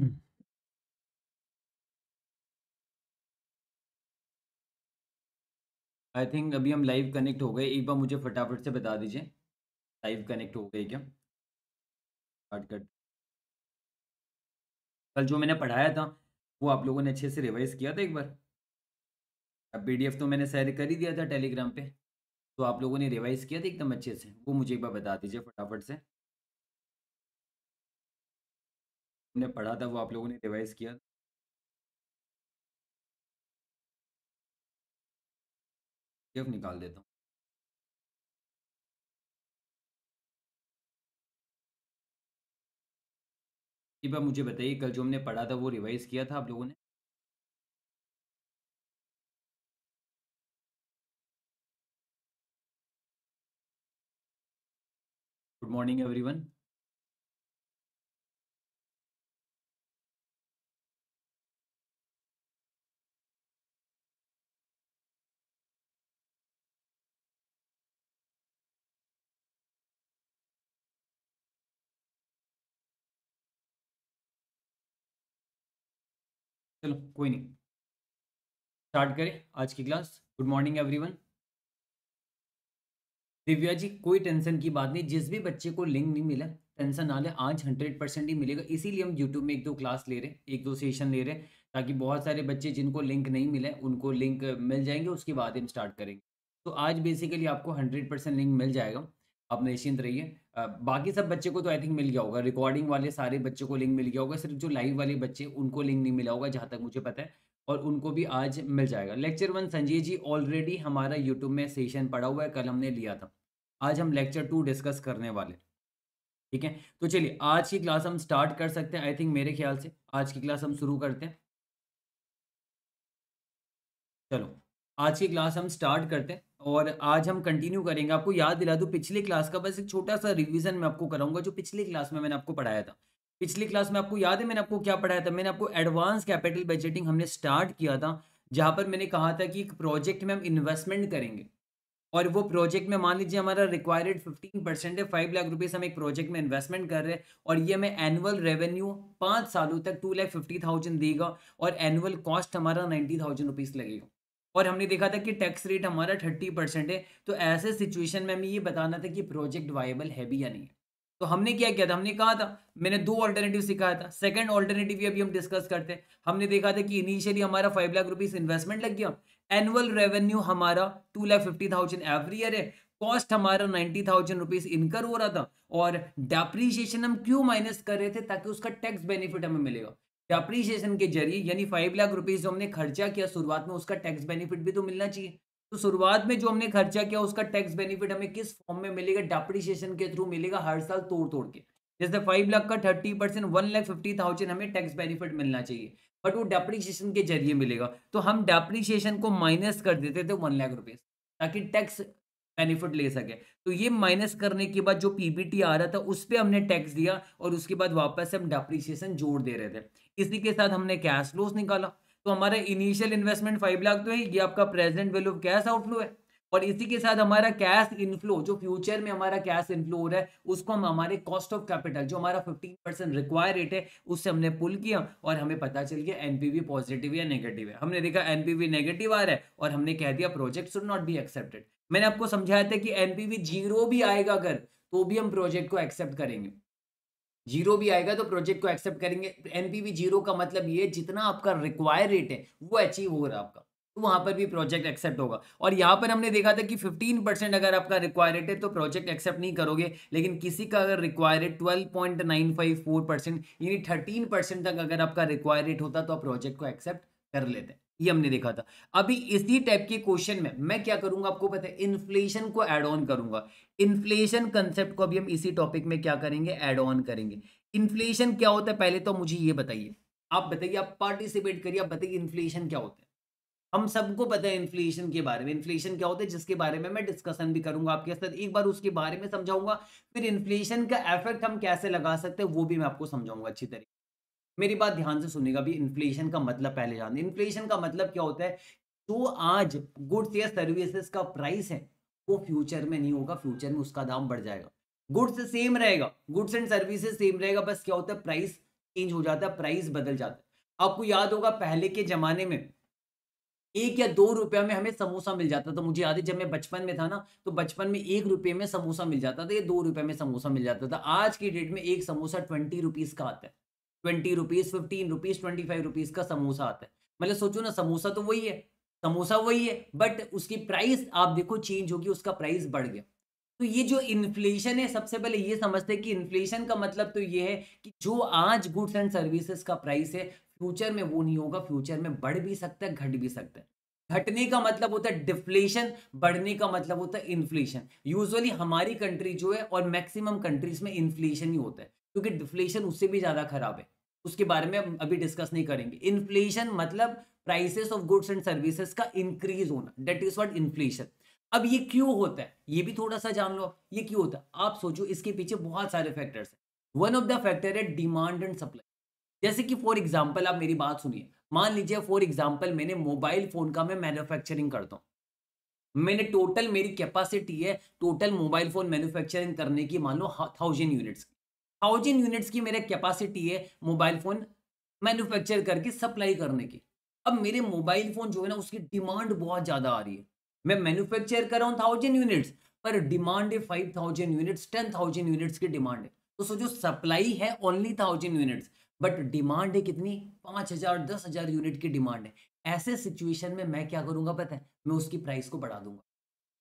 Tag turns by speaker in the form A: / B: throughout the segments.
A: आई mm. Think अभी हम live connect हो गए। एक बार मुझे फटाफट से बता दीजिए, लाइव कनेक्ट हो गए क्या? स्टार्ट कर कल जो मैंने पढ़ाया था, वो आप लोगों ने अच्छे से रिवाइज़ किया था एक बार? अब पीडीएफ तो मैंने शेयर कर ही दिया था टेलीग्राम पे। तो आप लोगों ने रिवाइज़ किया था एकदम अच्छे से? वो मुझे एक बार बता दीजिए फटाफट से। हमने पढ़ा था वो आप लोगों ने रिवाइज किया पीडीएफ निकाल देता हूँ जी मुझे बताइए कल जो हमने पढ़ा था वो रिवाइज किया था आप लोगों ने गुड मॉर्निंग एवरीवन चलो कोई नहीं स्टार्ट करें आज की class good morning everyone Divya ji कोई टेंशन की बात नहीं जिस भी बच्चे को लिंक नहीं मिला टेंशन ना ले आज हंड्रेड परसेंट ही मिलेगा इसीलिए हम यूट्यूब में एक दो क्लास ले रहे हैं एक दो सेशन ले रहे हैं ताकि बहुत सारे बच्चे जिनको लिंक नहीं मिले उनको लिंक मिल जाएंगे उसके बाद हम स्टार्ट करेंगे तो आज बेसिकली आपको हंड्रेड परसेंट लिंक मिल जाएगा आप निश्चिंत रहिए बाकी सब बच्चे को तो आई थिंक मिल गया होगा रिकॉर्डिंग वाले सारे बच्चों को लिंक मिल गया होगा सिर्फ जो लाइव वाले बच्चे उनको लिंक नहीं मिला होगा जहाँ तक मुझे पता है और उनको भी आज मिल जाएगा lecture one Sanjay ji already हमारा यूट्यूब में सेशन पड़ा हुआ है कल हमने लिया था आज हम लेक्चर टू डिस्कस करने वाले ठीक है तो चलिए आज की क्लास हम स्टार्ट कर सकते हैं आई थिंक मेरे ख्याल से आज की क्लास हम शुरू करते हैं चलो आज की क्लास हम स्टार्ट करते हैं और आज हम कंटिन्यू करेंगे आपको याद दिला दूँ पिछले क्लास का बस एक छोटा सा रिविजन मैं आपको कराऊंगा जो पिछले क्लास में मैंने आपको पढ़ाया था पिछले क्लास में आपको याद है मैंने आपको क्या पढ़ाया था मैंने आपको एडवांस कैपिटल बजटिंग हमने स्टार्ट किया था जहाँ पर मैंने कहा था कि एक प्रोजेक्ट में हम इन्वेस्टमेंट करेंगे और वो प्रोजेक्ट में मान लीजिए हमारा रिक्वायर्ड फिफ्टीन परसेंट है फाइव लाख रुपीज़ हम एक प्रोजेक्ट में इन्वेस्टमेंट कर रहे हैं और ये हमें एनुअल रेवेन्यू पाँच सालों तक टू लाख फिफ्टी थाउजेंड देगा और एनुअल कॉस्ट हमारा नाइन्टी थाउजेंड रुपीज़ लगेगा और हमने देखा था कि टैक्स रेट हमारा थर्टी परसेंट है तो ऐसे सिचुएशन में हमें ये बताना था कि प्रोजेक्ट वायबल है भी या नहीं तो हमने क्या किया था हमने कहा था मैंने दो ऑल्टरनेटिव सिखाया था सेकंड ऑल्टरनेटिव अभी हम डिस्कस करते हैं हमने देखा था कि इनिशियली हमारा फाइव लाख रुपीज इन्वेस्टमेंट लग गया एनुअल रेवेन्यू हमारा two lakh fifty thousand every year है कॉस्ट हमारा नाइन्टी थाउजेंड रुपीज इनकर हो रहा था और डेप्रीशिएशन हम क्यों माइनस कर रहे थे ताकि उसका टैक्स बेनिफिट हमें मिलेगा डेप्रीशिएशन के जरिए यानी फाइव लाख रुपीज जो हमने खर्चा किया शुरुआत में उसका टैक्स बेनिफिट भी तो मिलना चाहिए तो शुरुआत में जो हमने खर्चा किया उसका टैक्स बेनिफिट हमें किस फॉर्म में मिलेगा डेप्रीशिएशन के थ्रू मिलेगा हर साल तोड़ तोड़ के जैसे फाइव लाख का thirty percent one lakh fifty thousand हमें टैक्स बेनिफिट मिलना चाहिए बट वो डेप्रीशिएशन के जरिए मिलेगा तो हम डेप्रीशिएशन को माइनस कर देते थे वन लाख रुपीज ताकि टैक्स बेनिफिट ले सके तो ये माइनस करने के बाद जो पीबीटी आ रहा था उस पर हमने टैक्स दिया और उसके बाद वापस हम डेप्रीशिएशन जोड़ दे रहे थे इसी के साथ हमने कैश फ्लोस निकाला तो हमारा इनिशियल इन्वेस्टमेंट फाइव लाख तो है ये आपका present value of cash outflow है और इसी के साथ हमारा कैश इनफ्लो जो फ्यूचर में हमारा कैश इनफ्लो हो रहा है उसको हम हमारे कॉस्ट ऑफ कैपिटल जो हमारा 15 परसेंट रिक्वायर रेट है उससे हमने पुल किया और हमें पता चल गया एनपीवी पॉजिटिव या नेगेटिव है हमने देखा एनपीवी नेगेटिव आ रहा है और हमने कह दिया project should not be accepted मैंने आपको समझाया था कि एनपीवी जीरो भी आएगा अगर तो भी हम प्रोजेक्ट को एक्सेप्ट करेंगे जीरो भी आएगा तो प्रोजेक्ट को एक्सेप्ट करेंगे एनपीवी जीरो का मतलब ये जितना आपका रिक्वायर रेट है वो अचीव हो रहा है आपका तो वहां पर भी प्रोजेक्ट एक्सेप्ट होगा और यहाँ पर हमने देखा था कि 15 परसेंट अगर आपका रिक्वायर रेट है तो प्रोजेक्ट एक्सेप्ट नहीं करोगे लेकिन किसी का अगर रिक्वायर रेट फोर परसेंट यानी थर्टीन परसेंट तक अगर आपका रिक्वायर रेट होता तो आप प्रोजेक्ट को एक्सेप्ट कर लेते हैं ये हमने देखा था अभी इसी टाइप के क्वेश्चन में मैं क्या करूंगा आपको पता है इन्फ्लेशन को एड ऑन करूंगा इन्फ्लेशन कंसेप्ट को अभी हम इसी टॉपिक में क्या करेंगे एड ऑन करेंगे इन्फ्लेशन क्या होता है पहले तो मुझे ये बताइए आप बताइए आप पार्टिसिपेट करिए आप बताइए इन्फ्लेशन क्या होता है हम सबको पता है इन्फ्लेशन के बारे में इन्फ्लेशन क्या होता है जिसके बारे में मैं डिस्कशन भी करूंगा आपके साथ एक बार उसके बारे में समझाऊंगा फिर इन्फ्लेशन का इफेक्ट हम कैसे लगा सकते हैं वो भी मैं आपको समझाऊंगा अच्छी तरीके मेरी बात ध्यान से सुनेगा भी इन्फ्लेशन का मतलब पहले जान इन्फ्लेशन का मतलब क्या होता है जो आज गुड्स या सर्विसेज का प्राइस है वो फ्यूचर में नहीं होगा फ्यूचर में उसका दाम बढ़ जाएगा गुड्स सेम रहेगा गुड्स एंड सर्विसेज सेम रहेगा बस क्या होता है प्राइस चेंज हो जाता है प्राइस बदल जाता है आपको याद होगा पहले के जमाने में एक या दो रुपया में हमें समोसा मिल जाता था मुझे याद है जब मैं बचपन में था ना तो बचपन में एक रुपये में समोसा मिल जाता था या दो रुपये में समोसा मिल जाता था आज की डेट में एक समोसा ट्वेंटी रुपीज का आता है twenty rupees fifteen rupees twenty five rupees का समोसा आता है मतलब सोचो ना समोसा तो वही है समोसा वही है बट उसकी प्राइस आप देखो चेंज होगी उसका प्राइस बढ़ गया तो ये जो इन्फ्लेशन है सबसे पहले ये समझते हैं कि इन्फ्लेशन का मतलब तो ये है कि जो आज गुड्स एंड सर्विसेज का प्राइस है फ्यूचर में वो नहीं होगा फ्यूचर में बढ़ भी सकता है घट भी सकता है घटने का मतलब होता है डिफ्लेशन बढ़ने का मतलब होता है इन्फ्लेशन यूजुअली हमारी कंट्री जो है और मैक्सिमम कंट्रीज में इन्फ्लेशन ही होता है क्योंकि डिफ्लेशन उससे भी ज़्यादा खराब है उसके बारे में अभी डिस्कस नहीं करेंगे इन्फ्लेशन मतलब prices of goods and services का इंक्रीज होना डेट इज वॉट इन्फ्लेशन अब ये क्यों होता है ये भी थोड़ा सा जान लो ये क्यों होता है आप सोचो इसके पीछे बहुत सारे फैक्टर्स हैं वन ऑफ द फैक्टर है डिमांड एंड सप्लाई जैसे कि फॉर एग्जाम्पल आप मेरी बात सुनिए मान लीजिए फॉर एग्जाम्पल मैंने मोबाइल फोन का मैं मैन्युफैक्चरिंग करता हूँ मैंने टोटल मेरी कैपेसिटी है टोटल मोबाइल फोन मैन्युफैक्चरिंग करने की मान लो थाउजेंड हाँ, यूनिट्स की थाउजेंड यूनिट्स की मेरे कैपेसिटी है मोबाइल फ़ोन मैन्युफैक्चर करके सप्लाई करने की अब मेरे मोबाइल फ़ोन जो है ना उसकी डिमांड बहुत ज़्यादा आ रही है मैं मैन्युफैक्चर कर रहा हूँ थाउजेंड यूनिट्स पर डिमांड है five thousand units ten thousand units की डिमांड है तो सोचो सप्लाई है only thousand units but demand है कितनी पाँच हज़ार दस हज़ार यूनिट की डिमांड है ऐसे सिचुएशन में मैं क्या करूंगा पता है मैं उसकी प्राइस को बढ़ा दूंगा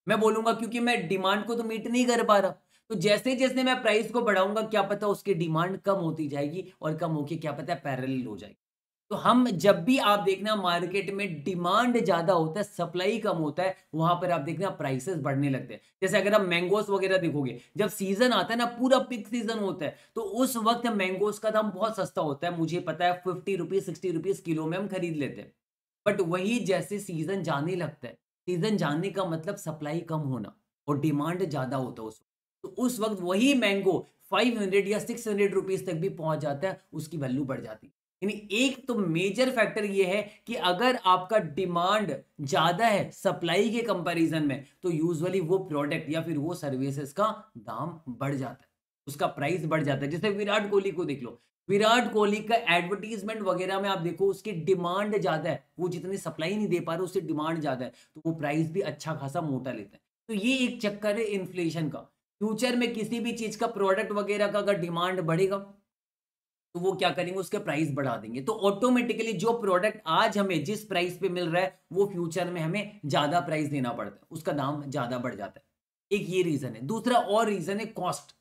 A: मैं बोलूंगा क्योंकि मैं डिमांड को तो मीट नहीं कर पा रहा तो जैसे जैसे मैं प्राइस को बढ़ाऊंगा क्या पता उसकी डिमांड कम होती जाएगी और कम होके क्या पता पैरल हो जाएगी तो हम जब भी आप देखना मार्केट में डिमांड ज्यादा होता है सप्लाई कम होता है वहां पर आप देखना प्राइसेस बढ़ने लगते हैं जैसे अगर आप मैंगोस वगैरह देखोगे जब सीजन आता है ना पूरा पिक सीजन होता है तो उस वक्त मैंगोस का दाम बहुत सस्ता होता है मुझे पता है fifty rupees sixty rupees kilo में हम खरीद लेते हैं बट वही जैसे सीजन जाने लगता है सीजन जाने का मतलब सप्लाई कम होना और डिमांड ज्यादा होता है उस तो उस वक्त वही मैंगो 500 या 600 रुपीज तक भी पहुंच जाता है उसकी वैल्यू बढ़ जाती है यानी एक तो मेजर फैक्टर ये है कि अगर आपका डिमांड ज़्यादा है सप्लाई के कंपैरिजन में तो यूजुअली वो प्रोडक्ट या फिर वो सर्विसेज का दाम बढ़ जाता है उसका प्राइस बढ़ जाता है जैसे विराट कोहली को देख लो विराट कोहली का एडवर्टीजमेंट वगैरह में आप देखो उसकी डिमांड ज़्यादा है वो जितनी सप्लाई नहीं दे पा रहे उससे डिमांड ज़्यादा है तो वो प्राइस भी अच्छा खासा मोटा लेता है तो ये एक चक्कर है इन्फ्लेशन का फ्यूचर में किसी भी चीज का प्रोडक्ट वगैरह का अगर डिमांड बढ़ेगा तो वो क्या करेंगे उसके प्राइस बढ़ा देंगे तो ऑटोमेटिकली जो प्रोडक्ट आज हमें जिस प्राइस पे मिल रहा है वो फ्यूचर में हमें ज्यादा प्राइस देना पड़ता है उसका दाम ज्यादा बढ़ जाता है एक ये रीजन है दूसरा और रीजन है कॉस्ट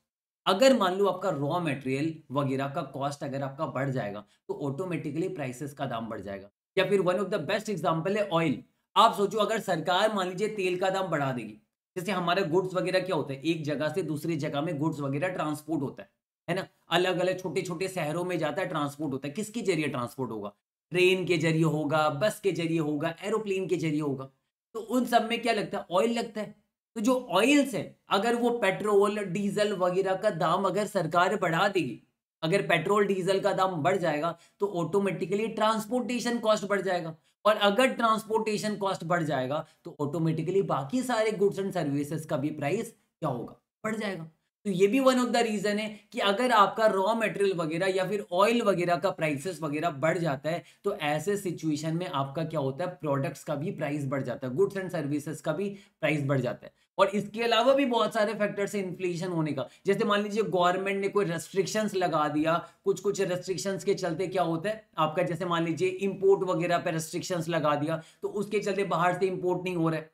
A: अगर मान लो आपका रॉ मटेरियल वगैरह का कॉस्ट अगर आपका बढ़ जाएगा तो ऑटोमेटिकली प्राइसेस का दाम बढ़ जाएगा या फिर one of the best example है ऑयल आप सोचो अगर सरकार मान लीजिए तेल का दाम बढ़ा देगी जैसे हमारे गुड्स वगैरह क्या होता है एक जगह से दूसरी जगह में गुड्स वगैरह ट्रांसपोर्ट होता है है ना अलग अलग छोटे छोटे शहरों में जाता है ट्रांसपोर्ट होता है किसके जरिए ट्रांसपोर्ट होगा ट्रेन के जरिए होगा बस के जरिए होगा एरोप्लेन के जरिए होगा तो उन सब में क्या लगता है ऑयल लगता है तो जो ऑयल्स है अगर वो पेट्रोल डीजल वगैरह का दाम अगर सरकार बढ़ा देगी अगर पेट्रोल डीजल का दाम बढ़ जाएगा तो ऑटोमेटिकली ट्रांसपोर्टेशन कॉस्ट बढ़ जाएगा और अगर ट्रांसपोर्टेशन कॉस्ट बढ़ जाएगा तो ऑटोमेटिकली बाकी सारे गुड्स एंड सर्विसेज का भी प्राइस क्या होगा बढ़ जाएगा तो ये भी वन ऑफ द रीजन है कि अगर आपका रॉ मटेरियल वगैरह या फिर ऑयल वगैरह का प्राइसेस वगैरह बढ़ जाता है तो ऐसे सिचुएशन में आपका क्या होता है प्रोडक्ट्स का भी प्राइस बढ़ जाता है गुड्स एंड सर्विसेज का भी प्राइस बढ़ जाता है और इसके अलावा भी बहुत सारे फैक्टर्स है इन्फ्लेशन होने का जैसे मान लीजिए गवर्नमेंट ने कोई रेस्ट्रिक्शंस लगा दिया कुछ कुछ रेस्ट्रिक्शंस के चलते क्या होता है आपका जैसे मान लीजिए इंपोर्ट वगैरह पे रेस्ट्रिक्शंस लगा दिया तो उसके चलते बाहर से इंपोर्ट नहीं हो रहा है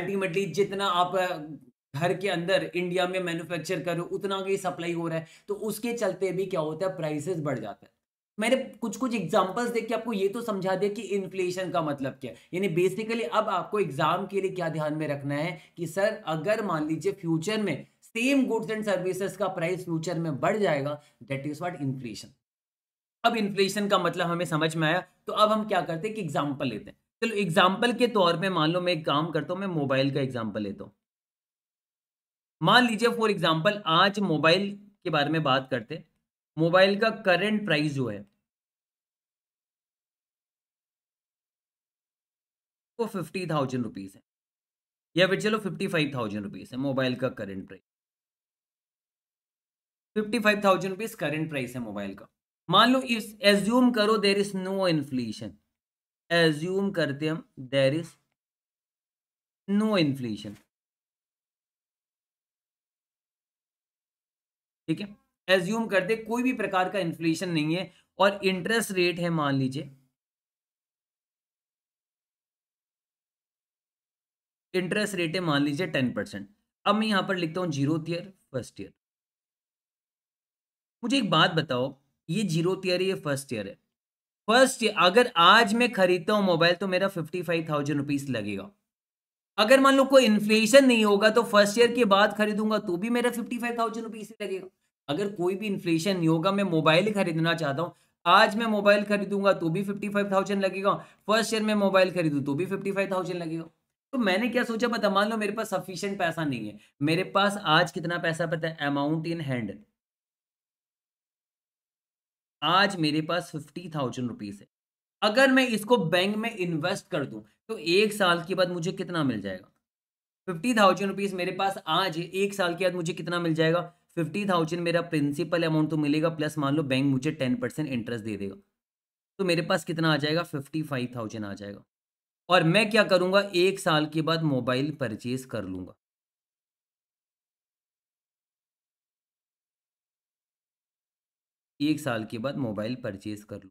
A: अल्टीमेटली जितना आप घर के अंदर इंडिया में मैन्युफैक्चर करो उतना ही सप्लाई हो रहा है तो उसके चलते भी क्या होता है प्राइसेस बढ़ जाता है मैंने कुछ कुछ एग्जांपल्स देख के आपको ये तो समझा दिया कि इन्फ्लेशन का मतलब क्या है यानी बेसिकली अब आपको एग्जाम के लिए क्या ध्यान में रखना है कि सर अगर मान लीजिए फ्यूचर में सेम गुड्स एंड सर्विसेज का प्राइस फ्यूचर में बढ़ जाएगा दैट इज वॉट इन्फ्लेशन अब इन्फ्लेशन का मतलब हमें समझ में आया तो अब हम क्या करते हैं कि एग्जाम्पल लेते हैं चलो एग्जाम्पल के तौर पर मान लो मैं एक काम करता हूँ मैं मोबाइल का एग्जाम्पल लेता हूँ मान लीजिए फॉर एग्जाम्पल आज मोबाइल के बारे में बात करते हैं मोबाइल का करेंट प्राइस जो है वो फिफ्टी थाउजेंड रुपीज है या फिर चलो फिफ्टी फाइव थाउजेंड रुपीज है मोबाइल का current price fifty five thousand rupees current price है मोबाइल का मान लो इस एज्यूम करो there is no inflation assume करते हम देर इज नो इन्फ्लेशन ठीक है एज्यूम करते कोई भी प्रकार का इन्फ्लेशन नहीं है और इंटरेस्ट रेट है मान लीजिए इंटरेस्ट रेट है मान लीजिए टेन परसेंट अब मैं यहां पर लिखता हूं जीरो ईयर फर्स्ट ईयर मुझे एक बात बताओ ये जीरो ईयर ये फर्स्ट ईयर है फर्स्ट ईयर अगर आज मैं खरीदता हूं मोबाइल तो मेरा फिफ्टी फाइव थाउजेंड रुपीज लगेगा अगर मान लो कोई इन्फ्लेशन नहीं होगा तो फर्स्ट ईयर के बाद खरीदूंगा तो भी मेरा फिफ्टी फाइव थाउजेंड रुपीज लगेगा अगर कोई भी इन्फ्लेशन नहीं होगा मैं मोबाइल खरीदना चाहता हूँ आज मैं मोबाइल खरीदूंगा तो भी फिफ्टी फाइव थाउजेंड लगेगा फर्स्ट ईयर में मोबाइल खरीदू तो भी फिफ्टी फाइव थाउजेंड लगेगा तो मैंने क्या सोचा पता मान लो मेरे पास सफिशियंट पैसा नहीं है मेरे पास आज कितना पैसा पता है अमाउंट इन हैंड आज मेरे पास फिफ्टी थाउजेंड रुपीज है अगर मैं इसको बैंक में इन्वेस्ट कर दूं तो एक साल के बाद मुझे कितना मिल जाएगा फिफ्टी थाउजेंड रुपीज मेरे पास आज एक साल के बाद मुझे कितना मिल जाएगा फिफ्टी थाउजेंड मेरा प्रिंसिपल अमाउंट तो मिलेगा प्लस मान लो बैंक मुझे टेन परसेंट इंटरेस्ट दे देगा तो मेरे पास कितना आ जाएगा फिफ्टी फाइव थाउजेंड आ जाएगा और मैं क्या करूंगा एक साल के बाद मोबाइल परचेज कर लूंगा एक साल के बाद मोबाइल परचेज कर लूँ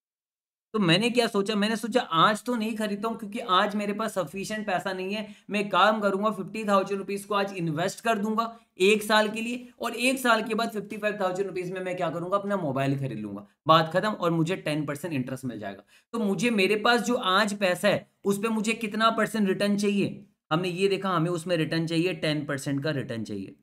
A: तो मैंने क्या सोचा मैंने सोचा आज तो नहीं खरीदता हूँ क्योंकि आज मेरे पास सफिशियंट पैसा नहीं है मैं काम करूंगा फिफ्टी थाउजेंड रुपीज़ को आज इन्वेस्ट कर दूंगा एक साल के लिए और एक साल के बाद फिफ्टी फाइव थाउजेंड रुपीज़ में मैं क्या करूंगा अपना मोबाइल खरीद लूंगा बात खत्म और मुझे टेन परसेंट इंटरेस्ट मिल जाएगा तो मुझे मेरे पास जो आज पैसा है उस पर मुझे कितना परसेंट रिटर्न चाहिए हमने ये देखा हमें उसमें रिटर्न चाहिए टेन परसेंट का रिटर्न चाहिए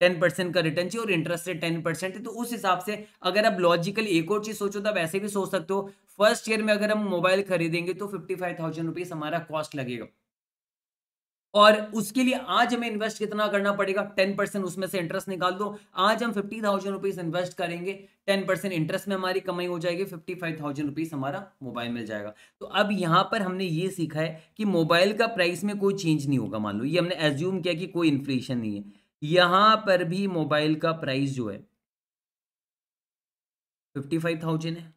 A: टेन परसेंट का रिटर्न चाहिए और इंटरेस्ट रेट टेन परसेंट है तो उस हिसाब से अगर आप लॉजिकल एक और चीज सोचो तो आप ऐसे भी सोच सकते हो फर्स्ट ईयर में अगर हम मोबाइल खरीदेंगे तो फिफ्टी फाइव थाउजेंड रुपीज हमारा कॉस्ट लगेगा और उसके लिए आज हमें इन्वेस्ट कितना करना पड़ेगा टेन परसेंट उसमें से इंटरेस्ट निकाल दो आज हम फिफ्टी थाउजेंड रुपीज इन्वेस्ट करेंगे टेन परसेंट इंटरेस्ट में हमारी कमाई हो जाएगी फिफ्टी फाइव थाउजेंड रुपीज हमारा मोबाइल मिल जाएगा तो अब यहाँ पर हमने ये सीखा है कि मोबाइल का प्राइस में कोई चेंज नहीं होगा मान लो ये हमने एज्यूम किया कि कोई इन्फ्लेशन नहीं है यहां पर भी मोबाइल का प्राइस जो है फिफ्टी फाइव थाउजेंड है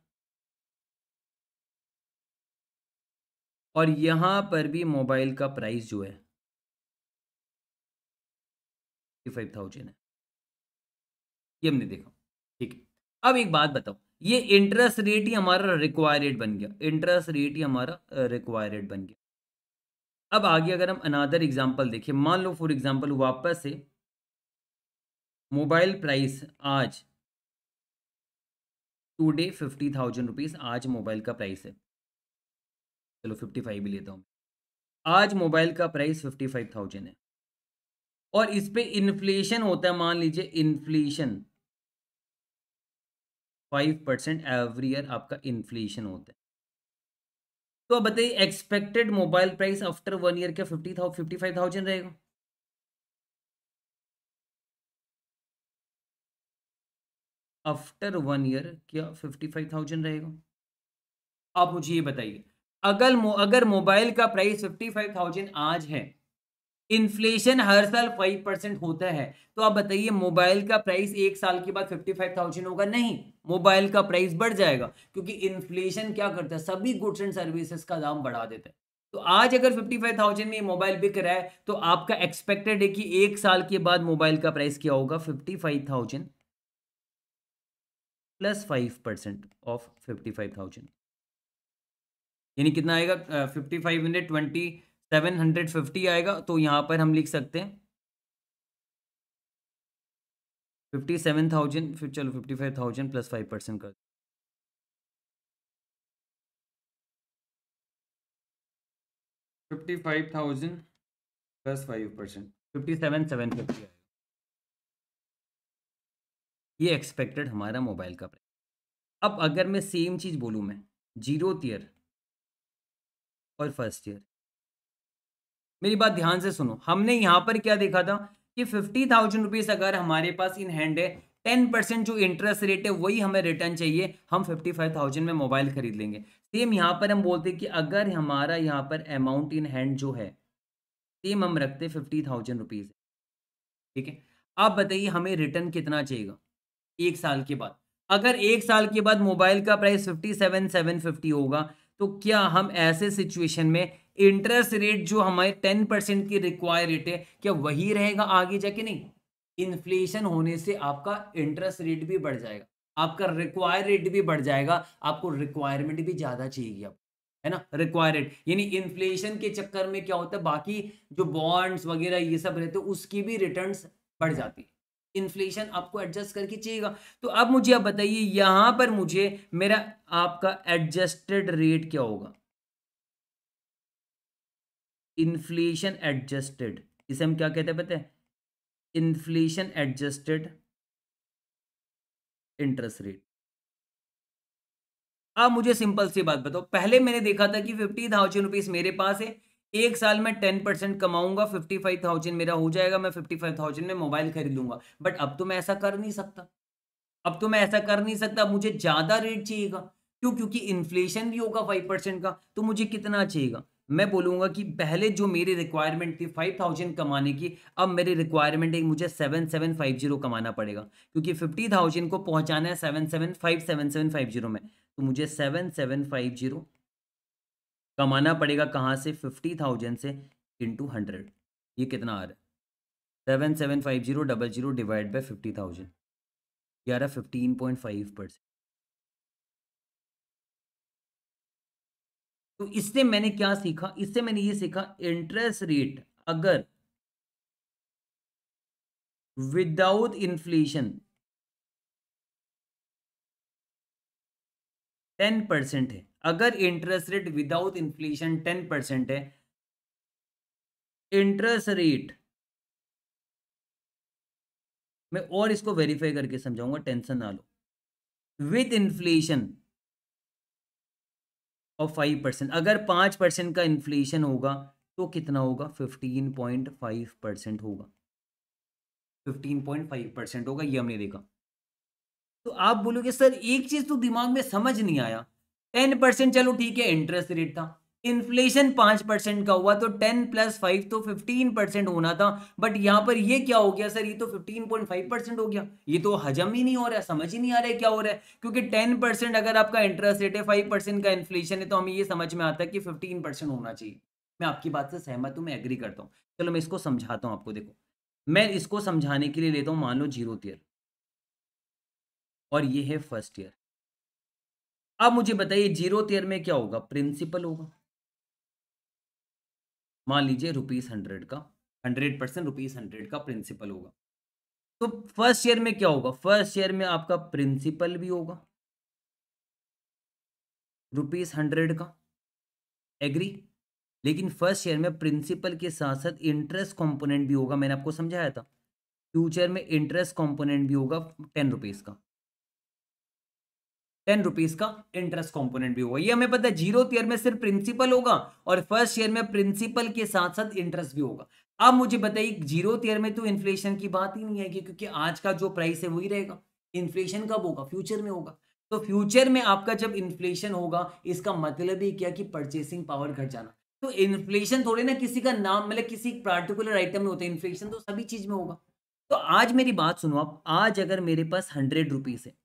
A: और यहां पर भी मोबाइल का प्राइस जो है फिफ्टी फाइव थाउजेंड है ये हमने देखा ठीक है अब एक बात बताओ ये इंटरेस्ट रेट ही हमारा रिक्वायर बन गया इंटरेस्ट रेट ही हमारा रिक्वायर बन गया अब आगे अगर हम अनादर एग्जांपल देखें मान लो फॉर एग्जांपल वापस से मोबाइल प्राइस आज टूडे फिफ्टी थाउजेंड रुपीज़ आज मोबाइल का प्राइस है चलो फिफ्टी फाइव भी लेता हूँ आज मोबाइल का प्राइस फिफ्टी फाइव थाउजेंड है और इस पे इन्फ्लेशन होता है मान लीजिए inflation five percent every year आपका इन्फ्लेशन होता है तो अब बताइए expected mobile price after one year क्या fifty thou fifty five thousand रहेगा आफ्टर वन ईयर क्या फिफ्टी फाइव थाउजेंड रहेगा आप मुझे ये बताइए अगर मो, अगर मोबाइल का प्राइस फिफ्टी फाइव थाउजेंड आज है इन्फ्लेशन हर साल फाइव परसेंट होता है तो आप बताइए मोबाइल का प्राइस एक साल के बाद फिफ्टी फाइव थाउजेंड होगा नहीं मोबाइल का प्राइस बढ़ जाएगा क्योंकि इन्फ्लेशन क्या करता है सभी गुड्स एंड सर्विसेज का दाम बढ़ा देता है तो आज अगर फिफ्टी फाइव थाउजेंड में मोबाइल बिक रहा है तो आपका एक्सपेक्टेड है कि एक साल के बाद मोबाइल का प्राइस क्या होगा fifty five thousand plus five percent of fifty five thousand यानी कितना आएगा fifty five hundred twenty seven hundred fifty आएगा तो यहां पर हम लिख सकते हैं फिफ्टी सेवन थाउजेंड फिर चलो fifty five thousand plus five percent कर fifty five thousand plus five percent fifty seven seven fifty आएगा ये एक्सपेक्टेड हमारा मोबाइल का प्राइस अब अगर मैं सेम चीज़ बोलूँ मैं जीरो ईयर और फर्स्ट ईयर मेरी बात ध्यान से सुनो हमने यहाँ पर क्या देखा था कि फिफ्टी थाउजेंड रुपीज अगर हमारे पास इन हैंड है टेन परसेंट जो इंटरेस्ट रेट है वही हमें रिटर्न चाहिए हम फिफ्टी फाइव थाउजेंड में मोबाइल खरीद लेंगे सेम यहाँ पर हम बोलते कि अगर हमारा यहाँ पर अमाउंट इन हैंड जो है सेम हम रखते फिफ्टी थाउजेंड रुपीज़ ठीक है आप बताइए हमें रिटर्न कितना चाहिएगा एक साल के बाद अगर एक साल के बाद मोबाइल का price fifty seven seven fifty होगा तो क्या हम ऐसे सिचुएशन में इंटरेस्ट रेट जो हमारे टेन परसेंट की रिक्वायर रेट है क्या वही रहेगा आगे जाके नहीं इन्फ्लेशन होने से आपका इंटरेस्ट रेट भी बढ़ जाएगा आपका रिक्वायर रेट भी बढ़ जाएगा आपको रिक्वायरमेंट भी ज़्यादा चाहिए आपको है ना रिक्वायर्ड यानी इन्फ्लेशन के चक्कर में क्या होता है बाकी जो बॉन्ड्स वगैरह ये सब रहते हैं उसकी भी रिटर्न्स बढ़ जाती है इन्फ्लेशन आपको एडजस्ट करके चाहिएगा तो अब मुझे आप बताइए यहां पर मुझे मेरा आपका एडजस्टेड रेट क्या होगा इन्फ्लेशन एडजस्टेड इसे हम क्या कहते हैं पता है इन्फ्लेशन एडजस्टेड इंटरेस्ट रेट अब मुझे सिंपल सी बात बताओ पहले मैंने देखा था कि फिफ्टी थाउजेंड रुपीज मेरे पास है एक साल में टेन परसेंट कमाऊंगा फिफ्टी फाइव थाउजेंड मेरा हो जाएगा मैं फिफ्टी फाइव थाउजेंड में मोबाइल खरीद लूंगा बट अब तो मैं ऐसा कर नहीं सकता अब तो मैं ऐसा कर नहीं सकता मुझे ज़्यादा रेट चाहिएगा क्यों क्योंकि इन्फ्लेशन भी होगा फाइव परसेंट का तो मुझे कितना चाहिएगा मैं बोलूँगा कि पहले जो मेरी रिक्वायरमेंट थी फाइव थाउजेंड कमाने की अब मेरी रिक्वायरमेंट है मुझे सेवन सेवन फाइव जीरो कमाना पड़ेगा क्योंकि फिफ्टी थाउजेंड को पहुंचाना है seven seven five seven seven five zero में तो मुझे सेवन सेवन फाइव जीरो कमाना पड़ेगा कहाँ से फिफ्टी थाउजेंड से इंटू हंड्रेड ये कितना आ रहा है seven seven five zero double zero divide by fifty thousand ग्यारह फिफ्टीन पॉइंट फाइव परसेंट तो इससे मैंने क्या सीखा इससे मैंने ये सीखा इंटरेस्ट रेट अगर विदाउट इन्फ्लेशन टेन परसेंट है अगर interest rate without inflation ten percent है इंटरेस्ट रेट मैं और इसको वेरीफाई करके समझाऊंगा टेंशन ना लो with inflation of five percent अगर पांच परसेंट का इन्फ्लेशन होगा तो कितना होगा फिफ्टीन पॉइंट फाइव परसेंट होगा फिफ्टीन पॉइंट फाइव परसेंट होगा ये हमने देखा तो आप बोलोगे सर एक चीज़ तो दिमाग में समझ नहीं आया टेन परसेंट चलो ठीक है इंटरेस्ट रेट था इन्फ्लेशन पांच परसेंट का हुआ तो टेन प्लस फाइव तो फिफ्टीन परसेंट होना था बट यहां पर ये क्या हो गया सर ये तो फिफ्टीन पॉइंट फाइव परसेंट हो गया ये तो हजम ही नहीं हो रहा है समझ ही नहीं आ रहा है क्या हो रहा है क्योंकि टेन परसेंट अगर आपका इंटरेस्ट रेट है फाइव परसेंट का इन्फ्लेशन है तो हमें ये समझ में आता है कि फिफ्टीन परसेंट होना चाहिए मैं आपकी बात से सहमत हूँ मैं एग्री करता हूँ चलो मैं इसको समझाता हूँ आपको देखो मैं इसको समझाने के लिए लेता हूँ मान लो जीरो ईयर और ये है फर्स्ट ईयर अब मुझे बताइए जीरो तेयर में क्या होगा प्रिंसिपल होगा मान लीजिए रुपीज हंड्रेड का हंड्रेड परसेंट रुपीज हंड्रेड का प्रिंसिपल होगा तो फर्स्ट ईयर में क्या होगा फर्स्ट ईयर में आपका प्रिंसिपल भी होगा रुपीज हंड्रेड का एग्री लेकिन फर्स्ट ईयर में प्रिंसिपल के साथ साथ इंटरेस्ट कंपोनेंट भी होगा मैंने आपको समझाया था फ्यूचर में इंटरेस्ट कंपोनेंट भी होगा टेन रुपीज़ का टेन रुपीज का इंटरेस्ट कंपोनेंट भी होगा ये हमें पता है जीरो ईयर में सिर्फ प्रिंसिपल होगा और फर्स्ट ईयर में प्रिंसिपल के साथ साथ इंटरेस्ट भी होगा अब मुझे बताइए जीरो ईयर में तो इन्फ्लेशन की बात ही नहीं आएगी क्योंकि आज का जो प्राइस है वही रहेगा इन्फ्लेशन कब होगा फ्यूचर में होगा तो फ्यूचर में आपका जब इन्फ्लेशन होगा इसका मतलब ही क्या कि परचेसिंग पावर घट जाना तो इन्फ्लेशन थोड़े ना किसी का नाम मतलब किसी पार्टिकुलर आइटम में होता है इन्फ्लेशन तो सभी चीज में होगा तो आज मेरी बात सुनो आप आज अगर मेरे पास हंड्रेड रुपीज है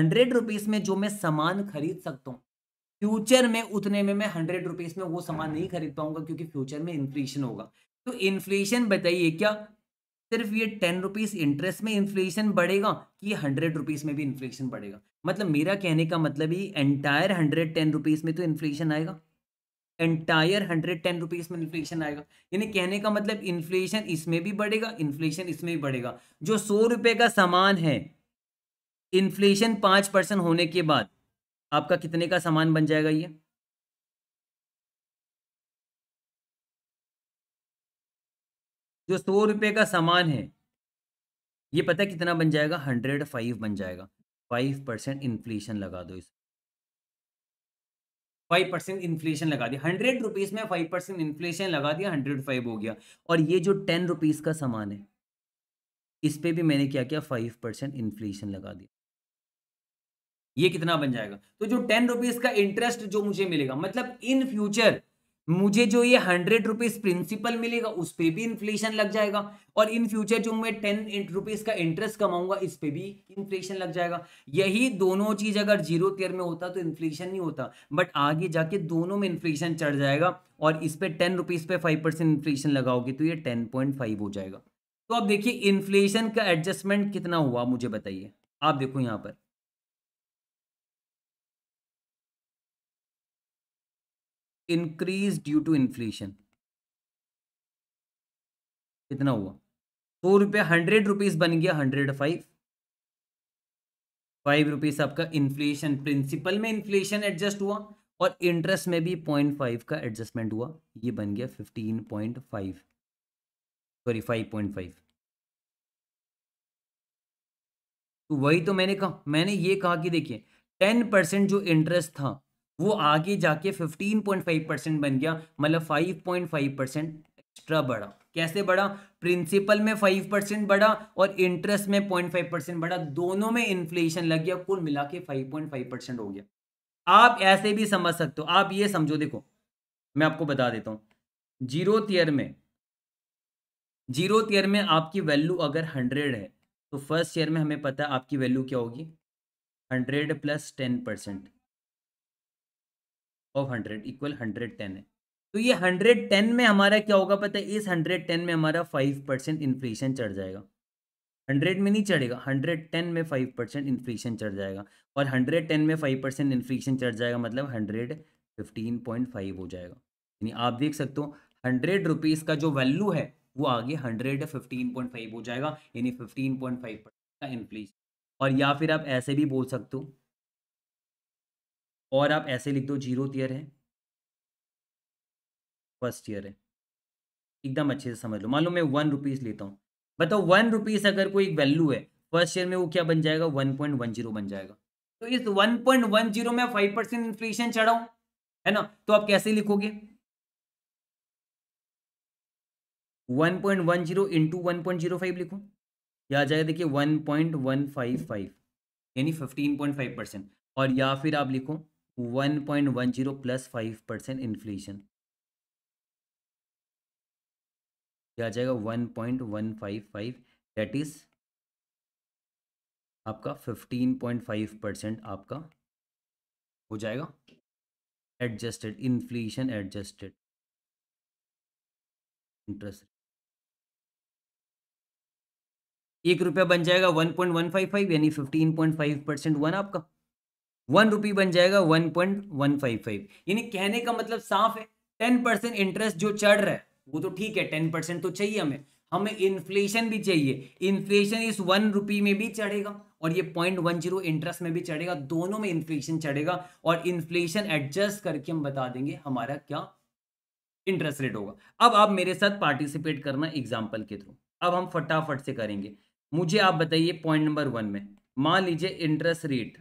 A: हंड्रेड रुपीज में जो मैं सामान खरीद सकता हूँ फ्यूचर में उतने में मैं हंड्रेड रुपीज में वो सामान नहीं खरीद पाऊंगा क्योंकि फ्यूचर में इन्फ्लेशन होगा तो इन्फ्लेशन बताइए क्या सिर्फ ये टेन रुपीज इंटरेस्ट में इन्फ्लेशन बढ़ेगा कि ये हंड्रेड रुपीज में भी इन्फ्लेशन बढ़ेगा मतलब मेरा कहने का मतलब ही एंटायर हंड्रेड टेन रुपीज में तो इन्फ्लेशन आएगा एंटायर हंड्रेड टेन रुपीज में इन्फ्लेशन आएगा यानी कहने का मतलब इन्फ्लेशन इसमें भी बढ़ेगा इन्फ्लेशन इसमें भी बढ़ेगा जो सौ रुपए का सामान है इन्फ्लेशन पाँच परसेंट होने के बाद आपका कितने का सामान बन जाएगा ये जो सौ रुपये का सामान है ये पता है कितना बन जाएगा हंड्रेड फाइव बन जाएगा फाइव परसेंट इन्फ्लेशन लगा दो इस फाइव परसेंट इन्फ्लेशन लगा दिया हंड्रेड रुपीज़ में फाइव परसेंट इन्फ्लेशन लगा दिया हंड्रेड फाइव हो गया और ये जो टेन रुपीज़ का सामान है इस पर भी मैंने क्या किया फाइव परसेंट इन्फ्लेशन लगा दिया ये कितना बन जाएगा तो जो टेन रुपीज का इंटरेस्ट जो मुझे मिलेगा मतलब इन फ्यूचर मुझे जो ये हंड्रेड रुपीज प्रिंसिपल मिलेगा उस पर भी इन्फ्लेशन लग जाएगा और इन फ्यूचर जो मैं टेन रुपीज का इंटरेस्ट कमाऊंगा इस पर भी इन्फ्लेशन लग जाएगा यही दोनों चीज अगर जीरो तेयर में होता तो इन्फ्लेशन नहीं होता बट आगे जाके दोनों में इन्फ्लेशन चढ़ जाएगा और इस पर टेन रुपीज पे फाइव परसेंट इन्फ्लेशन लगाओगे तो ये टेन पॉइंट फाइव हो जाएगा तो अब देखिए इन्फ्लेशन का एडजस्टमेंट कितना हुआ मुझे बताइए आप देखो यहाँ पर इंक्रीज ड्यू टू इन्फ्लेशन कितना हुआ सौ रुपया हंड्रेड रुपीज बन गया हंड्रेड फाइव फाइव रुपीज आपका इन्फ्लेशन प्रिंसिपल में इन्फ्लेशन एडजस्ट हुआ और इंटरेस्ट में भी पॉइंट फाइव का एडजस्टमेंट हुआ ये बन गया fifteen point five sorry five point five तो वही तो मैंने कहा मैंने ये कहा कि देखिए टेन परसेंट जो इंटरेस्ट था वो आगे जाके 15.5 परसेंट बन गया मतलब 5.5 परसेंट एक्स्ट्रा बढ़ा कैसे बढ़ा प्रिंसिपल में 5 परसेंट बढ़ा और इंटरेस्ट में 0.5 परसेंट बढ़ा दोनों में इन्फ्लेशन लग गया कुल मिला के फाइव परसेंट हो गया आप ऐसे भी समझ सकते हो आप ये समझो देखो मैं आपको बता देता हूँ जीरो तीयर में जीरो तीयर में आपकी वैल्यू अगर हंड्रेड है तो फर्स्ट ईयर में हमें पता है आपकी वैल्यू क्या होगी hundred plus ten percent of hundred equal hundred ten है तो ये हंड्रेड टेन में हमारा क्या होगा पता है इस हंड्रेड टेन में हमारा फाइव परसेंट इन्फ्लेशन चढ़ जाएगा हंड्रेड में नहीं चढ़ेगा हंड्रेड टेन में फाइव परसेंट इन्फ्लेशन चढ़ जाएगा और हंड्रेड टेन में फाइव परसेंट इन्फ्लेशन चढ़ जाएगा मतलब हंड्रेड फिफ्टीन पॉइंट फाइव हो जाएगा यानी आप देख सकते हो हंड्रेड रुपीज़ का जो वैल्यू है वो आगे हंड्रेड फिफ्टीन पॉइंट फाइव हो जाएगा यानी फिफ्टीन पॉइंट फाइव परसेंट का इन्फ्लेशन और या फिर आप ऐसे भी बोल सकते हो और आप ऐसे लिख दो जीरो ईयर है फर्स्ट ईयर है एकदम अच्छे से समझ लो मान लो मैं वन रुपीज़ लेता हूँ बताओ वन रुपीज़ अगर कोई एक वैल्यू है फर्स्ट ईयर में वो क्या बन जाएगा वन पॉइंट वन जीरो बन जाएगा तो इस वन पॉइंट वन जीरो में फाइव परसेंट इन्फ्लेशन चढ़ाऊँ है ना तो आप कैसे लिखोगे one point one zero into one point zero five लिखो या जाएगा देखिए one point one five five यानी फिफ्टीन पॉइंट फाइव परसेंट और या फिर आप लिखो 1.10 प्लस फाइव परसेंट इन्फ्लेशन क्या आ जाएगा 1.155 दैट इज आपका 15.5 परसेंट आपका हो जाएगा एडजस्टेड इन्फ्लेशन एडजस्टेड इंटरेस्ट एक रुपया बन जाएगा 1.155 यानी 15.5 परसेंट वन आपका वन रुपी बन जाएगा one point one five five यानी कहने का मतलब साफ है टेन परसेंट इंटरेस्ट जो चढ़ रहा है वो तो ठीक है टेन परसेंट तो चाहिए हमें हमें इन्फ्लेशन भी चाहिए इन्फ्लेशन इस वन रुपी में भी चढ़ेगा और ये पॉइंट वन जीरो इंटरेस्ट में भी चढ़ेगा दोनों में इन्फ्लेशन चढ़ेगा और इन्फ्लेशन एडजस्ट करके हम बता देंगे हमारा क्या इंटरेस्ट रेट होगा अब आप मेरे साथ पार्टिसिपेट करना एग्जाम्पल के थ्रू अब हम फटाफट से करेंगे मुझे आप बताइए पॉइंट नंबर वन में मान लीजिए इंटरेस्ट रेट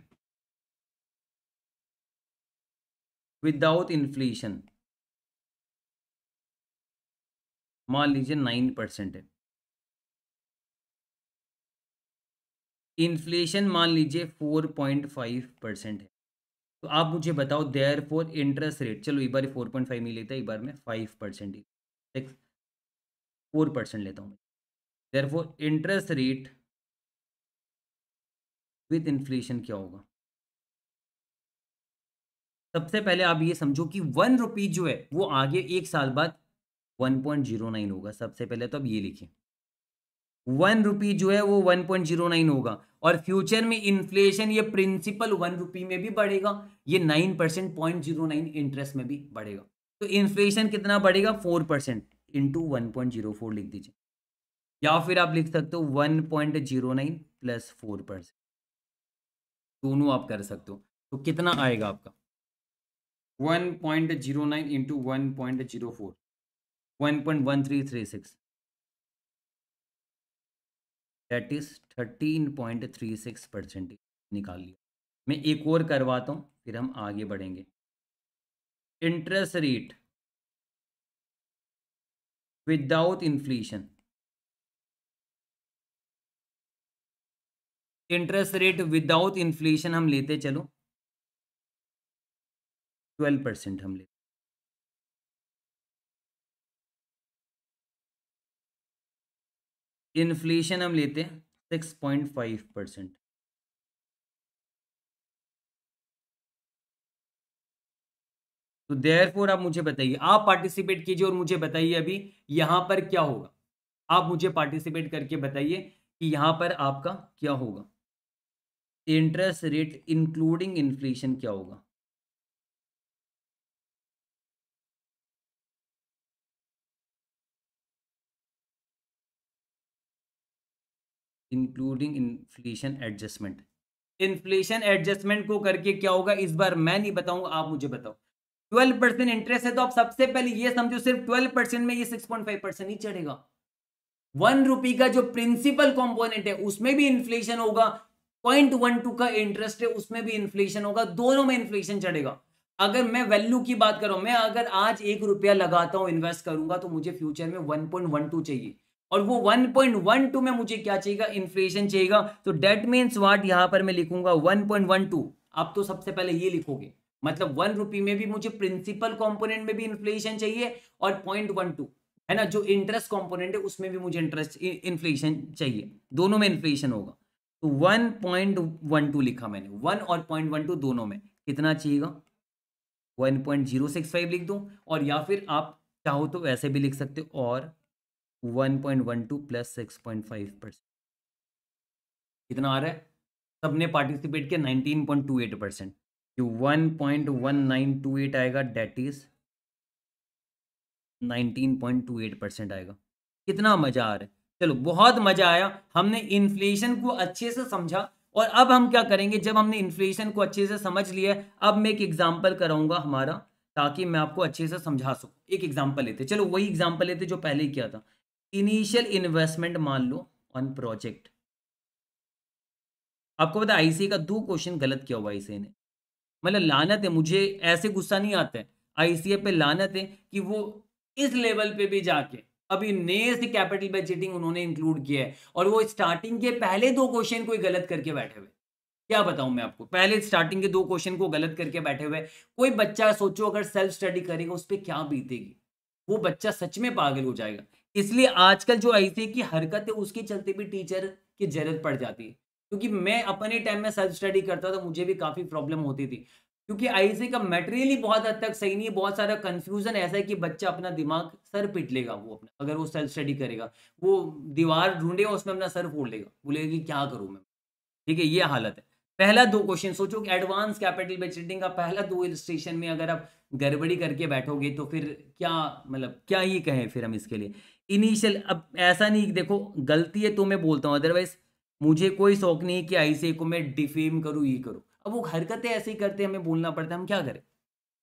A: विदाउट इन्फ्लेशन मान लीजिए नाइन परसेंट है इन्फ्लेशन मान लीजिए फोर पॉइंट फाइव परसेंट है तो आप मुझे बताओ देयर फोर इंटरेस्ट रेट चलो एक बार फोर पॉइंट फाइव नहीं लेता एक बार मैं फाइव परसेंट ही फोर परसेंट लेता हूँ therefore interest rate with inflation क्या होगा सबसे पहले आप ये समझो कि वन रुपीज जो है वो आगे एक साल बाद वन पॉइंट जीरो नाइन होगा सबसे पहले तो आप ये लिखिए वन रुपी जो है वो वन पॉइंट जीरो नाइन होगा और फ्यूचर में इन्फ्लेशन ये प्रिंसिपल वन रुपी में भी बढ़ेगा ये nine percent point zero nine interest में भी बढ़ेगा तो इन्फ्लेशन कितना बढ़ेगा four percent into one point zero four लिख दीजिए या फिर आप लिख सकते हो one point zero nine plus four percent दोनों आप कर सकते हो तो कितना आएगा आपका one point zero nine into one point zero four one point one three three six that is thirteen point three six percent निकाल लिया मैं एक और करवाता हूँ फिर हम आगे बढ़ेंगे interest rate without inflation interest rate without inflation हम लेते चलो ट्वेल्व परसेंट हम लेते इन्फ्लेशन हम लेते हैं सिक्स पॉइंट फाइव परसेंट तो देर फोर आप मुझे बताइए आप पार्टिसिपेट कीजिए और मुझे बताइए अभी यहां पर क्या होगा आप मुझे पार्टिसिपेट करके बताइए कि यहां पर आपका क्या होगा इंटरेस्ट रेट इंक्लूडिंग इन्फ्लेशन क्या होगा including inflation adjustment inflation adjustment को करके क्या होगा इस बार मैं नहीं बताऊंगा आप मुझे बताओ 12 परसेंट इंटरेस्ट है तो आप सबसे पहले ये समझो सिर्फ 12 परसेंट में ये 6.5 परसेंट ही चढ़ेगा वन रुपी का जो प्रिंसिपल कंपोनेंट है उसमें भी इन्फ्लेशन होगा पॉइंट वन टू का इंटरेस्ट है उसमें भी इन्फ्लेशन होगा दोनों में इन्फ्लेशन चढ़ेगा अगर मैं वैल्यू की बात करूं मैं अगर आज एक रुपया लगाता हूं इन्वेस्ट करूंगा तो मुझे फ्यूचर में 1.12 चाहिए और वो 1.12 में मुझे क्या चाहिएगा इन्फ्लेशन चाहिएगा तो डेट मीन्स वाट यहां पर मैं लिखूंगा 1.12 आप तो सबसे पहले ये लिखोगे मतलब वन रुपी में भी मुझे प्रिंसिपल कंपोनेंट में भी इन्फ्लेशन चाहिए और पॉइंट वन टू है ना जो इंटरेस्ट कंपोनेंट है उसमें भी मुझे इंटरेस्ट इन्फ्लेशन चाहिए दोनों में इन्फ्लेशन होगा तो वन पॉइंट वन टू लिखा मैंने वन और पॉइंट वन टू दोनों में कितना चाहिएगा one point zero six five लिख दो और या फिर आप चाहो तो वैसे भी लिख सकते हो और 1.12 प्लस 6.5 परसेंट कितना आ रहा है सबने पार्टिसिपेट किया 19.28 परसेंट जो 1.1928 आएगा डेट इज 19.28 परसेंट आएगा कितना मजा आ रहा है चलो बहुत मजा आया हमने इन्फ्लेशन को अच्छे से समझा और अब हम क्या करेंगे जब हमने इन्फ्लेशन को अच्छे से समझ लिया अब मैं एक एग्जांपल कराऊंगा हमारा ताकि मैं आपको अच्छे से समझा सकूं एक एग्जांपल लेते चलो वही एग्जांपल लेते जो पहले ही किया था इनिशियल इन्वेस्टमेंट मान लो ऑन प्रोजेक्ट आपको पता आईसीए का दो क्वेश्चन गलत किया हुआ आईसी ने मतलब लानत है मुझे ऐसे गुस्सा नहीं आता है आईसीए पे लानत है कि वो इस लेवल पे भी जाके अभी नेस्ट कैपिटल बजटिंग उन्होंने इंक्लूड किया है और वो स्टार्टिंग के पहले दो क्वेश्चन कोई गलत करके बैठे हुए क्या बताऊं मैं आपको पहले स्टार्टिंग के दो क्वेश्चन को गलत करके बैठे हुए कोई बच्चा सोचो अगर सेल्फ स्टडी करेगा उस पर क्या बीतेगी वो बच्चा सच में पागल हो जाएगा इसलिए आजकल जो ऐसे की हरकत है उसके चलते भी टीचर की जरूरत पड़ जाती है क्योंकि मैं अपने टाइम में सेल्फ स्टडी करता था मुझे भी काफ़ी प्रॉब्लम होती थी क्योंकि आईसी का मेटेरियल ही बहुत हद तक सही नहीं है बहुत सारा कंफ्यूजन ऐसा है कि बच्चा अपना दिमाग सर पिट लेगा वो अपना अगर वो सेल्फ स्टडी करेगा वो दीवार ढूंढेगा उसमें अपना सर फोड़ लेगा बोलेगा कि क्या करूँ मैं ठीक है ये हालत है पहला दो क्वेश्चन सोचो कि एडवांस कैपिटल बजटिंग का पहला दो स्टेशन में अगर आप गड़बड़ी करके बैठोगे तो फिर क्या मतलब क्या ही कहें फिर हम इसके लिए इनिशियल अब ऐसा नहीं देखो गलती है तो मैं बोलता हूँ अदरवाइज मुझे कोई शौक नहीं कि ऐसे को मैं डिफेम करूँ ये करूँ अब वो हरकतें ऐसे ही करते हमें बोलना पड़ता है हम क्या करें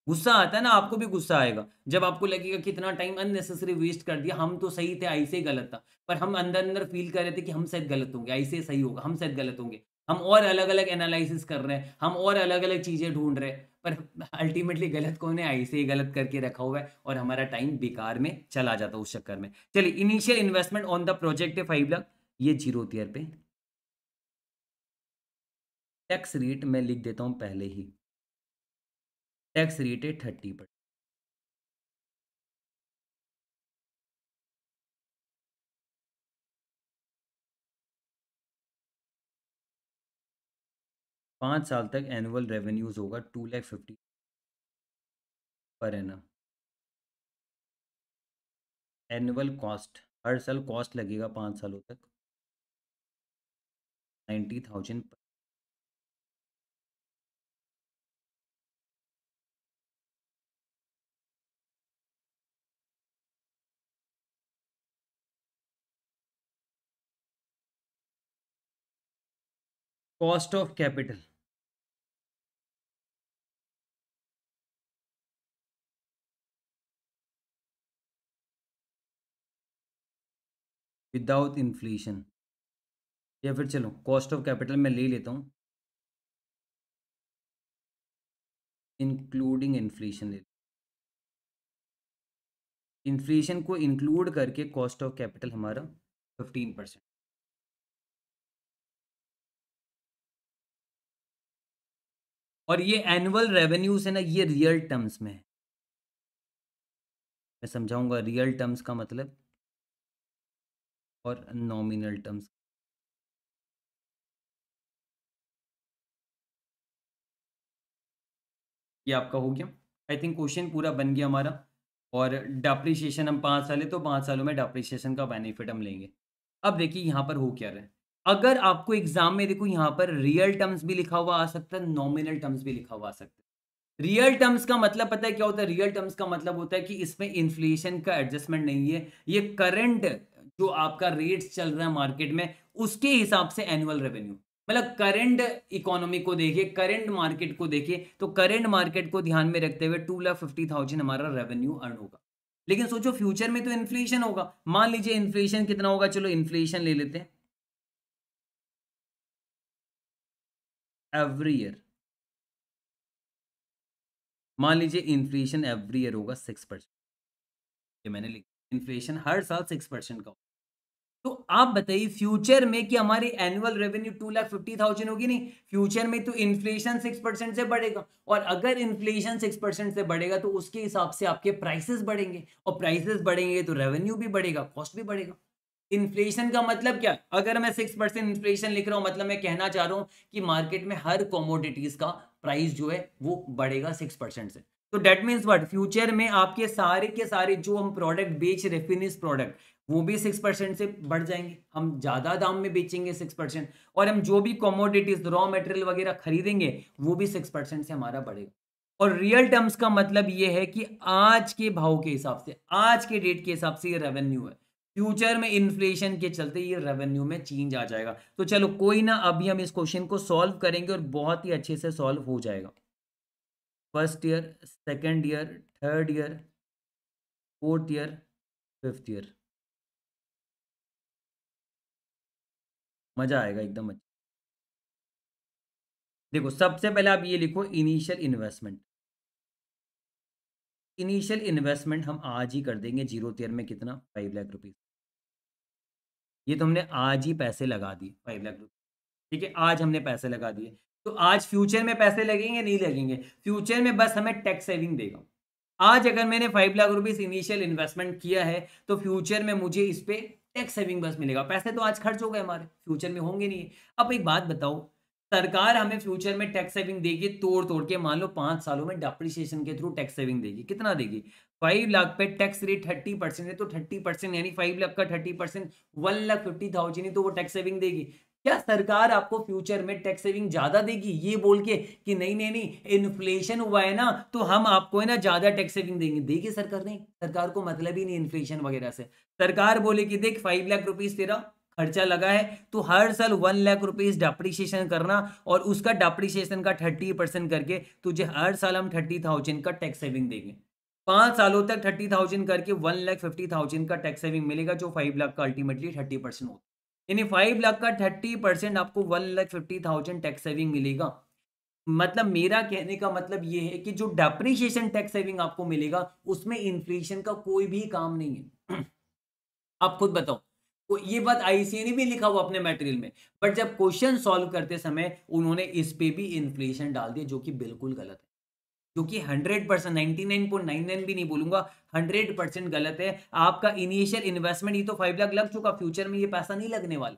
A: गुस्सा आता है ना आपको भी गुस्सा आएगा जब आपको लगेगा कितना टाइम अननेसेसरी वेस्ट कर दिया हम तो सही थे ऐसे ही गलत था पर हम अंदर अंदर फील कर रहे थे कि हम शायद गलत होंगे ऐसे सही होगा हम शायद गलत होंगे हम और अलग अलग एनालिसिस कर रहे हैं हम और अलग अलग चीज़ें ढूंढ रहे हैं पर अल्टीमेटली गलत कौन है ऐसे ही गलत करके रखा हुआ है और हमारा टाइम बेकार में चला जाता है उस चक्कर में चलिए initial investment on the project है फाइव लाख ये जीरो ईयर पे टैक्स रेट मैं लिख देता हूं पहले ही टैक्स रेट है थर्टी पर पाँच साल तक एनुअल रेवेन्यूज़ होगा टू लैख फिफ्टी पर है ना एनुअल कॉस्ट हर साल कॉस्ट लगेगा पाँच सालों तक ninety thousand cost of capital without inflation या फिर चलो कॉस्ट ऑफ कैपिटल मैं ले लेता हूँ इंक्लूडिंग इन्फ्लेशन ले इन्फ्लेशन को इंक्लूड करके कॉस्ट ऑफ कैपिटल हमारा फिफ्टीन परसेंट और ये एनुअल रेवेन्यूज है ना ये रियल टर्म्स में है मैं समझाऊंगा रियल टर्म्स का मतलब और नॉमिनल टर्म्स ये आपका हो गया आई थिंक क्वेश्चन पूरा बन गया हमारा और डाप्रिशिएशन हम पाँच साल है तो पाँच सालों में डाप्रिशिएशन का बेनिफिट हम लेंगे अब देखिए यहाँ पर हो क्या रहा है अगर आपको एग्जाम में देखो यहाँ पर रियल टर्म्स भी लिखा हुआ आ सकता है नॉमिनल टर्म्स भी लिखा हुआ आ सकता है रियल टर्म्स का मतलब पता है क्या होता है रियल टर्म्स का मतलब होता है कि इसमें इन्फ्लेशन का एडजस्टमेंट नहीं है ये करंट जो आपका रेट्स चल रहा है मार्केट में उसके हिसाब से एनुअल रेवेन्यू मतलब करंट इकोनॉमी को देखिए करंट मार्केट को देखिए तो करंट मार्केट को ध्यान में रखते हुए टू लाख फिफ्टी थाउजेंड हमारा रेवेन्यू अर्न होगा लेकिन सोचो फ्यूचर में तो इन्फ्लेशन होगा मान लीजिए इन्फ्लेशन कितना होगा चलो इन्फ्लेशन ले लेते हैं एवरी ईयर मान लीजिए इन्फ्लेशन एवरी ईयर होगा सिक्स परसेंट ये मैंने लिखा इन्फ्लेशन हर साल सिक्स परसेंट का तो आप बताइए फ्यूचर में कि हमारी annual revenue two lakh fifty thousand होगी नहीं फ्यूचर में तो इन्फ्लेशन सिक्स परसेंट से बढ़ेगा और अगर इन्फ्लेशन सिक्स परसेंट से बढ़ेगा तो उसके हिसाब से आपके प्राइसेस बढ़ेंगे और प्राइसेस बढ़ेंगे तो रेवेन्यू भी बढ़ेगा कॉस्ट भी बढ़ेगा इन्फ्लेशन का मतलब क्या अगर मैं सिक्स परसेंट इन्फ्लेशन लिख रहा हूं मतलब मैं कहना चाह रहा हूं कि मार्केट में हर कॉमोडिटीज का प्राइस जो है वो बढ़ेगा सिक्स परसेंट से तो डेट मीन्स वट फ्यूचर में आपके सारे के सारे जो हम प्रोडक्ट बेच रहे फिनिश प्रोडक्ट वो भी सिक्स परसेंट से बढ़ जाएंगे हम ज़्यादा दाम में बेचेंगे सिक्स परसेंट और हम जो भी कॉमोडिटीज रॉ मटेरियल वगैरह खरीदेंगे वो भी सिक्स परसेंट से हमारा बढ़ेगा और रियल टर्म्स का मतलब ये है कि आज के भाव के हिसाब से आज के डेट के हिसाब से ये रेवेन्यू है फ्यूचर में इन्फ्लेशन के चलते ये रेवेन्यू में चेंज आ जाएगा तो चलो कोई ना अभी हम इस क्वेश्चन को सॉल्व करेंगे और बहुत ही अच्छे से सॉल्व हो जाएगा first year second year third year fourth year fifth year मजा आएगा एकदम अच्छा देखो सबसे पहले आप ये लिखो इनिशियल इन्वेस्टमेंट इनिशियल इन्वेस्टमेंट हम आज ही कर देंगे जीरो तेयर में कितना फाइव लाख रुपीज़ ये तो हमने आज ही पैसे लगा दिए फाइव लाख रुपये ठीक है आज हमने पैसे लगा दिए तो आज फ्यूचर में पैसे लगेंगे नहीं लगेंगे फ्यूचर में बस हमें टैक्स सेविंग देगा आज अगर मैंने five lakh rupees initial investment किया है तो फ्यूचर में मुझे इस पर टैक्स सेविंग बस मिलेगा पैसे तो आज खर्च हो गए हमारे फ्यूचर में होंगे नहीं अब एक बात बताओ सरकार हमें फ्यूचर में टैक्स सेविंग देगी तोड़ तोड़ के मान लो पांच सालों में डेप्रिसिएशन के थ्रू टैक्स सेविंग देगी कितना देगी फाइव लाख पे टैक्स रेट थर्टी परसेंट है तो थर्टी परसेंट यानी फाइव लाख का thirty percent one lakh fifty thousand है तो वो टैक्स सेविंग देगी क्या सरकार आपको फ्यूचर में टैक्स सेविंग ज्यादा देगी ये बोल के कि नहीं नहीं नहीं इन्फ्लेशन हुआ है ना तो हम आपको है ना ज्यादा टैक्स सेविंग देंगे देगी सरकार नहीं सरकार को मतलब ही नहीं इन्फ्लेशन वगैरह से सरकार बोले कि देख फाइव लाख रुपीज तेरा खर्चा लगा है तो हर साल वन लाख रुपीज डेप्रिशिएशन करना और उसका डेप्रिशिएशन का थर्टी परसेंट करके तुझे हर साल हम थर्टी थाउजेंड का टैक्स सेविंग देंगे पांच सालों तक थर्टी थाउजेंड करके वन लाख फिफ्टी थाउजेंड का टैक्स सेविंग मिलेगा जो फाइव लाख का अल्टीमेटली थर्टी परसेंट होता है यानी फाइव लाख का थर्टी परसेंट आपको one lakh fifty thousand tax saving मिलेगा मतलब मेरा कहने का मतलब ये है कि जो डेप्रिशिएशन टैक्स सेविंग आपको मिलेगा उसमें इन्फ्लेशन का कोई भी काम नहीं है आप खुद बताओ ये बात आईसीए ने भी लिखा हुआ अपने मटेरियल में बट जब क्वेश्चन सॉल्व करते समय उन्होंने इस पे भी इन्फ्लेशन डाल दिया जो कि बिल्कुल गलत है जो कि 100 परसेंट नाइन भी नहीं बोलूंगा 100 परसेंट गलत है आपका इनिशियल इन्वेस्टमेंट ये तो फाइव लाख लग चुका फ्यूचर में ये पैसा नहीं लगने वाला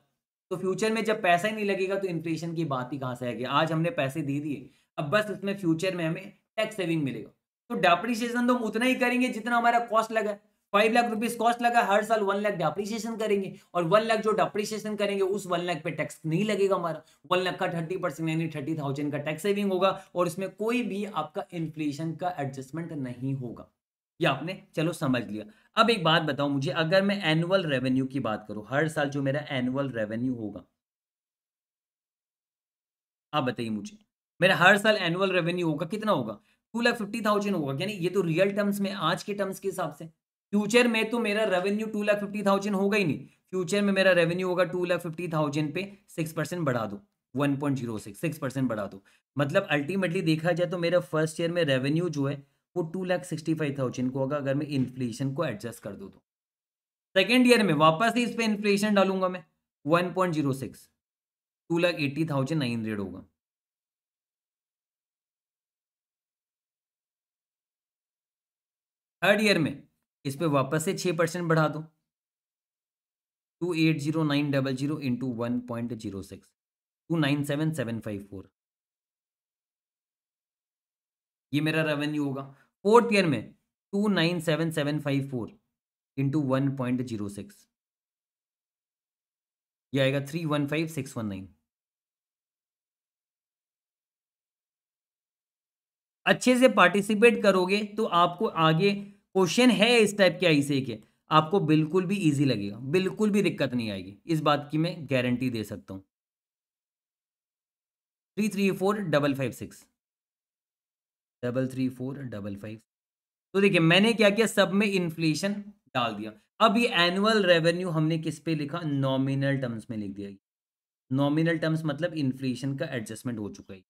A: तो फ्यूचर में जब पैसा ही नहीं लगेगा तो इन्फ्लेशन की बात ही कहाँ से आएगी आज हमने पैसे दे दिए अब बस उसमें फ्यूचर में हमें टैक्स सेविंग मिलेगा तो डेप्रिशिएशन तो हम उतना ही करेंगे जितना हमारा कॉस्ट लगा फाइव लाख रुपीज कॉस्ट लगा हर साल वन लाख डेप्रिसिएशन करेंगे और वन लाख जो डेप्रिसिएशन करेंगे उस वन लाख पे टैक्स नहीं लगेगा हमारा वन लाख का थर्टी परसेंट यानी थर्टी थाउजेंड का टैक्स सेविंग होगा और इसमें कोई भी आपका इन्फ्लेशन का एडजस्टमेंट नहीं होगा ये आपने चलो समझ लिया अब एक बात बताओ मुझे अगर मैं एनुअल रेवेन्यू की बात करूं हर साल जो मेरा एनुअल रेवेन्यू होगा आप बताइए मुझे मेरा हर साल एनुअल रेवेन्यू होगा कितना होगा टू लाख फिफ्टी थाउजेंड होगा यानी ये तो रियल टर्म्स में आज के टर्म्स के हिसाब से फ्यूचर में तो मेरा revenue two lakh fifty thousand होगा ही नहीं फ्यूचर में मेरा रेवेन्यू होगा टू लाख फिफ्टी थाउजेंड पे सिक्स परसेंट बढ़ा दो one point zero six six percent बढ़ा दो मतलब अल्टीमेटली देखा जाए तो मेरा फर्स्ट ईयर में रेवेन्यू जो है वो two lakh sixty five thousand को होगा अगर मैं इन्फ्लेशन को एडजस्ट कर दूँ तो सेकेंड ईयर में वापस ही इस पर इन्फ्लेशन डालूंगा मैं one point zero six two lakh eighty thousand nine hundred होगा थर्ड ईयर में इस पर वापस से छः परसेंट बढ़ा दो two eight zero nine double zero into one point zero six two nine seven seven five four ये मेरा रेवेन्यू होगा फोर्थ ईयर में two nine seven seven five four into one point zero six ये आएगा three one five six one nine अच्छे से participate करोगे तो आपको आगे क्वेश्चन है इस टाइप के आई के आपको बिल्कुल भी ईजी लगेगा बिल्कुल भी दिक्कत नहीं आएगी इस बात की मैं गारंटी दे सकता हूँ three three four double five six double three four double five तो देखिए मैंने क्या किया सब में इन्फ्लेशन डाल दिया अब ये एनुअल रेवेन्यू हमने किस पे लिखा नॉमिनल टर्म्स में लिख दिया नॉमिनल टर्म्स मतलब इन्फ्लेशन का एडजस्टमेंट हो चुका है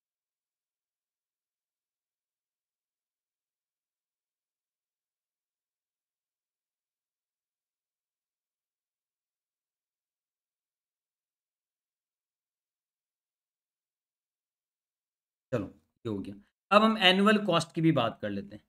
A: ये हो गया अब हम एनुअल कॉस्ट की भी बात कर लेते हैं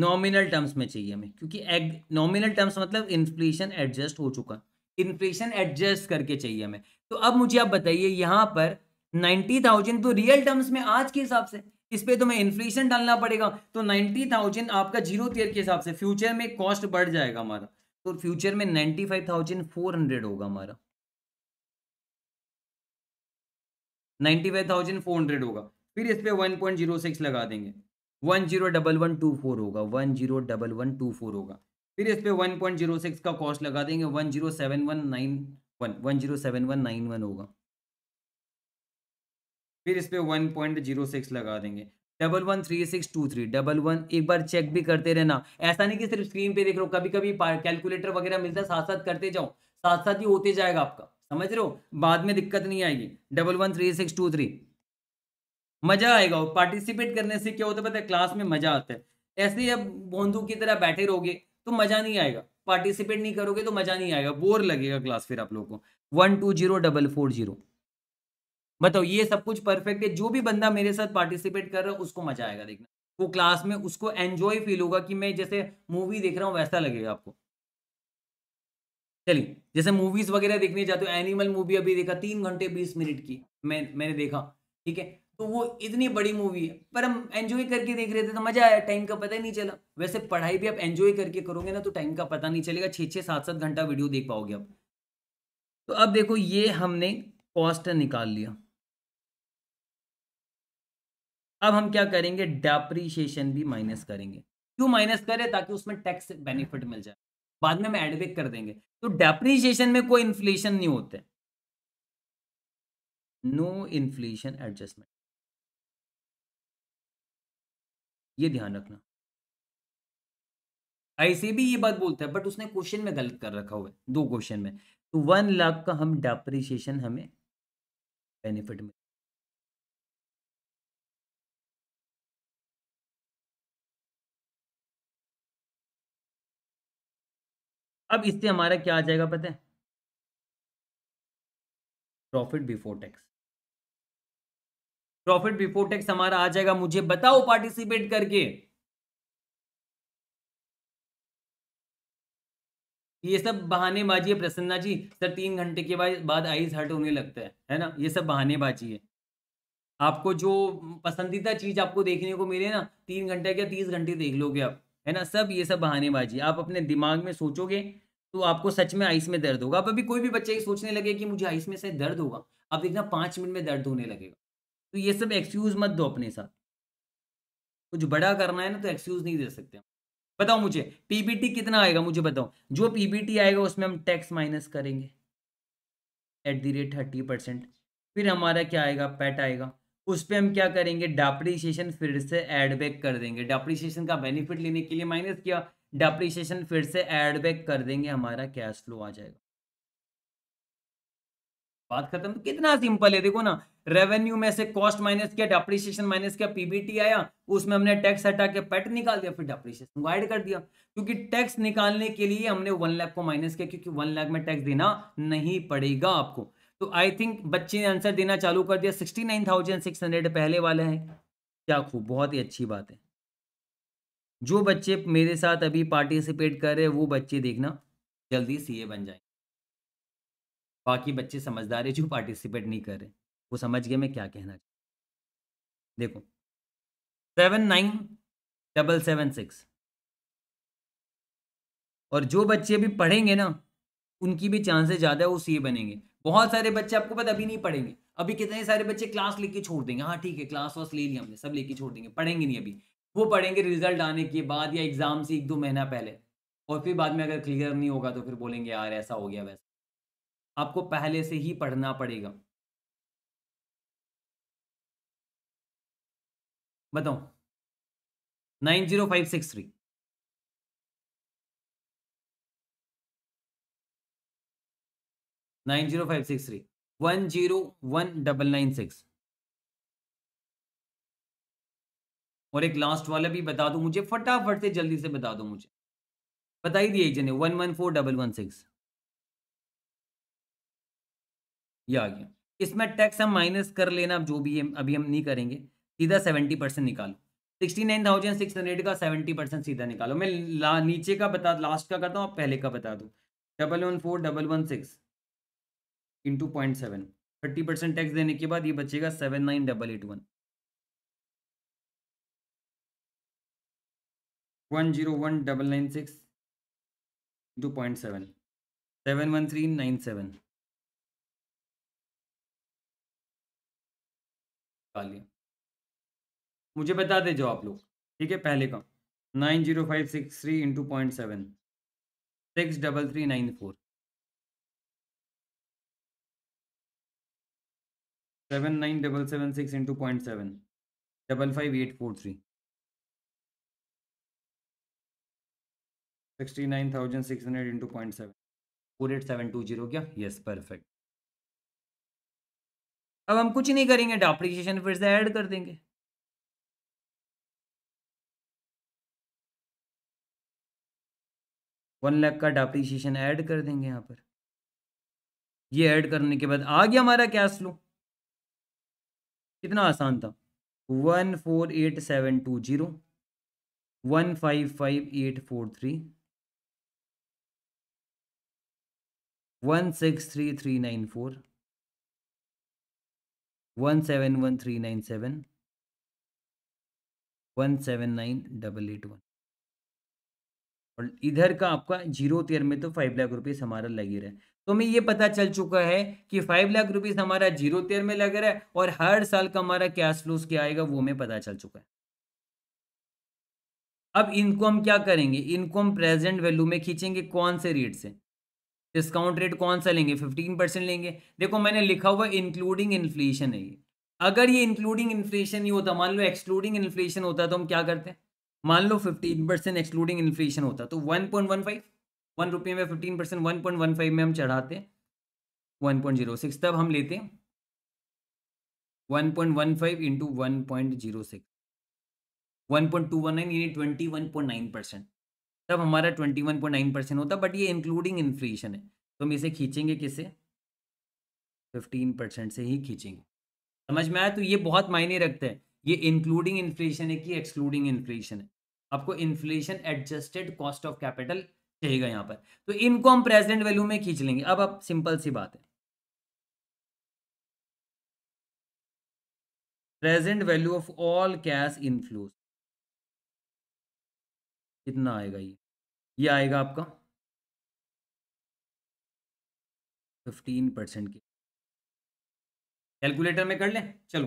A: नॉमिनल टर्म्स में चाहिए हमें क्योंकि एग नॉमिनल टर्म्स मतलब इन्फ्लेशन एडजस्ट हो चुका इन्फ्लेशन एडजस्ट करके चाहिए हमें तो अब मुझे आप बताइए यहाँ पर नाइन्टी थाउजेंड तो रियल टर्म्स में आज के हिसाब से इस पर तो तो इन्फ्लेशन डालना पड़ेगा तो नाइन्टी थाउजेंड आपका जीरो तेयर के हिसाब से फ्यूचर में कॉस्ट बढ़ जाएगा हमारा तो फ्यूचर में ninety five thousand four hundred होगा हमारा ninety five thousand four hundred होगा फिर इस पर वन पॉइंट जीरो सिक्स लगा देंगे one zero double one two four होगा one zero double one two four होगा फिर इस पर वन पॉइंट जीरो सिक्स का कॉस्ट लगा देंगे one zero seven one nine one one zero seven one nine one होगा फिर इस पर वन पॉइंट जीरो सिक्स लगा देंगे double one three six two three double one एक बार चेक भी करते रहना ऐसा नहीं कि सिर्फ स्क्रीन पे देख रहे हो कभी कभी कैलकुलेटर वगैरह मिलता है साथ साथ करते जाओ साथ साथ ही होते जाएगा आपका समझ रहे हो बाद में दिक्कत नहीं आएगी double one three six two three मजा आएगा और पार्टिसिपेट करने से क्या होता है पता है क्लास में मजा आता है ऐसे ही अब बोंदू की तरह बैठे रहोगे तो मजा नहीं आएगा पार्टिसिपेट नहीं करोगे तो मजा नहीं आएगा बोर लगेगा क्लास फिर आप लोगों को one two zero double four zero बताओ ये सब कुछ परफेक्ट है जो भी बंदा मेरे साथ पार्टिसिपेट कर रहा है उसको मजा आएगा देखना वो क्लास में उसको एंजॉय फील होगा कि मैं जैसे मूवी देख रहा हूँ वैसा लगेगा आपको चलिए जैसे मूवीज वगैरह देखने जाते हो एनिमल मूवी अभी देखा तीन घंटे बीस मिनट की मैं मैंने देखा ठीक है तो वो इतनी बड़ी मूवी है पर हम एंजॉय करके देख रहे थे तो मजा आया टाइम का पता ही नहीं चला वैसे पढ़ाई भी आप एंजॉय करके करोगे ना तो टाइम का पता नहीं चलेगा छः छः सात सात घंटा वीडियो देख पाओगे आप तो अब देखो ये हमने कॉस्ट निकाल लिया अब हम क्या करेंगे डेप्रीशिएशन भी माइनस करेंगे क्यों माइनस करें ताकि उसमें टैक्स बेनिफिट मिल जाए बाद में हम एडबैक कर देंगे तो डेप्रीशिएशन में कोई इन्फ्लेशन नहीं होते नो इन्फ्लेशन एडजस्टमेंट ये ध्यान रखना ऐसे भी ये बात बोलता है बट उसने क्वेश्चन में गलत कर रखा हुआ है दो क्वेश्चन में तो वन लाख का हम डेप्रीशिएशन हमें बेनिफिट में अब इससे हमारा क्या आ जाएगा पता है profit before tax profit before tax हमारा आ जाएगा मुझे बताओ पार्टिसिपेट करके ये सब बहानेबाजी है प्रसन्ना जी सर तीन घंटे के बाद बाद आइस हर्ट होने लगता है है ना ये सब बहानेबाजी है आपको जो पसंदीदा चीज आपको देखने को मिले ना तीन घंटे क्या तीस घंटे देख लोगे आप है ना सब ये सब बहानेबाजी आप अपने दिमाग में सोचोगे तो आपको सच में आइस में दर्द होगा अब अभी कोई भी बच्चा ये सोचने लगे कि मुझे आइस में से दर्द होगा आप देखना पाँच मिनट में दर्द होने लगेगा तो ये सब एक्सक्यूज मत दो अपने साथ कुछ बड़ा करना है ना तो एक्सक्यूज नहीं दे सकते बताओ मुझे पीपीटी कितना आएगा मुझे बताओ जो पीबीटी आएगा उसमें हम टैक्स माइनस करेंगे at the rate thirty percent फिर हमारा क्या आएगा पैट आएगा उस पर हम क्या करेंगे डाप्रिसिएशन फिर से एड बैक कर देंगे डाप्रिसिएशन का बेनिफिट लेने के लिए माइनस किया डाप्रिसिएशन फिर से एड बैक कर देंगे हमारा कैश फ्लो आ जाएगा बात खत्म तो कितना सिंपल है देखो ना रेवेन्यू में से कॉस्ट माइनस किया डेप्रिसिएशन माइनस किया पीबीटी आया उसमें हमने टैक्स हटा के पेट निकाल दिया फिर डेप्रिसिएशन को ऐड कर दिया क्योंकि टैक्स निकालने के लिए हमने वन लाख को माइनस किया क्योंकि वन लाख में टैक्स देना नहीं पड़ेगा आपको तो आई थिंक बच्चे ने आंसर देना चालू कर दिया sixty nine thousand six hundred पहले वाले हैं क्या खूब बहुत ही अच्छी बात है जो बच्चे मेरे साथ अभी पार्टिसिपेट कर रहे हैं वो बच्चे देखना जल्दी सीए बन जाएंगे बाकी बच्चे समझदार है जो पार्टिसिपेट नहीं कर रहे वो समझ गए मैं क्या कहना चाहता देखो seven nine double seven six और जो बच्चे अभी पढ़ेंगे ना उनकी भी चांसेस ज़्यादा है वो सीए बनेंगे बहुत सारे बच्चे आपको पता अभी नहीं पढ़ेंगे अभी कितने सारे बच्चे क्लास लेके छोड़ देंगे हाँ ठीक है क्लास वास ले लिया हमने सब लेके छोड़ देंगे पढ़ेंगे नहीं अभी वो पढ़ेंगे रिजल्ट आने के बाद या एग्जाम से एक दो महीना पहले और फिर बाद में अगर क्लियर नहीं होगा तो फिर बोलेंगे यार ऐसा हो गया वैसा आपको पहले से ही पढ़ना पड़ेगा बताओ nine zero five six three nine zero five six three one zero one double nine six और एक लास्ट वाला भी बता दो मुझे फटाफट से जल्दी से बता दो मुझे बता ही दिए जने one one four double one six ये आ गया इसमें टैक्स हम माइनस कर लेना अब जो भी है अभी हम नहीं करेंगे सीधा सेवेंटी परसेंट निकालो sixty nine thousand six hundred का सेवेंटी परसेंट सीधा निकालो मैं ला, नीचे का बता लास्ट का करता हूँ आप पहले का बता दो double one four double one six into point seven thirty percent tax देने के बाद ये बचेगा seven nine double eight one one zero one double nine six into point seven seven one three nine seven मुझे बता दे जो आप लोग ठीक है पहले का nine zero five six three into point seven six double three nine four seven nine double seven six into point seven double five eight four three sixty nine thousand six hundred into point seven four eight seven two zero क्या yes perfect अब हम कुछ नहीं करेंगे डॉप्रिशिएशन फिर से add कर देंगे वन लाख का डॉप्रिशिएशन ऐड कर देंगे यहाँ पर ये ऐड करने के बाद आ गया हमारा कैश फ्लो कितना आसान था one four eight seven two zero one five five eight four three one six three three nine four one seven one three nine seven one seven nine double eight one और इधर का आपका zero तेयर में तो five lakh rupees हमारा लगी रहा है तो हमें ये पता चल चुका है कि फाइव लाख रुपीज हमारा जीरो तेर में लग रहा है और हर साल का हमारा कैश फ्लोस क्या आएगा वो हमें पता चल चुका है अब इनको हम क्या करेंगे इनको हम प्रेजेंट वैल्यू में खींचेंगे कौन से रेट से डिस्काउंट रेट कौन सा लेंगे फिफ्टीन परसेंट लेंगे देखो मैंने लिखा हुआ इंक्लूडिंग इन्फ्लेशन है ये अगर ये इंक्लूडिंग इन्फ्लेशन ही होता मान लो एक्सक्लूडिंग इन्फ्लेशन होता तो हम क्या करते मान लो फिफ्टीन परसेंट एक्सक्लूडिंग इन्फ्लेशन होता तो one point one five one रुपये में fifteen percent one point one five में हम चढ़ाते वन पॉइंट जीरो सिक्स तब हम लेते one point one five into one point zero six one point two one nine यानी twenty one point nine percent तब हमारा twenty one point nine percent होता बट ये इंक्लूडिंग इन्फ्लेशन है तो हम इसे खींचेंगे किसे फिफ्टीन परसेंट से ही खींचेंगे समझ में आया तो ये बहुत मायने रखता है ये इंक्लूडिंग इन्फ्लेशन है कि एक्सक्लूडिंग इन्फ्लेशन है आपको inflation adjusted cost of capital रहेगा यहाँ पर तो इनको हम प्रेजेंट वैल्यू में खींच लेंगे अब अब सिंपल सी बात है present value of all cash inflows कितना आएगा ये ये आएगा आपका फिफ्टीन परसेंट के कैलकुलेटर में कर ले चलो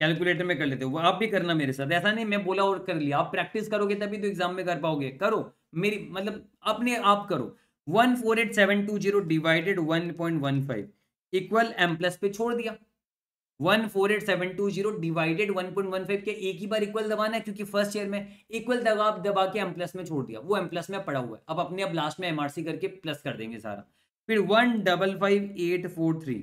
A: कैलकुलेटर में कर लेते हो आप भी करना मेरे साथ ऐसा नहीं मैं बोला और कर लिया आप प्रैक्टिस करोगे तभी तो एग्जाम में कर पाओगे करो मेरी मतलब अपने आप करो one four eight seven two zero divided one point one five equal M plus पे छोड़ दिया one four eight seven two zero divided one point one five के एक ही बार इक्वल दबाना है क्योंकि फर्स्ट ईयर में इक्वल दबा आप दबा के एम प्लस में छोड़ दिया वो एम प्लस में पड़ा हुआ है अब अपने अब लास्ट में एमआरसी करके प्लस कर देंगे सारा फिर one double five eight four three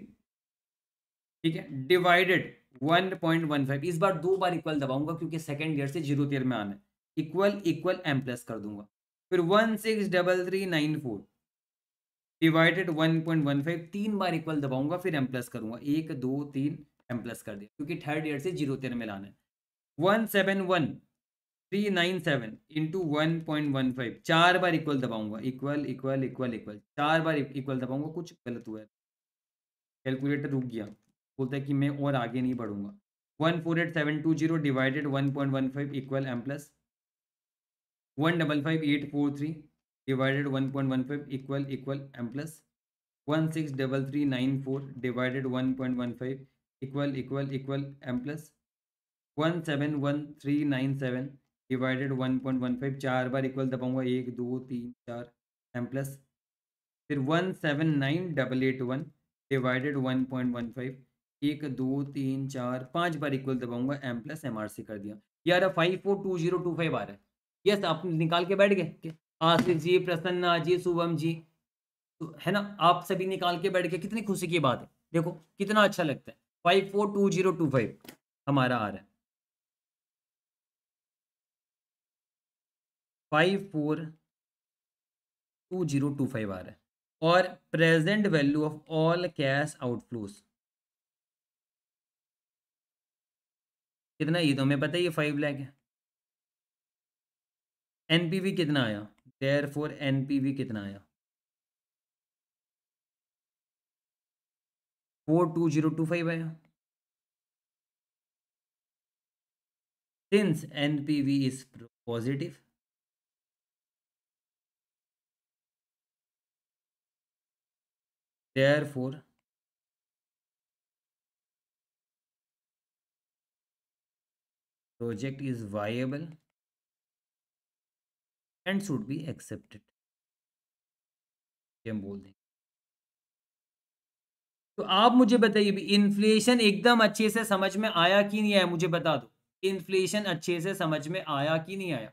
A: ठीक है divided one point one five इस बार दो बार इक्वल दबाऊंगा क्योंकि सेकेंड ईयर से जीरो ईयर में आना है इक्वल इक्वल एम प्लस कर दूंगा फिर one six double three nine four divided one point one five तीन बार इक्वल दबाऊंगा फिर एम प्लस करूंगा एक दो तीन एम प्लस कर दिया क्योंकि थर्ड ईयर से जीरो तेरह में लाना है one seven one three nine seven into one point one five चार बार इक्वल दबाऊंगा इक्वल इक्वल इक्वल इक्वल चार बार इक्वल दबाऊंगा कुछ गलत हुआ है कैलकुलेटर रुक गया बोलता है कि मैं और आगे नहीं बढ़ूंगा one four eight seven two zero divided one point one five equal M plus one double five eight four three divided one point one five equal equal M plus one six double three nine four divided one point one five equal equal equal M plus one seven one three nine seven divided one point one five चार बार equal दबाऊंगा एक दो तीन चार M plus फिर one seven nine double eight one divided one point one five एक दो तीन चार पाँच बार इक्वल दबाऊंगा M plus M R C कर दिया यार five four two zero two five आ रहा है यस आप निकाल के बैठ गए आशीष जी प्रसन्ना जी शुभम जी तो है ना आप सभी निकाल के बैठ गए कितनी खुशी की बात है देखो कितना अच्छा लगता है five four two zero two five हमारा आ रहा है five four two zero two five आ रहा है और present value of all cash outflows कितना ये तो हमें पता है ये फाइव लैख है एन कितना आया देयर फोर कितना आया four two zero two five आया since N P V is positive therefore project is viable and should be accepted हम बोल देंगे तो आप मुझे बताइए भी इन्फ्लेशन एकदम अच्छे से समझ में आया कि नहीं आया मुझे बता दो इन्फ्लेशन अच्छे से समझ में आया कि नहीं आया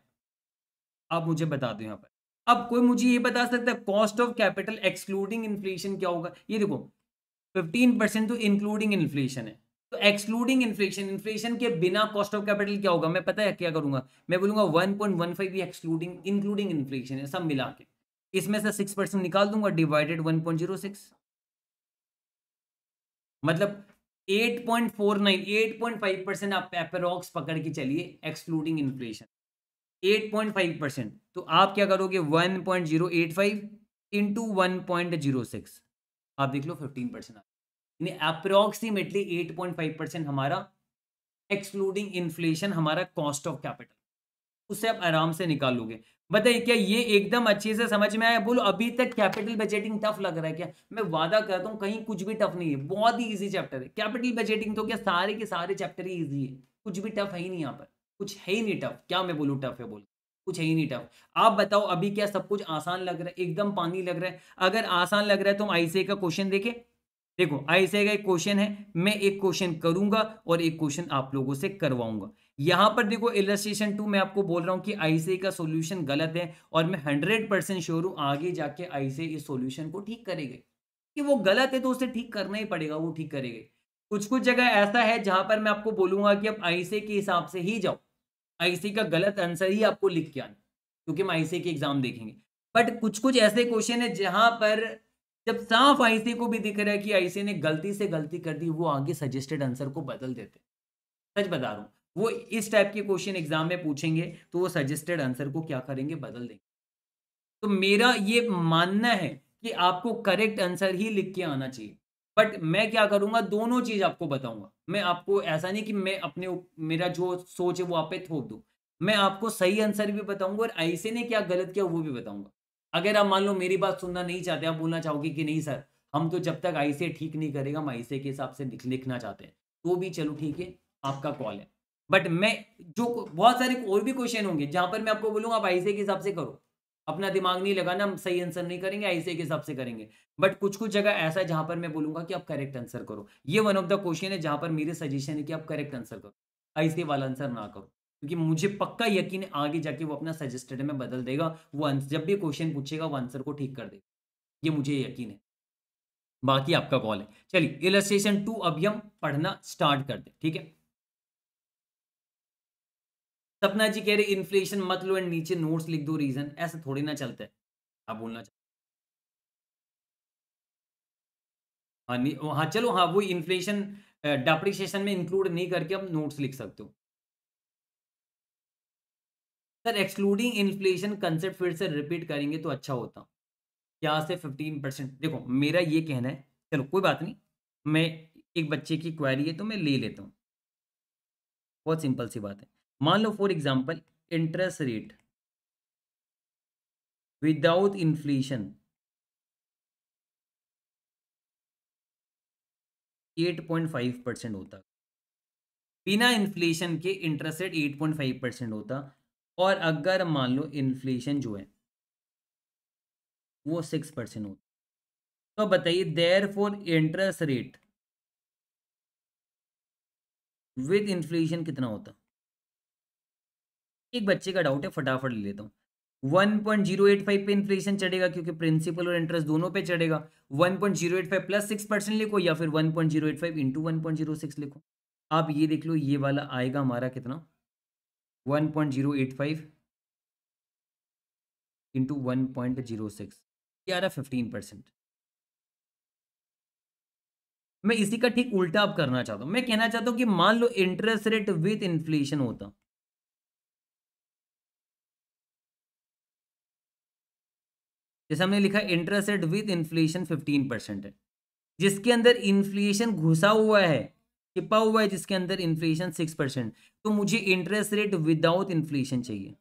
A: आप मुझे बता दो यहाँ पर अब कोई मुझे ये बता सकता है cost of capital excluding inflation क्या होगा ये देखो 15 परसेंट तो इंक्लूडिंग इन्फ्लेशन है तो एक्सक्लूडिंग इन्फ्लेशन इन्फ्लेशन के बिना कॉस्ट ऑफ कैपिटल क्या होगा मैं पता है क्या करूंगा मैं बोलूंगा one point one five excluding including inflation है सब मिला के इसमें से सिक्स परसेंट निकाल दूंगा divided one point zero six मतलब eight eight point four nine point five percent आप पेपरॉक्स पकड़ के चलिए excluding inflation eight point five percent तो आप क्या करोगे one point zero eight five into one point zero six आप देख लो फिफ्टीन परसेंट यानी अप्रोक्सीमेटली 8.5 परसेंट हमारा एक्सक्लूडिंग इन्फ्लेशन हमारा कॉस्ट ऑफ कैपिटल उससे आप आराम से निकाल लोगे बताइए क्या ये एकदम अच्छे से समझ में आया बोलो अभी तक कैपिटल बजटिंग टफ लग रहा है क्या मैं वादा करता हूँ कहीं कुछ भी टफ नहीं है बहुत ही इजी चैप्टर है कैपिटल बजटिंग तो क्या सारे के सारे चैप्टर ही इजी है कुछ भी टफ है ही नहीं यहाँ पर कुछ है ही नहीं टफ क्या मैं बोलूँ टफ है बोल कुछ है ही नहीं टफ आप बताओ अभी क्या सब कुछ आसान लग रहा है एकदम पानी लग रहा है अगर आसान लग रहा है तो हम आईसीए का क्वेश्चन देखें देखो ऐसे का एक क्वेश्चन है मैं एक क्वेश्चन करूंगा और एक क्वेश्चन आप लोगों से करवाऊंगा यहां पर देखो इलस्ट्रेशन टू मैं आपको बोल रहा हूं कि आईसीए का सॉल्यूशन गलत है और मैं हंड्रेड परसेंट श्योर हूं आगे जाके आईसीए इस सॉल्यूशन को ठीक करेगा कि वो गलत है तो उसे ठीक करना ही पड़ेगा वो ठीक करेगा कुछ कुछ जगह ऐसा है जहां पर मैं आपको बोलूंगा कि आप आईसे के हिसाब से ही जाओ आईसीए का गलत आंसर ही आपको लिख के आना क्योंकि हम आईसीए के एग्जाम देखेंगे बट कुछ कुछ ऐसे क्वेश्चन है जहां पर जब साफ आईसी को भी दिख रहा है कि आईसी ने गलती से गलती कर दी वो आगे सजेस्टेड आंसर को बदल देते सच बता रहा हूँ वो इस टाइप के क्वेश्चन एग्जाम में पूछेंगे तो वो सजेस्टेड आंसर को क्या करेंगे बदल देंगे तो मेरा ये मानना है कि आपको करेक्ट आंसर ही लिख के आना चाहिए बट मैं क्या करूंगा दोनों चीज आपको बताऊंगा मैं आपको ऐसा नहीं कि मैं अपने मेरा जो सोच है वो आप पे थोप दू मैं आपको सही आंसर भी बताऊंगा और ऐसे ने क्या गलत किया वो भी बताऊंगा अगर आप मान लो मेरी बात सुनना नहीं चाहते आप बोलना चाहोगे कि नहीं सर हम तो जब तक आई ठीक नहीं करेगा हम आईसे के हिसाब से लिखना चाहते हैं तो भी चलो ठीक है आपका कॉल है बट मैं जो बहुत सारे और भी क्वेश्चन होंगे जहां पर मैं आपको बोलूंगा आप आईसे के हिसाब से करो अपना दिमाग नहीं लगाना हम सही आंसर नहीं करेंगे ऐसे के हिसाब से करेंगे बट कुछ कुछ जगह ऐसा है जहां पर मैं बोलूंगा कि आप करेक्ट आंसर करो ये वन ऑफ द क्वेश्चन है जहां पर मेरे सजेशन है कि आप करेक्ट आंसर करो आईसे वाला आंसर ना करो क्योंकि मुझे पक्का यकीन है आगे जाके वो अपना सजेस्टेड में बदल देगा वो जब भी क्वेश्चन पूछेगा वो आंसर को ठीक कर देगा ये मुझे यकीन है बाकी आपका कॉल है चलिए इलस्ट्रेशन टू अभी हम पढ़ना स्टार्ट कर दे ठीक है सपना जी कह रहे इन्फ्लेशन मत लो एंड नीचे नोट्स लिख दो रीजन ऐसा थोड़ी ना चलते है आप बोलना चाहते हाँ, हाँ चलो हाँ वो इन्फ्लेशन डेप्रिशिएशन में इंक्लूड नहीं करके आप नोट्स लिख सकते हो सर एक्सक्लूडिंग इन्फ्लेशन कंसेप्ट फिर से रिपीट करेंगे तो अच्छा होता क्या से फिफ्टीन परसेंट देखो मेरा ये कहना है चलो कोई बात नहीं मैं एक बच्चे की क्वारी है तो मैं ले लेता हूँ बहुत सिंपल सी बात है मान लो for example interest rate without inflation eight point five percent होता बिना इन्फ्लेशन के interest rate eight point five percent होता और अगर मान लो इन्फ्लेशन जो है वो सिक्स परसेंट हो तो बताइए therefore interest rate with inflation कितना होता एक बच्चे का डाउट है फटाफट ले लेता हूँ 1.085 पे इन्फ्लेशन चढ़ेगा क्योंकि प्रिंसिपल और इंटरेस्ट दोनों पे चढ़ेगा 1.085 प्लस सिक्स परसेंट लिखो या फिर 1.085 पॉइंट इंटू वन लिखो आप ये देख लो ये वाला आएगा हमारा कितना one point zero eight five into one point zero six ये आ रहा फिफ्टीन परसेंट मैं इसी का ठीक उल्टा अब करना चाहता हूँ मैं कहना चाहता हूँ कि मान लो इंटरेस्ट रेट विथ इन्फ्लेशन होता जैसे हमने लिखा interest rate with inflation fifteen percent है जिसके अंदर इन्फ्लेशन घुसा हुआ है छिपा हुआ है जिसके अंदर इन्फ्लेशन सिक्स परसेंट तो मुझे इंटरेस्ट रेट विदाउट इन्फ्लेशन चाहिए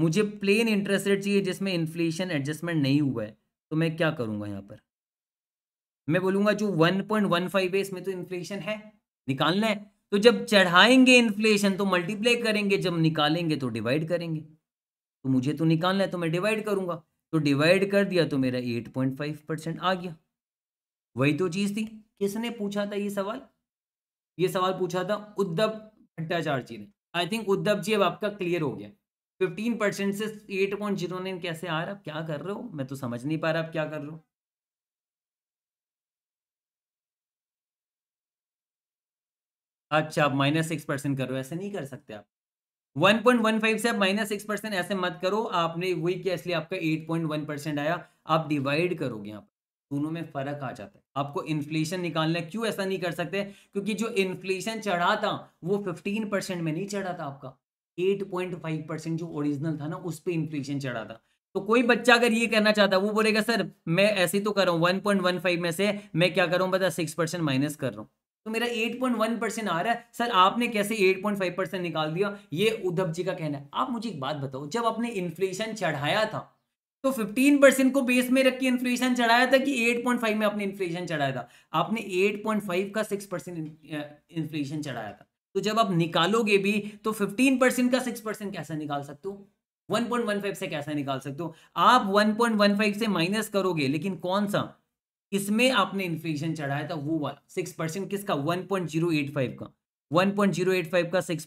A: मुझे प्लेन इंटरेस्ट रेट चाहिए जिसमें इन्फ्लेशन एडजस्टमेंट नहीं हुआ है तो मैं क्या करूंगा यहाँ पर मैं बोलूंगा जो वन पॉइंट वन फाइव है इसमें तो इन्फ्लेशन है निकालना है तो जब चढ़ाएंगे इन्फ्लेशन तो मल्टीप्लाई करेंगे जब निकालेंगे तो डिवाइड करेंगे तो मुझे तो निकालना है तो मैं डिवाइड करूंगा तो डिवाइड कर दिया तो मेरा एट पॉइंट फाइव परसेंट आ गया वही तो चीज़ थी किसने पूछा था ये सवाल ये सवाल पूछा था उद्धव भट्टाचार्य जी ने आई थिंक उद्धव जी अब आपका क्लियर हो गया फिफ्टीन परसेंट से एट पॉइंट जीरो नाइन कैसे आ रहा आप क्या कर रहे हो मैं तो समझ नहीं पा रहा आप क्या कर रहे हो अच्छा आप माइनस सिक्स परसेंट कर रहे हो ऐसे नहीं कर सकते आप वन पॉइंट वन फाइव से आप माइनस सिक्स परसेंट ऐसे मत करो आपने वही किया इसलिए आपका एट पॉइंट वन परसेंट आया आप डिवाइड करोगे यहाँ पर दोनों में फर्क आ जाता है आपको इन्फ्लेशन निकालना क्यों ऐसा नहीं कर सकते क्योंकि जो इन्फ्लेशन चढ़ा था वो 15 परसेंट में नहीं चढ़ा था आपका 8.5 परसेंट जो ओरिजिनल था ना उस पर इन्फ्लेशन चढ़ा था तो कोई बच्चा अगर ये करना चाहता है वो बोलेगा सर मैं ऐसे तो कर रहा हूँ वन पॉइंट वन फाइव में से मैं क्या कर रहा हूँ बता सिक्स परसेंट माइनस कर रहा हूँ तो मेरा 8.1 परसेंट आ रहा है सर आपने कैसे 8.5 परसेंट निकाल दिया ये उद्धव जी का कहना है आप मुझे एक बात बताओ जब आपने इन्फ्लेशन चढ़ाया था तो 15 परसेंट को बेस में रख के इन्फ्लेशन चढ़ाया था कि 8.5 में आपने इन्फ्लेशन चढ़ाया था आपने 8.5 का 6 परसेंट इन्फ्लेशन चढ़ाया था तो जब आप निकालोगे भी तो 15 परसेंट का 6 परसेंट कैसा निकाल सकते हो 1.15 से कैसा निकाल सकते हो आप 1.15 से माइनस करोगे लेकिन कौन सा इसमें आपने इन्फ्लेशन चढ़ाया था वो वाला सिक्स परसेंट किसका वन का वन का सिक्स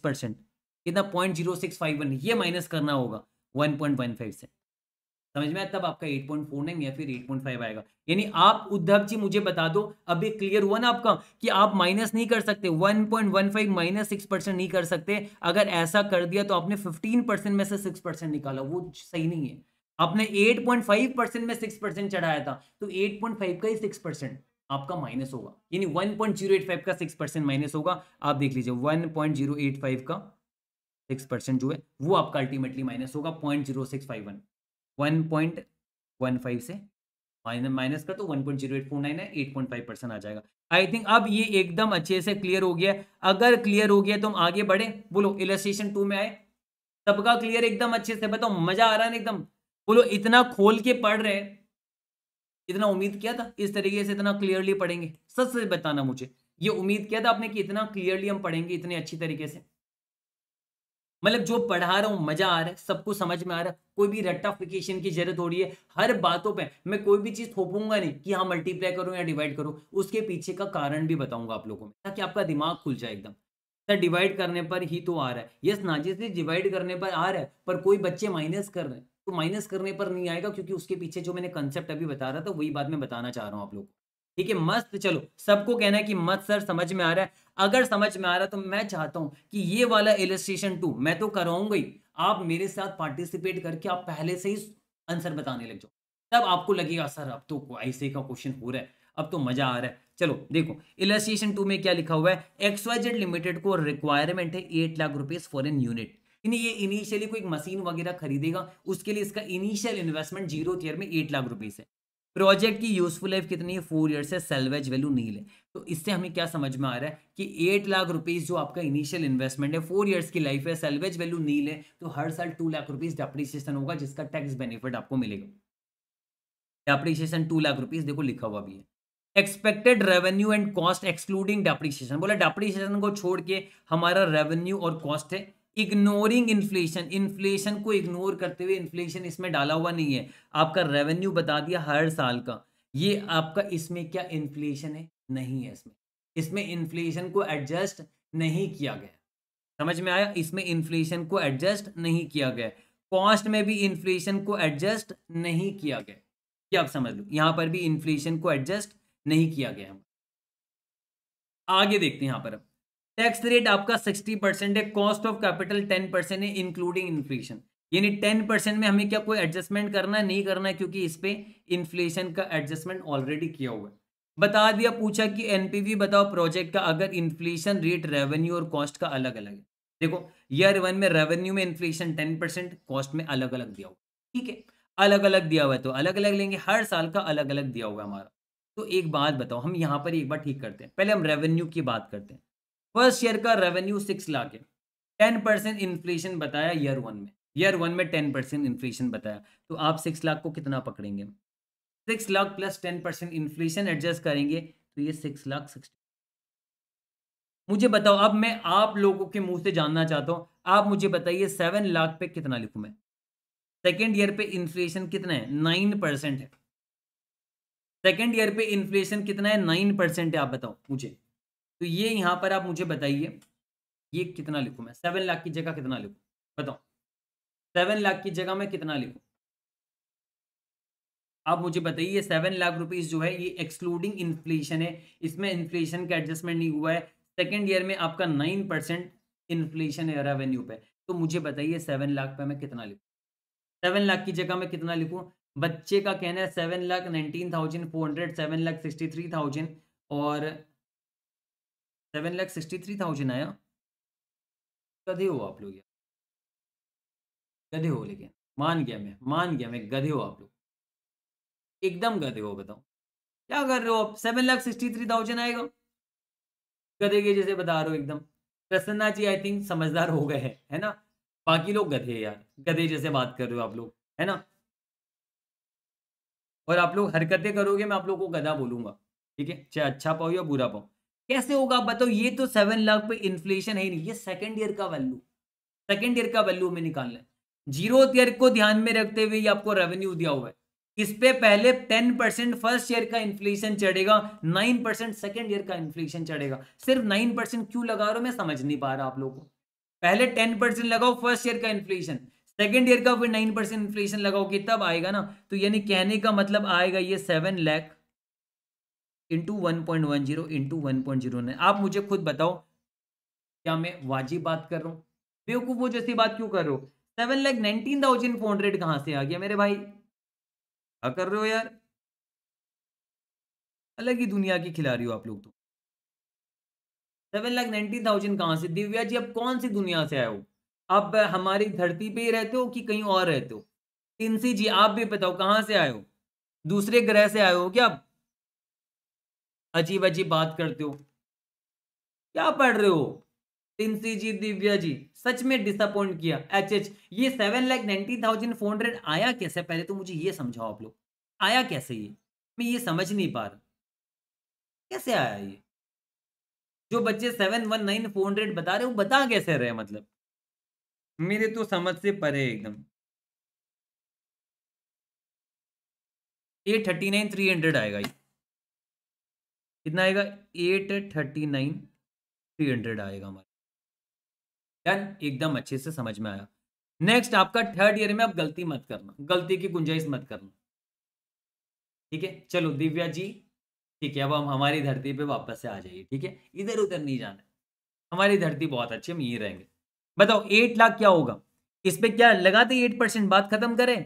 A: कितना पॉइंट ये माइनस करना होगा वन से समझ में आया तब आपका नहीं या फिर 8.5 आएगा यानी आप उद्धव जी मुझे बता दो अब क्लियर हुआ ना आपका कि आप माइनस नहीं कर सकते 1.15 माइनस सिक्स परसेंट नहीं कर सकते अगर ऐसा कर दिया तो आपने 15 परसेंट में से सिक्स परसेंट निकाला वो सही नहीं है आपने 8.5 परसेंट में सिक्स परसेंट चढ़ाया था तो 8.5 का ही सिक्स परसेंट आपका माइनस होगा यानी 1.085 का सिक्स परसेंट माइनस होगा आप देख लीजिए 1.085 का सिक्स परसेंट जो है वो आपका अल्टीमेटली माइनस होगा point zero six five one one point one five से माइनस कर तो one point zero eight four nine है एट पॉइंट फाइव परसेंट आ जाएगा आई थिंक अब ये एकदम अच्छे से क्लियर हो गया अगर क्लियर हो गया तो हम आगे बढ़े बोलो इलेस्ट्रेशन टू में आए सबका क्लियर एकदम अच्छे से बताओ मजा आ रहा है एकदम बोलो इतना खोल के पढ़ रहे इतना उम्मीद किया था इस तरीके से इतना क्लियरली पढ़ेंगे सच से बताना मुझे ये उम्मीद किया था आपने कि इतना क्लियरली हम पढ़ेंगे इतने अच्छी तरीके से मतलब जो पढ़ा रहा हूँ मजा आ रहा है सबको समझ में आ रहा है कोई भी रट्टाफिकेशन की जरूरत हो रही है हर बातों पे मैं कोई भी चीज थोपूंगा नहीं कि हाँ मल्टीप्लाई करो या डिवाइड करो उसके पीछे का कारण भी बताऊंगा आप लोगों में ताकि आपका दिमाग खुल जाए एकदम सर तो डिवाइड करने पर ही तो आ रहा है यस ना जिस डिवाइड करने पर आ रहा है पर कोई बच्चे माइनस कर रहे हैं तो माइनस करने पर नहीं आएगा क्योंकि उसके पीछे जो मैंने कंसेप्ट अभी बता रहा था वही बात मैं बताना चाह रहा हूँ आप लोग ठीक है मस्त चलो सबको कहना है कि मत सर समझ में आ रहा है अगर समझ में आ रहा है तो मैं चाहता हूं कि ये वाला इलस्ट्रेशन टू मैं तो कराऊंगा ही आप मेरे साथ पार्टिसिपेट करके आप पहले से ही आंसर बताने लग जाओ तब आपको लगेगा सर अब तो ऐसे का क्वेश्चन हो रहा है अब तो मजा आ रहा है चलो देखो इलेस्ट्रेशन टू में क्या लिखा हुआ है एक्सवाइजेड लिमिटेड को रिक्वायरमेंट है eight lakh rupees for an unit ये इनिशियली कोई मशीन वगैरह खरीदेगा उसके लिए इसका इनिशियल इन्वेस्टमेंट जीरो में एट लाख रुपीज है प्रोजेक्ट की यूजफुल लाइफ कितनी है फोर ईयर से सेल्वेज वैल्यू नील है तो इससे हमें क्या समझ में आ रहा है कि एट लाख रुपीज़ जो आपका इनिशियल इन्वेस्टमेंट है फोर ईयर्स की लाइफ है सेल्वेज वैल्यू नील है तो हर साल टू लाख रुपीज़ डेप्रिसिएशन होगा जिसका टैक्स बेनिफिट आपको मिलेगा डेप्रिसिएशन टू लाख रुपीज़ देखो लिखा हुआ भी है expected revenue and cost excluding depreciation बोला डेप्रिसिएशन को छोड़ के हमारा रेवेन्यू और कॉस्ट है इग्नोरिंग इन्फ्लेशन इन्फ्लेशन को इग्नोर करते हुए इन्फ्लेशन इसमें डाला हुआ नहीं है आपका रेवेन्यू बता दिया हर साल का ये आपका इसमें क्या इन्फ्लेशन है नहीं है इसमें इसमें इन्फ्लेशन को एडजस्ट नहीं किया गया समझ में आया इसमें इन्फ्लेशन को एडजस्ट नहीं किया गया कॉस्ट में भी इन्फ्लेशन को एडजस्ट नहीं किया गया क्या आप समझ लो यहाँ पर भी इन्फ्लेशन को एडजस्ट नहीं किया गया आगे देखते हैं यहाँ पर अब टैक्स रेट आपका सिक्सटी परसेंट है cost of capital ten percent है इंक्लूडिंग इन्फ्लेशन यानी टेन परसेंट में हमें क्या कोई एडजस्टमेंट करना है नहीं करना है क्योंकि इस पर इन्फ्लेशन का एडजस्टमेंट ऑलरेडी किया हुआ है बता दिया पूछा कि एनपीवी बताओ प्रोजेक्ट का अगर इन्फ्लेशन रेट रेवेन्यू और कॉस्ट का अलग अलग है देखो ईयर वन में रेवेन्यू में इन्फ्लेशन टेन परसेंट कॉस्ट में अलग अलग दिया हुआ ठीक है अलग अलग दिया हुआ है तो अलग अलग लेंगे हर साल का अलग अलग दिया हुआ है हमारा तो एक बात बताओ हम यहाँ पर एक बार ठीक करते हैं पहले हम रेवेन्यू की बात करते हैं फर्स्ट ईयर का रेवेन्यू सिक्स लाख है टेन परसेंट इन्फ्लेशन बताया ईयर वन में ईयर वन में टेन परसेंट इन्फ्लेशन बताया तो आप सिक्स लाख को कितना पकड़ेंगे six lakh plus ten percent inflation adjust करेंगे तो ये सिक्स लाख सिक्सटी मुझे बताओ अब मैं आप लोगों के मुंह से जानना चाहता हूँ आप मुझे बताइए सेवन लाख पे कितना लिखूँ मैं सेकेंड ईयर पे इन्फ्लेशन कितना है नाइन परसेंट है सेकेंड ईयर पे इन्फ्लेशन कितना है नाइन परसेंट है आप बताओ मुझे तो ये यहाँ पर आप मुझे बताइए ये कितना लिखू मैं सेवन लाख की जगह कितना लिखू बताओ सेवन लाख की जगह मैं कितना लिखू आप मुझे बताइए सेवन लाख रुपीज जो है ये एक्सक्लूडिंग इन्फ्लेशन है इसमें इन्फ्लेशन का एडजस्टमेंट नहीं हुआ है सेकेंड ईयर में आपका नाइन परसेंट इन्फ्लेशन है रेवेन्यू पे तो मुझे बताइए सेवन लाख पे मैं कितना लिखू सेवन लाख की जगह मैं कितना लिखू बच्चे का कहना है seven lakh nineteen thousand four hundred seven lakh sixty three thousand और seven lakh sixty three thousand आया गधे हो आप लोग गधे हो लेकिन मान गया मैं मान गया मैं गधे हो आप लोग एकदम गधे हो बताओ क्या कर रहे हो आप seven lakh sixty three thousand आएगा गधे के जैसे बता रहे हो एकदम प्रसन्ना जी आई थिंक समझदार हो गए हैं है ना बाकी लोग गधे यार गधे जैसे बात कर रहे हो आप लोग है ना और आप लोग हरकतें करोगे मैं आप लोग को गधा बोलूंगा ठीक है चाहे अच्छा पाओ या बुरा पाओ कैसे होगा बताओ ये तो सेवन लाख पे इन्फ्लेशन है नहीं ये सेकेंड ईयर का वैल्यू सेकेंड ईयर का वैल्यू हमें निकालना है जीरो ईयर को ध्यान में रखते हुए आपको रेवेन्यू दिया हुआ है इस पे पहले टेन परसेंट फर्स्ट ईयर का इन्फ्लेशन चढ़ेगा नाइन परसेंट सेकेंड ईयर का इन्फ्लेशन चढ़ेगा सिर्फ नाइन परसेंट क्यों लगा रहा हूं मैं समझ नहीं पा रहा आप लोगों को पहले टेन परसेंट लगाओ फर्स्ट ईयर का इन्फ्लेशन सेकेंड ईयर का फिर नाइन परसेंट इन्फ्लेशन लगाओगे तब आएगा ना तो यानी कहने का मतलब आएगा ये seven lakh into one point one zero into one point zero nine आप मुझे खुद बताओ क्या मैं वाजिब बात कर रहा हूँ बेवकूफ़ वो जैसी बात क्यों कर रहे हो seven lakh nineteen thousand four hundred कहाँ से आ गया मेरे भाई क्या कर रहे हो यार अलग ही दुनिया की खिलाड़ी हो आप लोग तो सेवन लैख नाइनटीन थाउजेंड कहाँ से दिव्या जी आप कौन सी दुनिया से आए हो आप हमारी धरती पे ही रहते हो कि कहीं और रहते हो तिनसी जी आप भी बताओ कहाँ से आए हो दूसरे ग्रह से आए हो क्या आप अजीब अजीब बात करते हो क्या पढ़ रहे हो सिंसी जी दिव्या जी सच में डिसअपॉइंट किया एच एच ये seven lakh ninety thousand four hundred आया कैसे पहले तो मुझे ये समझाओ आप लोग आया कैसे ये मैं ये समझ नहीं पा रहा कैसे आया ये जो बच्चे seven one nine four hundred बता रहे हो बता कैसे रहे मतलब मेरे तो समझ से परे एकदम ये थर्टी नाइन थ्री हंड्रेड आएगा ये कितना आएगा eight thirty nine three hundred आएगा हमारा डन एकदम अच्छे से समझ में आया नेक्स्ट आपका थर्ड ईयर में आप गलती मत करना गलती की गुंजाइश मत करना ठीक है चलो दिव्या जी ठीक है अब हम हमारी धरती पे वापस से आ जाइए ठीक है इधर उधर नहीं जाना हमारी धरती बहुत अच्छी हम यहीं रहेंगे बताओ एट लाख क्या होगा इस पर क्या लगाते एट परसेंट बात खत्म करें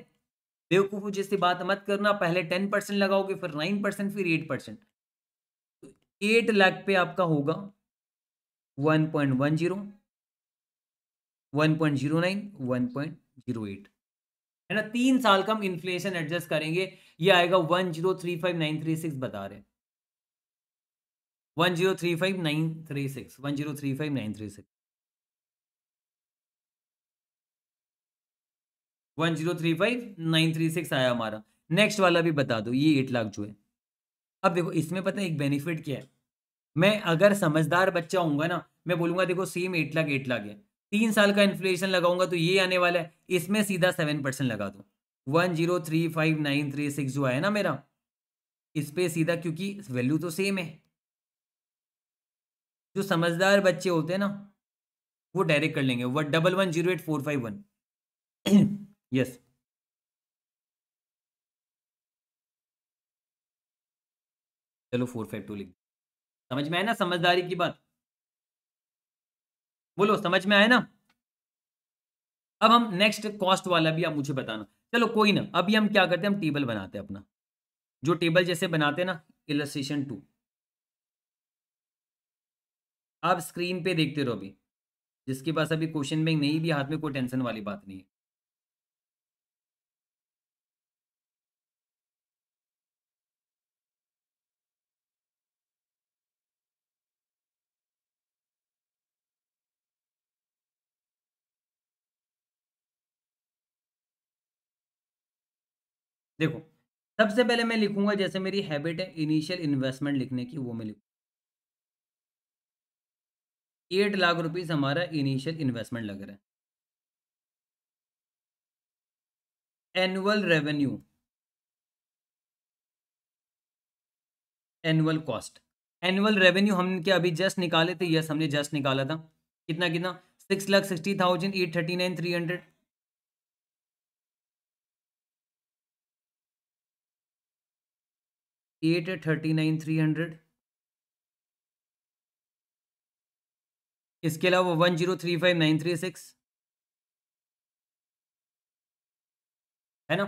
A: बेवकूफ जैसी बात मत करना पहले टेन परसेंट लगाओगे फिर नाइन परसेंट फिर एट परसेंट एट लाख पे आपका होगा one point one zero one point zero nine one point zero eight है ना तीन साल का हम इन्फ्लेशन एडजस्ट करेंगे ये आएगा one zero three five nine three six बता रहे one zero three five nine three six one zero three five nine three six one zero three five nine three six आया हमारा नेक्स्ट वाला भी बता दो ये एट लाख जो है अब देखो इसमें पता है एक बेनिफिट क्या है मैं अगर समझदार बच्चा होऊंगा ना मैं बोलूंगा देखो same eight lakh eight lakh है तीन साल का इन्फ्लेशन लगाऊंगा तो ये आने वाला है इसमें सीधा सेवन परसेंट लगा दो one zero three five nine three six जो है ना मेरा इस पर सीधा क्योंकि वैल्यू तो सेम है जो समझदार बच्चे होते हैं ना वो डायरेक्ट कर लेंगे one double one zero eight four five one yes चलो फोर फाइव टू लिख समझ में आया ना समझदारी की बात बोलो समझ में आया ना अब हम नेक्स्ट कॉस्ट वाला भी आप मुझे बताना चलो कोई ना अभी हम क्या करते हैं हम टेबल बनाते हैं अपना जो टेबल जैसे बनाते हैं ना इलस्ट्रेशन टू आप स्क्रीन पे देखते रहो अभी जिसके पास अभी क्वेश्चन बैंक नहीं भी हाथ में कोई टेंशन वाली बात नहीं है देखो सबसे पहले मैं लिखूंगा जैसे मेरी हैबिट है इनिशियल इन्वेस्टमेंट लिखने की वो मैं लिखूंगा एट लाख रुपीज़ हमारा इनिशियल इन्वेस्टमेंट लग रहा है annual revenue annual cost annual revenue हमने क्या अभी जस्ट निकाले थे यस हमने जस्ट निकाला था कितना कितना six lakh sixty thousand eight thirty nine three hundred eight thirty nine three hundred इसके अलावा one zero three five nine three six है ना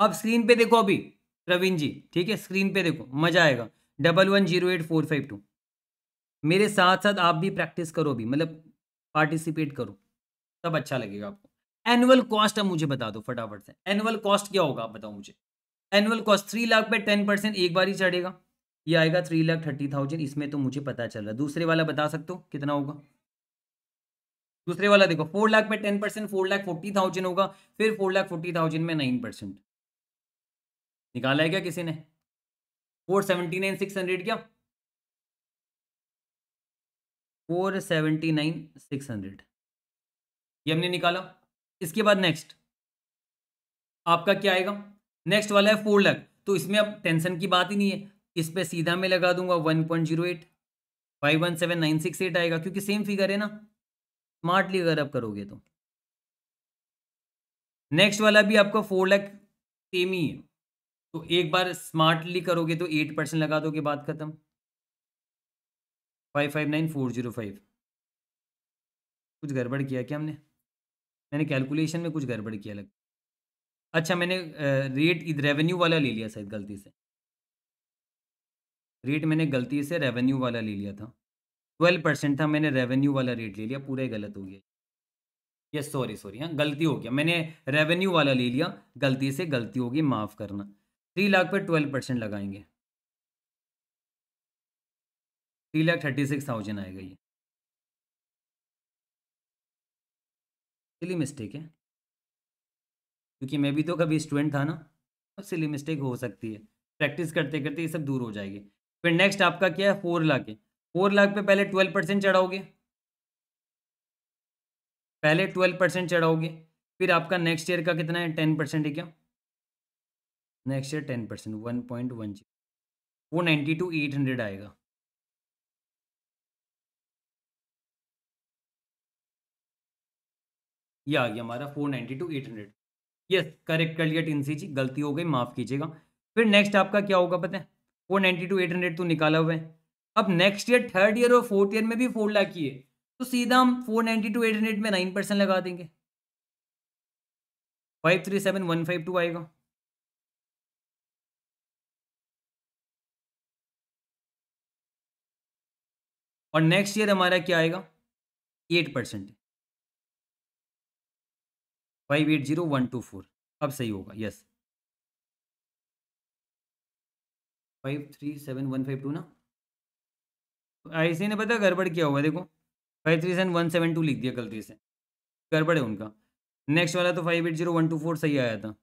A: अब स्क्रीन पे देखो अभी प्रवीण जी ठीक है स्क्रीन पे देखो मजा आएगा double one zero eight four five two मेरे साथ साथ आप भी प्रैक्टिस करो अभी मतलब पार्टिसिपेट करो तब अच्छा लगेगा आपको एनुअल कॉस्ट अब मुझे बता दो फटाफट से एनुअल कॉस्ट क्या होगा आप बताओ मुझे एनुअल कॉस्ट थ्री लाख पे टेन परसेंट एक बार ही चढ़ेगा ये आएगा थ्री लाख थर्टी थाउजेंड इसमें तो मुझे पता चल रहा है दूसरे वाला बता सकते हो कितना होगा दूसरे वाला देखो फोर लाख पे ten percent four lakh forty thousand होगा फिर फोर लाख फोर्टी थाउजेंड में नाइन परसेंट निकाला है क्या किसी ने four seventy nine six hundred क्या four seventy nine six hundred ये हमने निकाला इसके बाद नेक्स्ट आपका क्या आएगा नेक्स्ट वाला है फोर लाख तो इसमें अब टेंशन की बात ही नहीं है इस पर सीधा मैं लगा दूंगा one point zero eight five one seven nine six eight आएगा क्योंकि सेम फिगर है ना स्मार्टली अगर आप करोगे तो नेक्स्ट वाला भी आपका फोर लाख सेम ही है तो एक बार स्मार्टली करोगे तो एट परसेंट लगा दोगे बात खत्म five five nine four zero five कुछ गड़बड़ किया क्या हमने मैंने कैलकुलेशन में कुछ गड़बड़ किया लगता अच्छा मैंने रेट रेवेन्यू वाला ले लिया शायद गलती से रेट मैंने गलती से रेवेन्यू वाला ले लिया था ट्वेल्व परसेंट था मैंने रेवेन्यू वाला रेट ले लिया पूरा गलत हो गया ये सॉरी सॉरी हाँ गलती हो गया मैंने रेवेन्यू वाला ले लिया गलती से गलती होगी माफ़ करना थ्री लाख पर ट्वेल्व परसेंट लगाएंगे three lakh thirty six thousand आएगा ये मिस्टेक है क्योंकि मैं भी तो कभी स्टूडेंट था ना तो सिली मिस्टेक हो सकती है प्रैक्टिस करते करते ये सब दूर हो जाएगी फिर नेक्स्ट आपका क्या है फोर लाख है फोर लाख पे पहले ट्वेल्व परसेंट चढ़ाओगे पहले ट्वेल्व परसेंट चढ़ाओगे फिर आपका नेक्स्ट ईयर का कितना है टेन परसेंट है क्या next year ten percent one point one जी वो नाइन्टी टू एट हंड्रेड आएगा ये आ गया हमारा four ninety two eight hundred yes correct कर लिया टिंसी जी गलती हो गई माफ़ कीजिएगा फिर नेक्स्ट आपका क्या होगा पता है four ninety two eight hundred तो निकाला हुआ है अब नेक्स्ट ईयर थर्ड ईयर और फोर्थ ईयर में भी फोर लाख ही है तो सीधा हम four ninety two eight hundred में नाइन परसेंट लगा देंगे five three seven one five two आएगा और नेक्स्ट ईयर हमारा क्या आएगा eight percent five eight zero one two four अब सही होगा yes five three seven one five to ना ऐसे ने पता गड़बड़ किया हुआ देखो five three seven one seven two लिख दिया गलती तो से गड़बड़ है उनका नेक्स्ट वाला तो five eight zero one two four सही आया था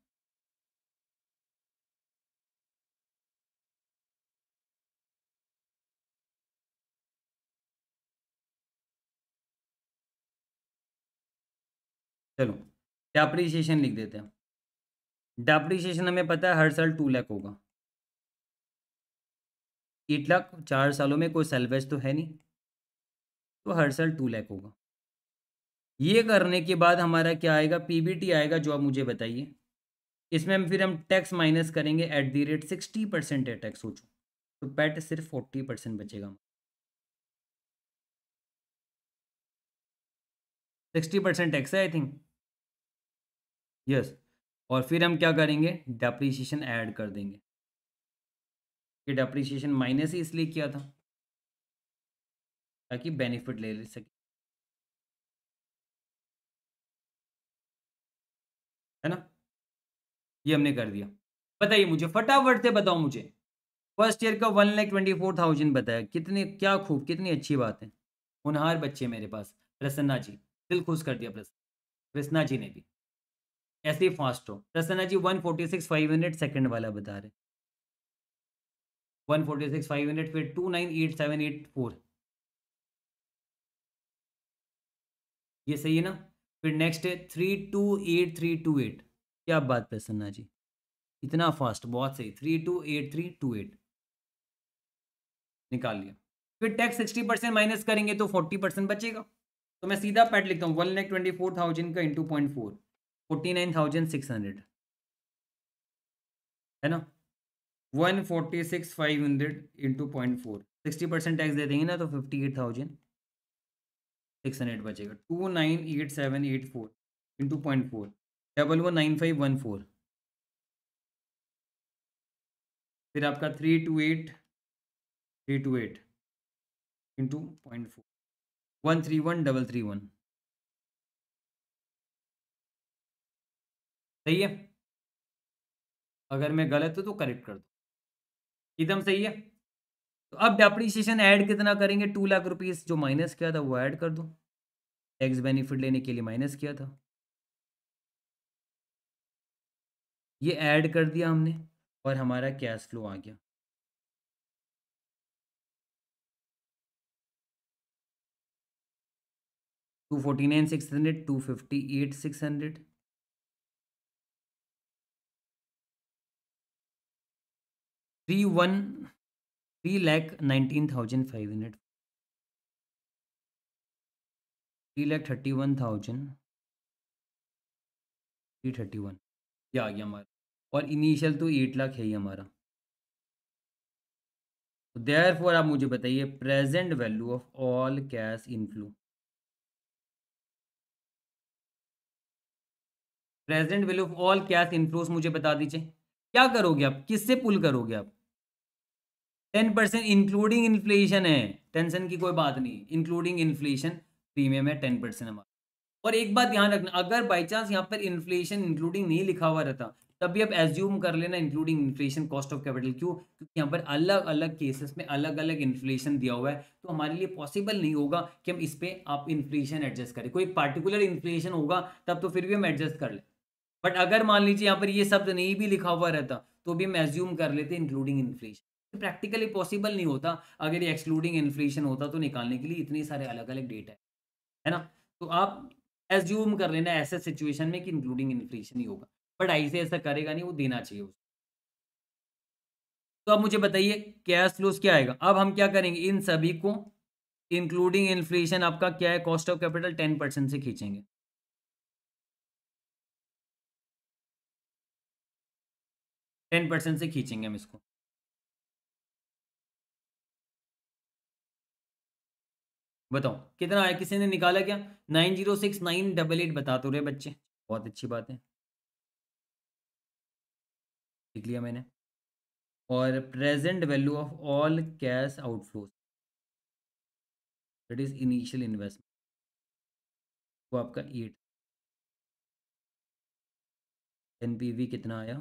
A: चलो डेप्रीशिएशन लिख देते हैं डेप्रीशिएशन हमें पता है हर साल टू लाख होगा एट लाख चार सालों में कोई सेल्वेज तो है नहीं तो हर साल टू लाख होगा ये करने के बाद हमारा क्या आएगा पीबीटी आएगा जो आप मुझे बताइए इसमें हम फिर हम टैक्स माइनस करेंगे at the rate sixty percent है टैक्स सोचो तो पैट सिर्फ फोर्टी परसेंट बचेगा सिक्सटी परसेंट टैक्स है आई थिंक यस और फिर हम क्या करेंगे डेप्रीसीशन ऐड कर देंगे कि डेप्रीसीशन माइनस ही इसलिए किया था ताकि बेनिफिट ले सके है ना ये हमने कर दिया बताइए मुझे फटाफट से बताओ मुझे फर्स्ट ईयर का one lakh twenty four thousand बताया कितने क्या खूब कितनी अच्छी बात है उनहार बच्चे मेरे पास प्रसन्ना जी दिल खुश कर दिया प्रसन्ना जी ने भी ऐसे ही फास्ट हो Prasanna ji one forty six five hundred second वाला बता रहे one forty six five hundred फिर two nine eight seven eight four ये सही है ना फिर नेक्स्ट है three two eight three two eight क्या बात प्रसन्ना जी इतना फास्ट बहुत सही three two eight three two eight निकाल लिया फिर टैक्स सिक्सटी परसेंट माइनस करेंगे तो फोर्टी परसेंट बचेगा तो मैं सीधा पैट लिखता हूँ one lakh twenty four thousand का into point four forty nine thousand six hundred है ना one forty six five hundred into point four sixty percent tax दे देंगे ना तो fifty eight thousand six hundred बचेगा two nine eight seven eight four into point four double one nine five one four फिर आपका three two eight three two eight into point four one three one double three one सही है अगर मैं गलत हूँ तो करेक्ट कर दो एकदम सही है तो अब डेप्रिसिएशन ऐड कितना करेंगे टू लाख रुपीज़ जो माइनस किया था वो ऐड कर दो टैक्स बेनिफिट लेने के लिए माइनस किया था ये ऐड कर दिया हमने और हमारा कैश फ्लो आ गया two forty nine six hundred two fifty eight six hundred three one three lakh nineteen thousand five hundred three lakh thirty one thousand three thirty one ये आ गया हमारा और इनिशियल तो एट लाख है ही हमारा देयर तो फॉर आप मुझे बताइए present value of all cash inflow present value of all cash inflows मुझे बता दीजिए क्या करोगे आप किससे पुल करोगे आप टेन परसेंट इंक्लूडिंग इन्फ्लेशन है टेंशन की कोई बात नहीं इंक्लूडिंग इन्फ्लेशन प्रीमियम है टेन परसेंट हमारा और एक बात ध्यान रखना अगर बाई चांस यहाँ पर इन्फ्लेशन इंक्लूडिंग नहीं लिखा हुआ रहता तब भी आप एज्यूम कर लेना including inflation cost of capital क्यों क्योंकि यहाँ पर अलग अलग केसेस में अलग अलग इन्फ्लेशन दिया हुआ है तो हमारे लिए पॉसिबल नहीं होगा कि हम इस पर आप इन्फ्लेशन एडजस्ट करें कोई पर्टिकुलर इन्फ्लेशन होगा तब तो फिर भी हम एडजस्ट कर लें बट अगर मान लीजिए यहाँ पर ये शब्द नहीं भी लिखा हुआ रहता तो भी हम एज्यूम कर लेते इंक्लूडिंग इन्फ्लेशन प्रैक्टिकली पॉसिबल नहीं होता अगर ये एक्सक्लूडिंग इन्फ्लेशन होता तो निकालने के लिए इतने सारे अलग अलग डेटा है है ना तो आप एज्यूम कर लेना ऐसे सिचुएशन में कि इंक्लूडिंग इन्फ्लेशन ही होगा बट आई से ऐसा करेगा नहीं वो देना चाहिए उसको तो अब मुझे बताइए कैश फ्लोस क्या आएगा अब हम क्या करेंगे इन सभी को इंक्लूडिंग इन्फ्लेशन आपका क्या है cost of capital ten percent से खींचेंगे टेन परसेंट से खींचेंगे हम इसको बताओ कितना आया किसी ने निकाला क्या nine zero six nine double eight बता तो रहे बच्चे बहुत अच्छी बात है लिख लिया मैंने और present value of all cash outflows that is initial investment वो आपका एट एन कितना आया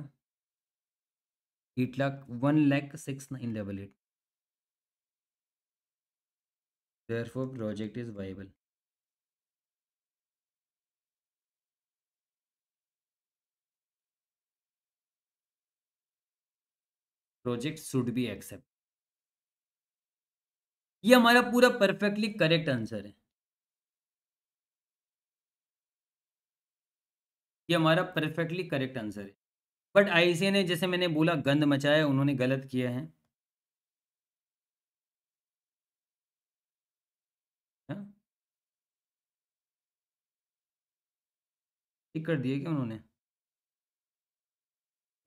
A: eight lakh one lakh six nine double eight Therefore, project is viable. project should be accept ये हमारा पूरा परफेक्टली करेक्ट आंसर है ये हमारा परफेक्टली करेक्ट आंसर है बट आईसीए ने जैसे मैंने बोला गंद मचाया उन्होंने गलत किया है ठीक कर दिए क्या उन्होंने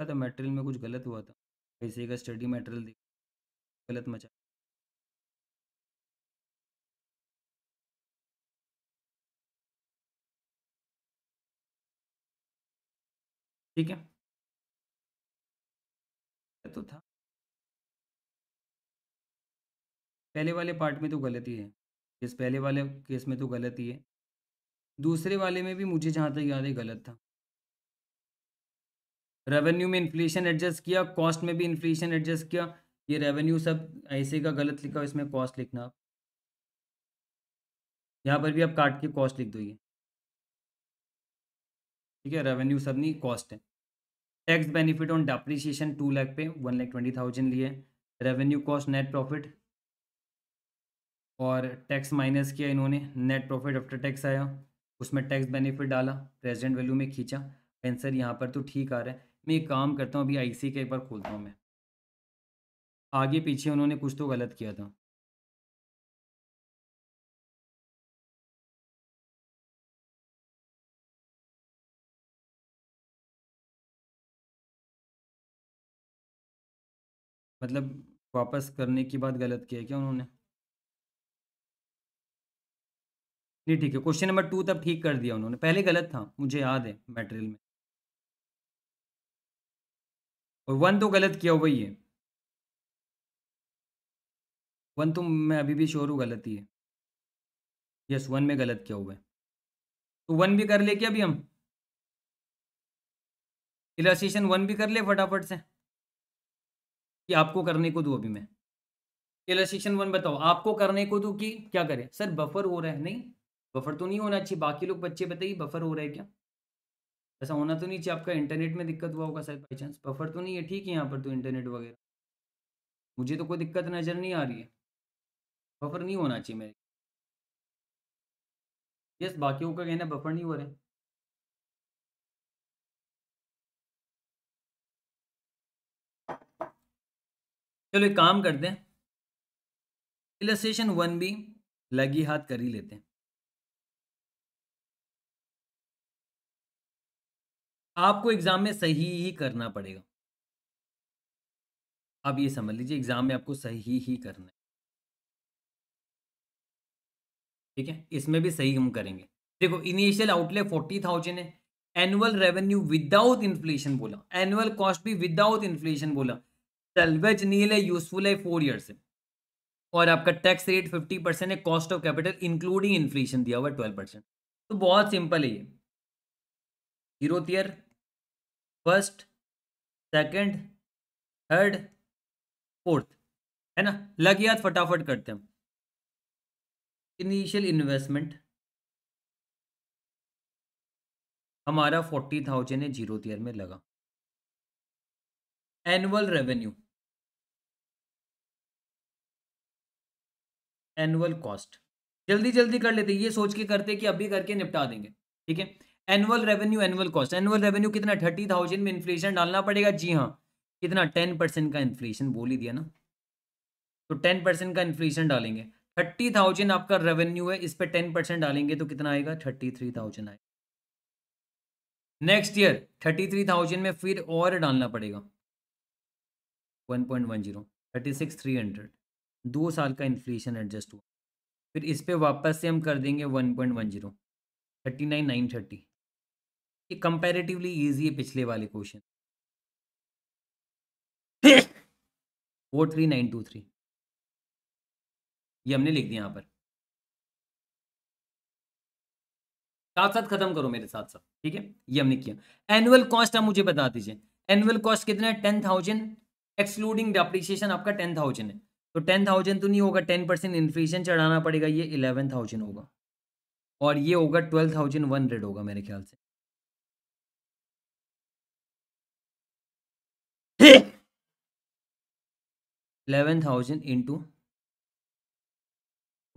A: था मटेरियल तो में कुछ गलत हुआ था पैसे का स्टडी मटेरियल गलत मचा ठीक है तो था पहले वाले पार्ट में तो गलती है इस पहले वाले केस में तो गलती है दूसरे वाले में भी मुझे जहाँ तक याद है गलत था रेवेन्यू में इन्फ्लेशन एडजस्ट किया कॉस्ट में भी इन्फ्लेशन एडजस्ट किया ये रेवेन्यू सब ऐसे का गलत लिखा इसमें कॉस्ट लिखना आप यहाँ पर भी आप काट के कॉस्ट लिख दो ये ठीक है रेवेन्यू सब नहीं कॉस्ट है tax benefit on depreciation two lakh पे वन लैख ट्वेंटी थाउजेंड लिए रेवेन्यू कॉस्ट नेट प्रॉफिट और टैक्स माइनस किया इन्होंने नेट प्रॉफिट आफ्टर टैक्स आया उसमें टैक्स बेनिफिट डाला प्रेजेंट वैल्यू में खींचा आंसर यहाँ पर तो ठीक आ रहा है मैं एक काम करता हूँ अभी आईसी के एक बार खोलता हूँ मैं आगे पीछे उन्होंने कुछ तो गलत किया था मतलब वापस करने की बात गलत किया क्या उन्होंने नहीं ठीक है क्वेश्चन नंबर टू तब ठीक कर दिया उन्होंने पहले गलत था मुझे याद है मेटेरियल में और वन तो गलत किया हुआ है वन तो मैं अभी भी श्योर हूँ गलत ही है यस वन में गलत किया हुआ है तो वन भी कर ले क्या अभी हम इलास्ट्रेशन वन भी कर ले फटाफट से कि आपको करने को दूँ अभी मैं इलास्ट्रेशन वन बताओ आपको करने को दूँ कि क्या करें सर बफर हो रहा है नहीं बफर तो नहीं होना चाहिए बाकी लोग बच्चे बताइए बफर हो रहा है क्या ऐसा होना तो नहीं चाहिए आपका इंटरनेट में दिक्कत हुआ होगा शायद बाई चांस बफर तो नहीं है ठीक है यहाँ पर तो इंटरनेट वगैरह मुझे तो कोई दिक्कत नज़र नहीं आ रही है बफर नहीं होना चाहिए मेरे यस बाकियों का कहना बफर नहीं हो रहा चलो एक काम करते हैं इलस्ट्रेशन वन भी लगी हाथ कर ही लेते हैं आपको एग्जाम में सही ही करना पड़ेगा आप ये समझ लीजिए एग्जाम में आपको सही ही करना है ठीक है इसमें भी सही हम करेंगे देखो इनिशियल आउटले फोर्टी थाउजेंड है एनुअल रेवेन्यू विदाउट इन्फ्लेशन बोला एनुअल कॉस्ट भी विदाउट इन्फ्लेशन बोला सेल्वेज नील है यूजफुल है फोर ईयर से और आपका टैक्स रेट फिफ्टी परसेंट है cost of capital including inflation दिया हुआ ट्वेल्व परसेंट तो बहुत सिंपल है ये zero first second third fourth है ना लगी फटाफट करते हैं इनिशियल इन्वेस्टमेंट हमारा फोर्टी थाउजेंड है जीरो ईयर में लगा एनुअल रेवेन्यू एनुअल कॉस्ट जल्दी जल्दी कर लेते ये सोच के करते कि अभी करके निपटा देंगे ठीक है annual revenue annual cost annual revenue कितना थर्टी थाउजेंड में इन्फ्लेशन डालना पड़ेगा जी हाँ कितना टेन परसेंट का इन्फ्लेशन बोल ही दिया ना तो टेन परसेंट का इन्फ्लेशन डालेंगे थर्टी थाउजेंड आपका रेवेन्यू है इस पर टेन परसेंट डालेंगे तो कितना आएगा थर्टी थ्री थाउजेंड आएगा next year thirty three thousand में फिर और डालना पड़ेगा one point one zero thirty six three hundred दो साल का इन्फ्लेशन एडजस्ट हुआ फिर इस पर वापस से हम कर देंगे one point one zero thirty nine nine thirty ये कंपैरेटिवली इजी है पिछले वाले question four three nine two three ये हमने लिख दिया यहां पर साथ साथ खत्म करो मेरे साथ साथ ठीक है ये हमने किया एनुअल कॉस्ट आप मुझे बता दीजिए एनुअल कॉस्ट कितना है टेन थाउजेंड एक्सक्लूडिंग डेप्रिसिएशन आपका टेन थाउजेंड है तो टेन थाउजेंड तो नहीं होगा टेन परसेंट इन्फ्लेशन चढ़ाना पड़ेगा ये इलेवन थाउजेंड होगा और ये होगा ट्वेल्व थाउजेंड वन हंड्रेड होगा मेरे ख्याल से eleven thousand into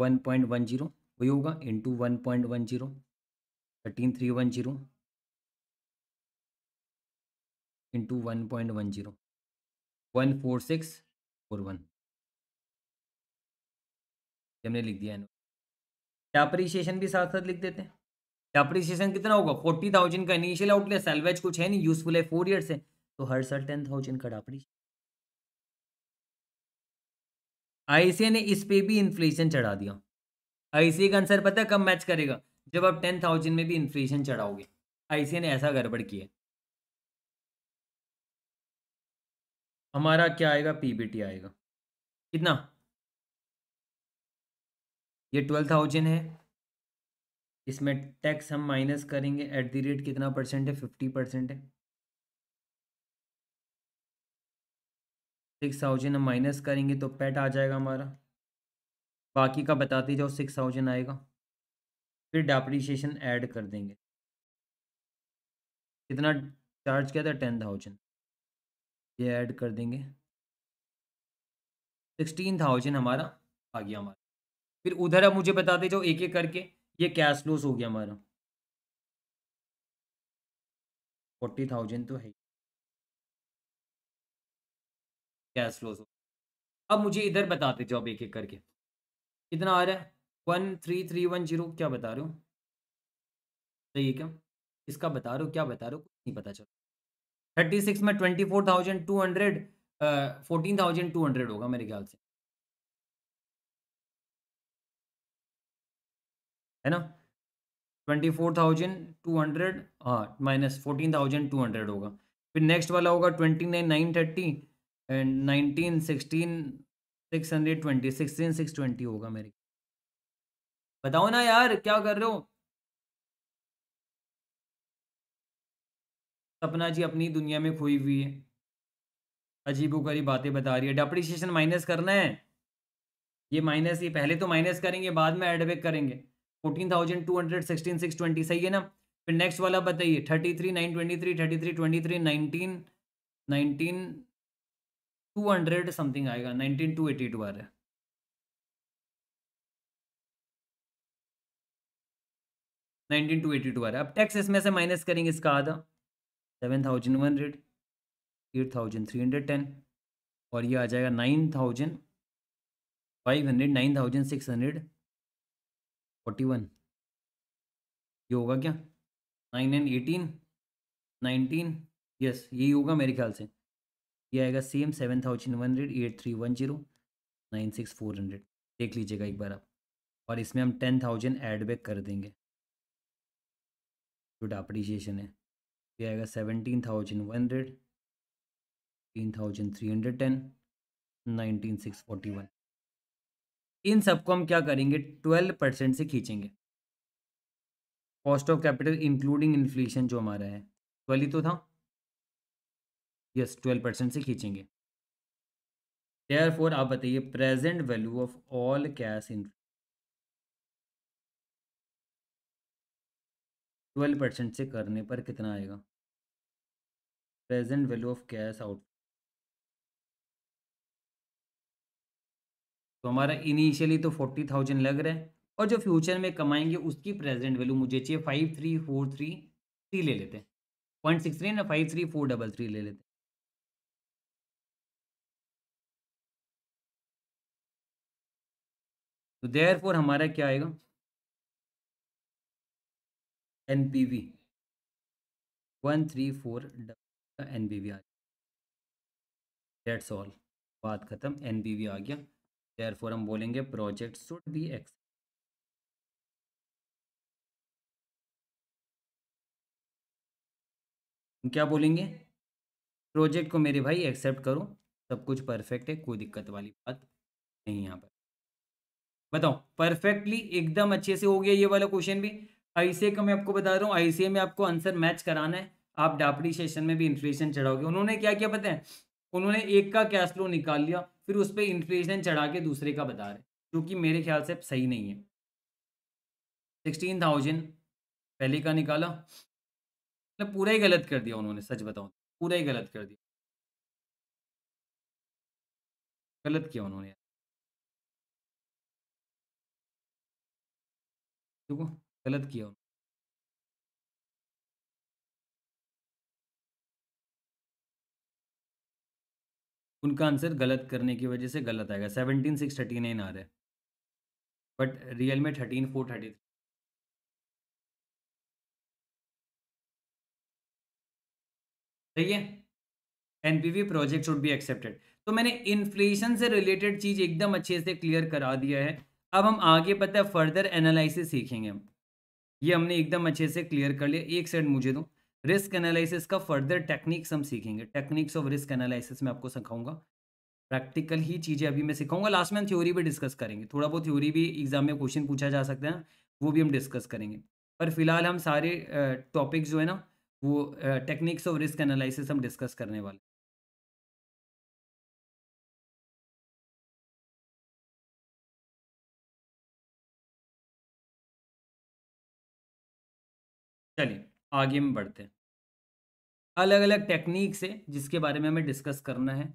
A: one point one zero वही होगा into one point one zero thirteen three one zero into one point one zero one four six four one हमने लिख दिया डेप्रीशिएशन भी साथ साथ लिख देते हैं कैप्रिसिएशन कितना होगा फोर्टी थाउजेंड का इनिशियल आउटलेट सेलवेज कुछ है नहीं यूजफुल है फोर ईयर से तो हर साल टेन थाउजेंड का डापरी आईसीए ने इस पे भी इन्फ्लेशन चढ़ा दिया आईसीए का आंसर पता है कब मैच करेगा जब आप टेन थाउजेंड में भी इन्फ्लेशन चढ़ाओगे आईसीए ने ऐसा गड़बड़ किया हमारा क्या आएगा पीबीटी आएगा कितना ये ट्वेल्व थाउजेंड है इसमें टैक्स हम माइनस करेंगे एट द रेट कितना परसेंट है फिफ्टी परसेंट है सिक्स थाउजेंड माइनस करेंगे तो पेट आ जाएगा हमारा बाकी का बताते जाओ सिक्स थाउजेंड आएगा फिर डेप्रीशिएशन ऐड कर देंगे कितना चार्ज किया था टेन थाउजेंड ये ऐड कर देंगे सिक्सटीन थाउजेंड हमारा आ गया हमारा फिर उधर अब मुझे बताते जाओ एक एक करके ये कैश लॉस हो गया हमारा फोर्टी थाउजेंड तो है कैश फ्लोज अब मुझे इधर बताते दे जॉब एक एक करके कितना आ रहा है one three three one zero क्या बता रहे हो सही है क्या इसका बता रहे हो क्या बता रहे हो कुछ नहीं पता चल थर्टी सिक्स में twenty four thousand two hundred fourteen thousand two hundred होगा मेरे ख्याल से है ना twenty four thousand two hundred हाँ minus fourteen thousand two hundred होगा फिर नेक्स्ट वाला होगा twenty nine nine thirty and nineteen sixteen six hundred twenty sixteen six twenty होगा मेरे बताओ ना यार क्या कर रहे हो सपना जी अपनी दुनिया में खोई हुई है अजीबो गरीब बातें बता रही है डेप्रिसिएशन माइनस करना है ये माइनस ये पहले तो माइनस करेंगे बाद में एडबैक करेंगे fourteen thousand two hundred sixteen six twenty सही है ना फिर नेक्स्ट वाला बताइए thirty three nine twenty three thirty three twenty three nineteen nineteen two hundred something आएगा नाइनटीन टू एटी टू आ रहा है नाइनटीन टू एटी टू आ रहा है अब टैक्स इसमें से माइनस करेंगे इसका आधा seven thousand one hundred eight thousand three hundred ten और ये आ जाएगा nine thousand five hundred nine thousand six hundred forty one ये होगा क्या nine and eighteen nineteen yes यही होगा मेरे ख्याल से ये आएगा same seven thousand one hundred eight three one zero nine six four hundred देख लीजिएगा एक बार आप और इसमें हम टेन थाउजेंड एड बैक कर देंगे जो डाप्रिशिएशन है ये आएगा seventeen thousand one hundred eighteen thousand three hundred ten nineteen six forty one इन सबको हम क्या करेंगे ट्वेल्व परसेंट से खींचेंगे cost of capital including inflation जो हमारा है ट्वेल्व ही तो था यस ट्वेल्व परसेंट से खींचेंगे देयर आप बताइए present value of all cash in twelve percent से करने पर कितना आएगा present value of cash out तो हमारा इनिशियली तो फोर्टी थाउजेंड लग रहा है और जो फ्यूचर में कमाएंगे उसकी प्रेजेंट वैल्यू मुझे चाहिए five three four three three ले लेते हैं पॉइंट सिक्स थ्री ना five three four double three ले लेते हैं तो देयर फोर हमारा क्या आएगा N P V one three four double N B V आ गया डेट्स ऑल बात ख़त्म एन बी वी आ गया देयर फोर हम बोलेंगे प्रोजेक्ट शुड बी एक्स क्या बोलेंगे प्रोजेक्ट को मेरे भाई एक्सेप्ट करो सब कुछ परफेक्ट है कोई दिक्कत वाली बात नहीं यहाँ पर बताओ परफेक्टली एकदम अच्छे से हो गया ये वाला क्वेश्चन भी आईसीए का मैं आपको बता रहा हूँ आईसीए में आपको आंसर मैच कराना है आप डापड़ी सेशन में भी इन्फ्लेशन चढ़ाओगे उन्होंने क्या किया पता है उन्होंने एक का कैश फ्लो निकाल लिया फिर उस पर इन्फ्लेशन चढ़ा के दूसरे का बता रहे जो कि मेरे ख्याल से सही नहीं है सिक्सटीन थाउजेंड पहले का निकाला मतलब पूरा ही गलत कर दिया उन्होंने सच बताओ तो। पूरा ही गलत कर दिया गलत किया उन्होंने देखो गलत किया उन्होंने उनका आंसर गलत करने की वजह से गलत आएगा सेवनटीन सिक्स थर्टी नाइन आ रहा है बट रियल में थर्टीन फोर थर्टी थ्री ठीक है NPV project should be accepted तो मैंने इन्फ्लेशन से रिलेटेड चीज एकदम अच्छे से क्लियर करा दिया है अब हम आगे पता है फर्दर एनालिसिस सीखेंगे हम ये हमने एकदम अच्छे से क्लियर कर लिया एक सेट मुझे दो रिस्क एनालिसिस का फर्दर टेक्निक्स हम सीखेंगे टेक्निक्स ऑफ रिस्क एनालिसिस में आपको सिखाऊंगा प्रैक्टिकल ही चीज़ें अभी मैं सिखाऊंगा लास्ट में हम थ्योरी भी डिस्कस करेंगे थोड़ा बहुत थ्योरी भी एग्जाम में क्वेश्चन पूछा जा सकता है वो भी हम डिस्कस करेंगे पर फिलहाल हम सारे टॉपिक्स जो है ना वो टेक्निक्स ऑफ रिस्क एनालिसिस हम डिस्कस करने वाले आगे में बढ़ते हैं अलग अलग टेक्निक से जिसके बारे में हमें डिस्कस करना है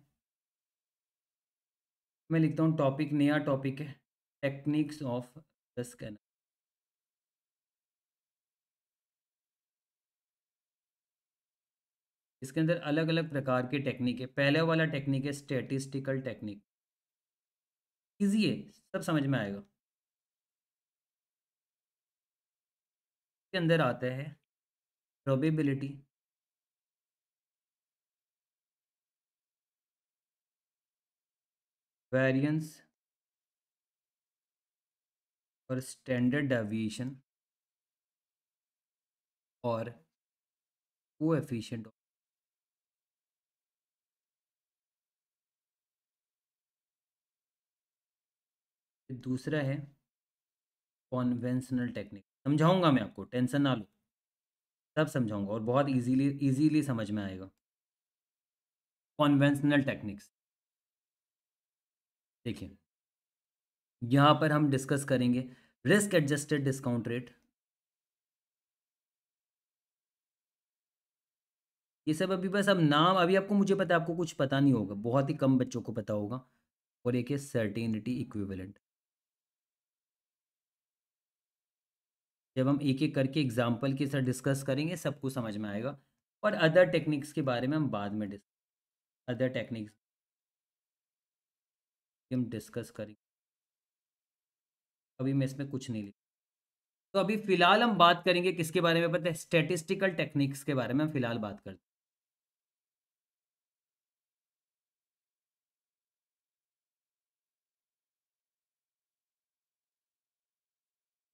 A: मैं लिखता हूँ टॉपिक नया टॉपिक है टेक्निक्स ऑफ द एनालिसिस इसके अंदर अलग अलग प्रकार के टेक्निक है पहले वाला टेक्निक है स्टेटिस्टिकल टेक्निक इजी है सब समझ में आएगा इसके अंदर आता है प्रोबेबिलिटी वेरियंस और स्टैंडर्ड डेविएशन और कोएफिशिएंट दूसरा है कॉन्वेंशनल टेक्निक समझाऊंगा मैं आपको टेंशन ना लो तब समझाऊंगा और बहुत इजीली इजीली समझ में आएगा कॉन्वेंशनल टेक्निक्स देखिए यहाँ पर हम डिस्कस करेंगे रिस्क एडजस्टेड डिस्काउंट रेट ये सब अभी बस अब नाम अभी आपको मुझे पता है आपको कुछ पता नहीं होगा बहुत ही कम बच्चों को पता होगा और एक है सर्टेनिटी इक्विवेलेंट जब हम एक एक करके एग्जाम्पल के साथ डिस्कस करेंगे सबको समझ में आएगा और अदर टेक्निक्स के बारे में हम बाद में डिस्कस अदर टेक्निक्स हम डिस्कस करेंगे अभी मैं इसमें कुछ नहीं लिखा तो अभी फिलहाल हम बात करेंगे किसके बारे में पता है स्टेटिस्टिकल टेक्निक्स के बारे में हम फिलहाल बात करते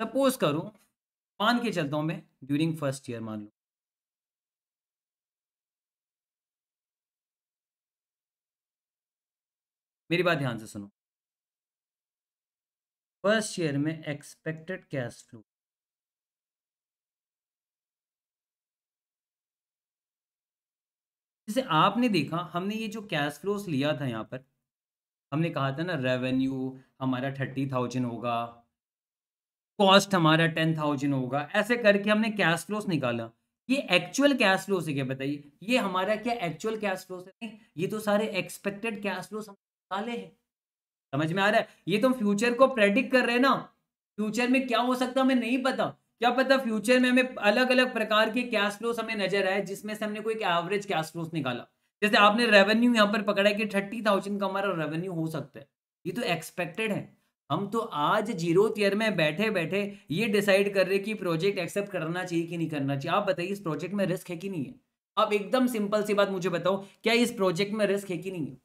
A: हैं सपोज करूं मान के चलता हूं मैं ड्यूरिंग फर्स्ट ईयर मान लो मेरी बात ध्यान से सुनो फर्स्ट ईयर में एक्सपेक्टेड कैश फ्लो जैसे आपने देखा हमने ये जो कैश फ्लोस लिया था यहाँ पर हमने कहा था ना रेवेन्यू हमारा थर्टी थाउजेंड होगा कॉस्ट हमारा टेन थाउजेंड होगा ऐसे करके हमने कैश फ्लोस निकाला ये एक्चुअल कैश फ्लो से क्या बताइए ये हमारा क्या एक्चुअल कैश फ्लोस है ये तो सारे एक्सपेक्टेड कैश फ्लो हम निकाले हैं समझ में आ रहा है ये तो फ्यूचर को प्रेडिक्ट कर रहे हैं ना फ्यूचर में क्या हो सकता हमें नहीं पता क्या पता फ्यूचर में हमें अलग अलग प्रकार के कैश फ्लोस हमें नजर आए जिसमें से हमने कोई एवरेज कैश फ्लोस निकाला जैसे आपने रेवेन्यू यहाँ पर पकड़ा है कि थर्टी थाउजेंड का हमारा रेवेन्यू हो सकता है ये तो एक्सपेक्टेड है हम तो आज जीरो ईयर में बैठे बैठे ये डिसाइड कर रहे कि प्रोजेक्ट एक्सेप्ट करना चाहिए कि नहीं करना चाहिए आप बताइए इस प्रोजेक्ट में रिस्क है कि नहीं है आप एकदम सिंपल सी बात मुझे बताओ क्या इस प्रोजेक्ट में रिस्क है कि नहीं है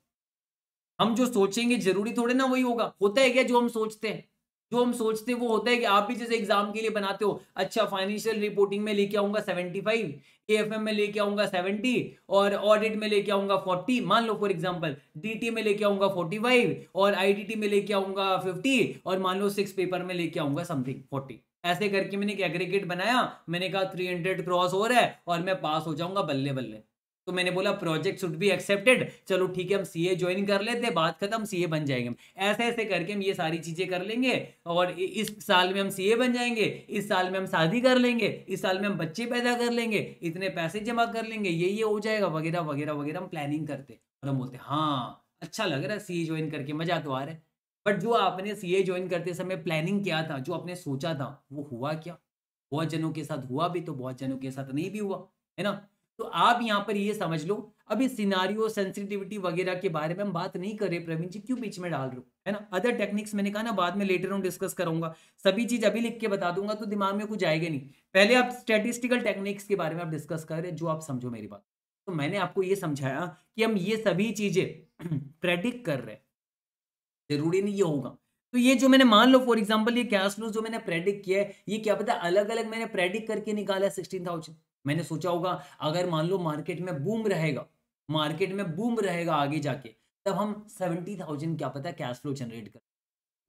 A: हम जो सोचेंगे जरूरी थोड़े ना वही होगा होता है क्या जो हम सोचते हैं जो हम सोचते हैं वो होता है कि आप भी जैसे एग्जाम के लिए बनाते हो अच्छा फाइनेंशियल रिपोर्टिंग में लेके आऊंगा सेवेंटी फाइव एम में लेके आऊंगा 70 और ऑडिट में लेके आऊंगा 40 मान लो फॉर एग्जांपल डीटी में लेके आऊंगा 45 और आईडीटी में लेके आऊंगा 50 और मान लो सिक्स पेपर में लेके आऊंगा समथिंग फोर्टी ऐसे करके मैंने एक एग्रीगेट बनाया मैंने कहा हंड्रेड क्रॉस हो रहा है और मैं पास हो जाऊंगा बल्ले बल्ले तो मैंने बोला प्रोजेक्ट शुड बी एक्सेप्टेड चलो ठीक है हम सीए ज्वाइन कर लेते हैं बात खत्म सीए बन जाएंगे ऐसे ऐसे करके हम ये सारी चीज़ें कर लेंगे और इस साल में हम सीए बन जाएंगे इस साल में हम शादी कर लेंगे इस साल में हम बच्चे पैदा कर लेंगे इतने पैसे जमा कर लेंगे ये ये हो जाएगा वगैरह वगैरह वगैरह हम प्लानिंग करते और हम बोलते हाँ अच्छा लग रहा है सी ज्वाइन करके मज़ा तो आ रहा है बट जो आपने सी ज्वाइन करते समय प्लानिंग किया था जो आपने सोचा था वो हुआ क्या बहुत जनों के साथ हुआ भी तो बहुत जनों के साथ नहीं भी हुआ है ना तो आप यहाँ पर ये समझ लो अभी सिनारियो सेंसिटिविटी वगैरह के बारे में हम बात नहीं कर रहे प्रवीण जी क्यों बीच में डाल रहे हो है ना अदर टेक्निक्स मैंने कहा ना बाद में लेटर ऑन डिस्कस करूंगा सभी चीज अभी लिख के बता दूंगा तो दिमाग में कुछ आएगा नहीं पहले आप स्टेटिस्टिकल टेक्निक्स के बारे में आप डिस्कस कर रहे जो आप समझो मेरी बात तो मैंने आपको ये समझाया कि हम ये सभी चीजें प्रेडिक्ट कर रहे हैं जरूरी नहीं ये होगा तो ये जो मैंने मान लो फॉर एग्जाम्पल ये कैश फ्लो जो मैंने प्रेडिक्ट किया है ये क्या पता अलग अलग मैंने प्रेडिक्ट करके निकाला सिक्सटीन थाउजेंड मैंने सोचा होगा अगर मान लो मार्केट में बूम रहेगा मार्केट में बूम रहेगा आगे जाके तब हम सेवेंटी थाउजेंड क्या पता कैश फ्लो जनरेट कर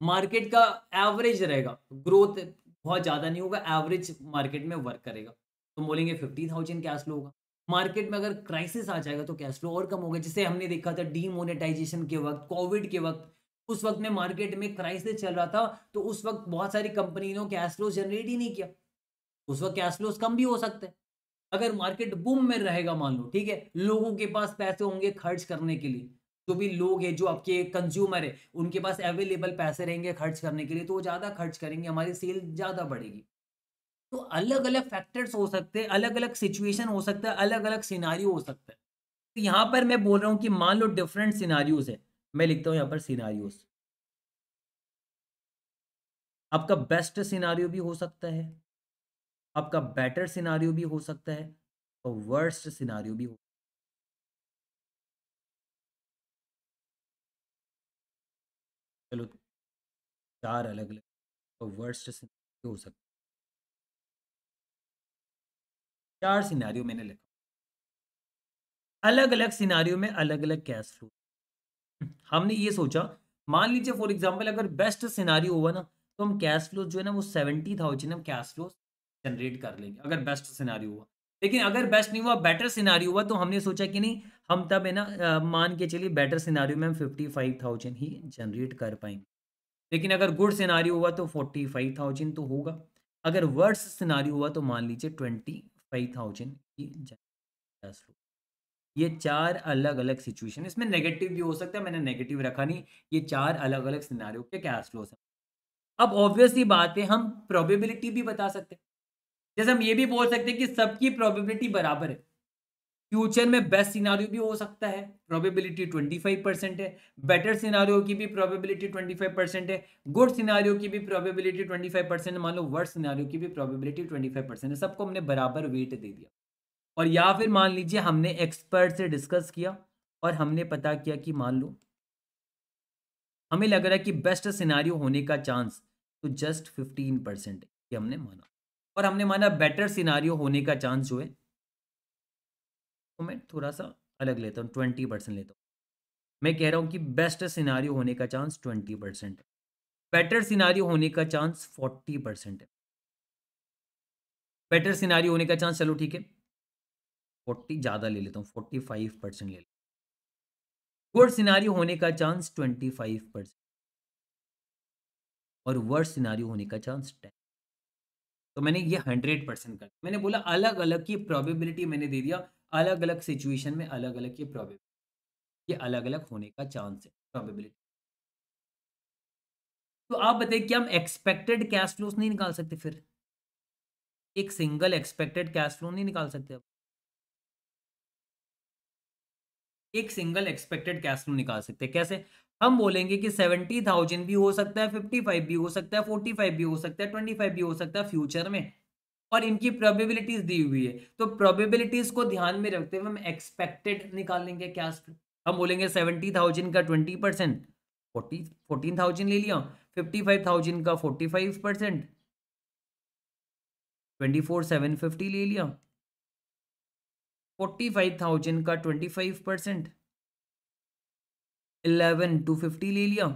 A: मार्केट का एवरेज रहेगा ग्रोथ बहुत ज़्यादा नहीं होगा एवरेज मार्केट में वर्क करेगा तो बोलेंगे फिफ्टी थाउजेंड कैश फ्लो होगा मार्केट में अगर क्राइसिस आ जाएगा तो कैश फ्लो और कम होगा जैसे हमने देखा था डीमोनेटाइजेशन के वक्त कोविड के वक्त उस वक्त में मार्केट में क्राइसिस चल रहा था तो उस वक्त बहुत सारी कंपनी ने कैश फ्लो जनरेट ही नहीं किया उस वक्त कैश फ्लो कम भी हो सकते हैं अगर मार्केट बूम में रहेगा मान लो ठीक है लोगों के पास पैसे होंगे खर्च करने के लिए जो भी लोग हैं जो आपके कंज्यूमर है उनके पास अवेलेबल पैसे रहेंगे खर्च करने के लिए तो वो ज़्यादा खर्च करेंगे हमारी सेल ज़्यादा बढ़ेगी तो अलग अलग फैक्टर्स हो सकते हैं अलग अलग सिचुएशन हो सकता है अलग अलग सिनारियो हो सकता है तो यहाँ पर मैं बोल रहा हूँ कि मान लो डिफरेंट सिनारियोज है मैं लिखता हूँ यहाँ पर सिनारियोज आपका बेस्ट सिनारियो भी हो सकता है आपका बेटर सिनारियो भी हो सकता है और वर्स्ट सिनारियो भी हो चलो चार अलग अलग और वर्स्ट सिनारियो हो सकता है चार सिनारियो मैंने लिखा अलग अलग सिनारियो में अलग अलग कैश फ्लो हमने ये सोचा मान लीजिए फॉर एग्जाम्पल अगर बेस्ट सिनारी हुआ ना तो हम कैश फ्लो जो है ना वो सेवेंटी हम कैश फ्लो जनरेट कर लेंगे अगर बेस्ट सिनारी हुआ लेकिन अगर बेस्ट नहीं हुआ बेटर सिनारी हुआ तो हमने सोचा कि नहीं हम तब है ना मान के चलिए बेटर सिनारी में हम फिफ्टी फाइव थाउजेंड ही जनरेट कर पाएंगे लेकिन अगर गुड सिनारी हुआ तो फोर्टी फाइव थाउजेंड तो होगा अगर वर्स सिनारी हुआ तो मान लीजिए ट्वेंटी फाइव थाउजेंड ही ये चार अलग अलग सिचुएशन इसमें नेगेटिव भी हो सकता है मैंने नेगेटिव रखा नहीं ये चार अलग अलग सिनारियों के कैश फ्लोस हैं अब ऑब्वियसली बात है हम प्रोबेबिलिटी भी बता सकते हैं जैसे हम ये भी बोल सकते हैं कि सबकी प्रोबेबिलिटी बराबर है फ्यूचर में बेस्ट सिनारियो भी हो सकता है प्रोबेबिलिटी 25 परसेंट है बेटर सिनारियो की भी प्रोबेबिलिटी 25 परसेंट है गुड सिनारियो की भी प्रोबेबिलिटी 25 परसेंट मान लो वर्ड सिनारियो की भी प्रोबेबिलिटी 25 परसेंट है सबको हमने बराबर वेट दे दिया और या फिर मान लीजिए हमने एक्सपर्ट से डिस्कस किया और हमने पता किया कि मान लो हमें लग रहा है कि बेस्ट सिनारियो होने का चांस तो जस्ट फिफ्टीन परसेंट ये हमने माना और हमने माना बेटर सिनारियो होने का चांस जो है तो मैं थोड़ा सा अलग लेता हूँ ट्वेंटी परसेंट लेता हूँ मैं कह रहा हूँ कि बेस्ट सिनारियो होने का चांस ट्वेंटी परसेंट है बेटर सिनारियो होने का चांस फोर्टी परसेंट है बेटर सिनारियो होने का चांस चलो ठीक है फोर्टी ज़्यादा ले लेता हूँ फोर्टी फाइव परसेंट ले लेता गुड सिनारियो होने का चांस ट्वेंटी फाइव परसेंट और वर्स्ट सिनारियो होने का चांस टेन तो मैंने ये हंड्रेड परसेंट कर मैंने बोला अलग अलग की प्रॉबिबिलिटी मैंने दे दिया अलग अलग सिचुएशन में अलग अलग की प्रॉबिबिलिटी ये अलग अलग होने का चांस है प्रॉबिबिलिटी तो आप बताइए कि हम एक्सपेक्टेड कैश फ्लोस नहीं निकाल सकते फिर एक सिंगल एक्सपेक्टेड कैश फ्लो नहीं निकाल सकते आप एक सिंगल एक्सपेक्टेड कैश फ्लो निकाल सकते कैसे हम बोलेंगे कि सेवेंटी थाउजेंड भी हो सकता है फिफ्टी फाइव भी हो सकता है फोर्टी फाइव भी हो सकता है ट्वेंटी फाइव भी हो सकता है फ्यूचर में और इनकी प्रोबेबिलिटीज दी हुई है तो प्रोबेबिलिटीज को ध्यान में रखते हुए हम एक्सपेक्टेड निकाल लेंगे क्या हम बोलेंगे सेवेंटी थाउजेंड का twenty percent forty fourteen thousand ले लिया फिफ्टी फाइव थाउजेंड का forty five percent twenty four seven fifty ले लिया फोर्टी फाइव थाउजेंड का twenty five percent eleven two fifty ले लिया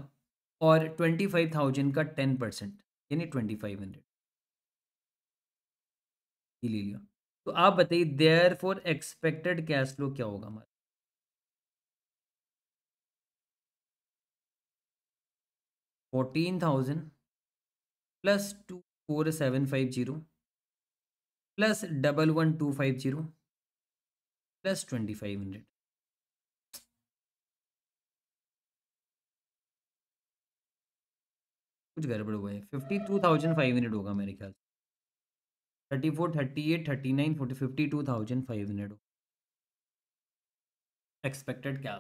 A: और ट्वेंटी फाइव थाउजेंड का टेन परसेंट यानी ट्वेंटी फाइव हंड्रेड ये ले लिया तो आप बताइए therefore expected cash flow क्या होगा हमारा fourteen thousand plus two four seven five zero plus double one two five zero plus twenty five hundred कुछ गड़बड़ हुआ है fifty two thousand five hundred होगा मेरे ख्याल से thirty four thirty eight thirty nine forty fifty two thousand five hundred होगा expected क्या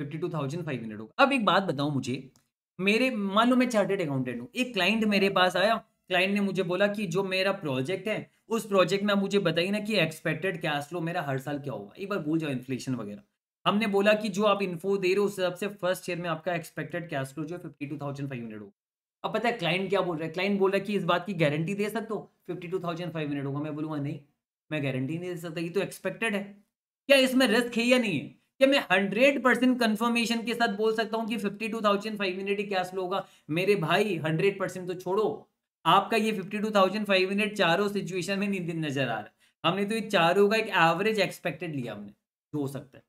A: fifty two thousand five hundred होगा अब एक बात बताओ मुझे मेरे मान लो मैं चार्टेड अकाउंटेंट हूँ एक क्लाइंट मेरे पास आया क्लाइंट ने मुझे बोला कि जो मेरा प्रोजेक्ट है उस प्रोजेक्ट में मुझे बताइए ना कि एक्सपेक्टेड कैश फ्लो मेरा हर साल क्या होगा एक बार भूल जाओ इन्फ्लेशन वगैरह हमने बोला कि जो आप इन्फो दे रहे हो उस हिसाब से फर्स्ट ईयर में आपका एक्सपेक्टेड कैश फ्लो जो fifty two thousand five hundred होगा अब पता है क्लाइंट क्या बोल रहा है क्लाइंट बोल रहा है कि इस बात की गारंटी दे सकते हो fifty two thousand five hundred होगा मैं बोलूँगा नहीं मैं गारंटी नहीं दे सकता ये तो एक्सपेक्टेड है क्या इसमें रिस्क है या नहीं है क्या मैं हंड्रेड परसेंट कन्फर्मेशन के साथ बोल सकता हूँ कि fifty two thousand five hundred ही कैश फ्लो होगा मेरे भाई हंड्रेड परसेंट तो छोड़ो आपका ये fifty two thousand five hundred चारों सिचुएशन में नजर आ रहा है हमने तो ये चारों का एक एवरेज एक्सपेक्टेड लिया हमने जो हो सकता है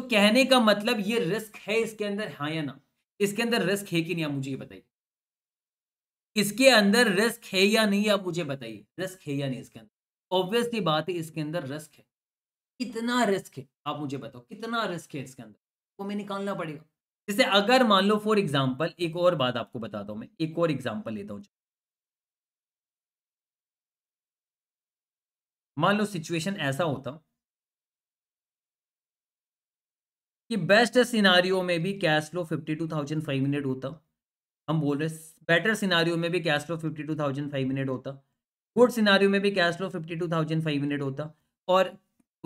A: तो कहने का मतलब ये रिस्क है इसके अंदर हाँ या ना इसके अंदर रिस्क है कि नहीं आप मुझे ये बताइए इसके अंदर रिस्क है या नहीं आप मुझे बताइए रिस्क है या नहीं इसके अंदर ऑब्वियसली बात है इसके अंदर रिस्क है कितना रिस्क है आप मुझे बताओ कितना रिस्क है इसके अंदर वो मैं निकालना पड़ेगा जैसे अगर मान लो फॉर एग्जाम्पल एक और बात आपको बताता हूँ मैं एक और एग्जाम्पल लेता हूँ मान लो सिचुएशन ऐसा होता कि बेस्ट सिनारियो में भी cash flow fifty two thousand five hundred होता हम बोल रहे बेटर सिनारियो में भी cash flow fifty two thousand five hundred होता गुड सिनारियो में भी cash flow fifty two thousand five hundred होता और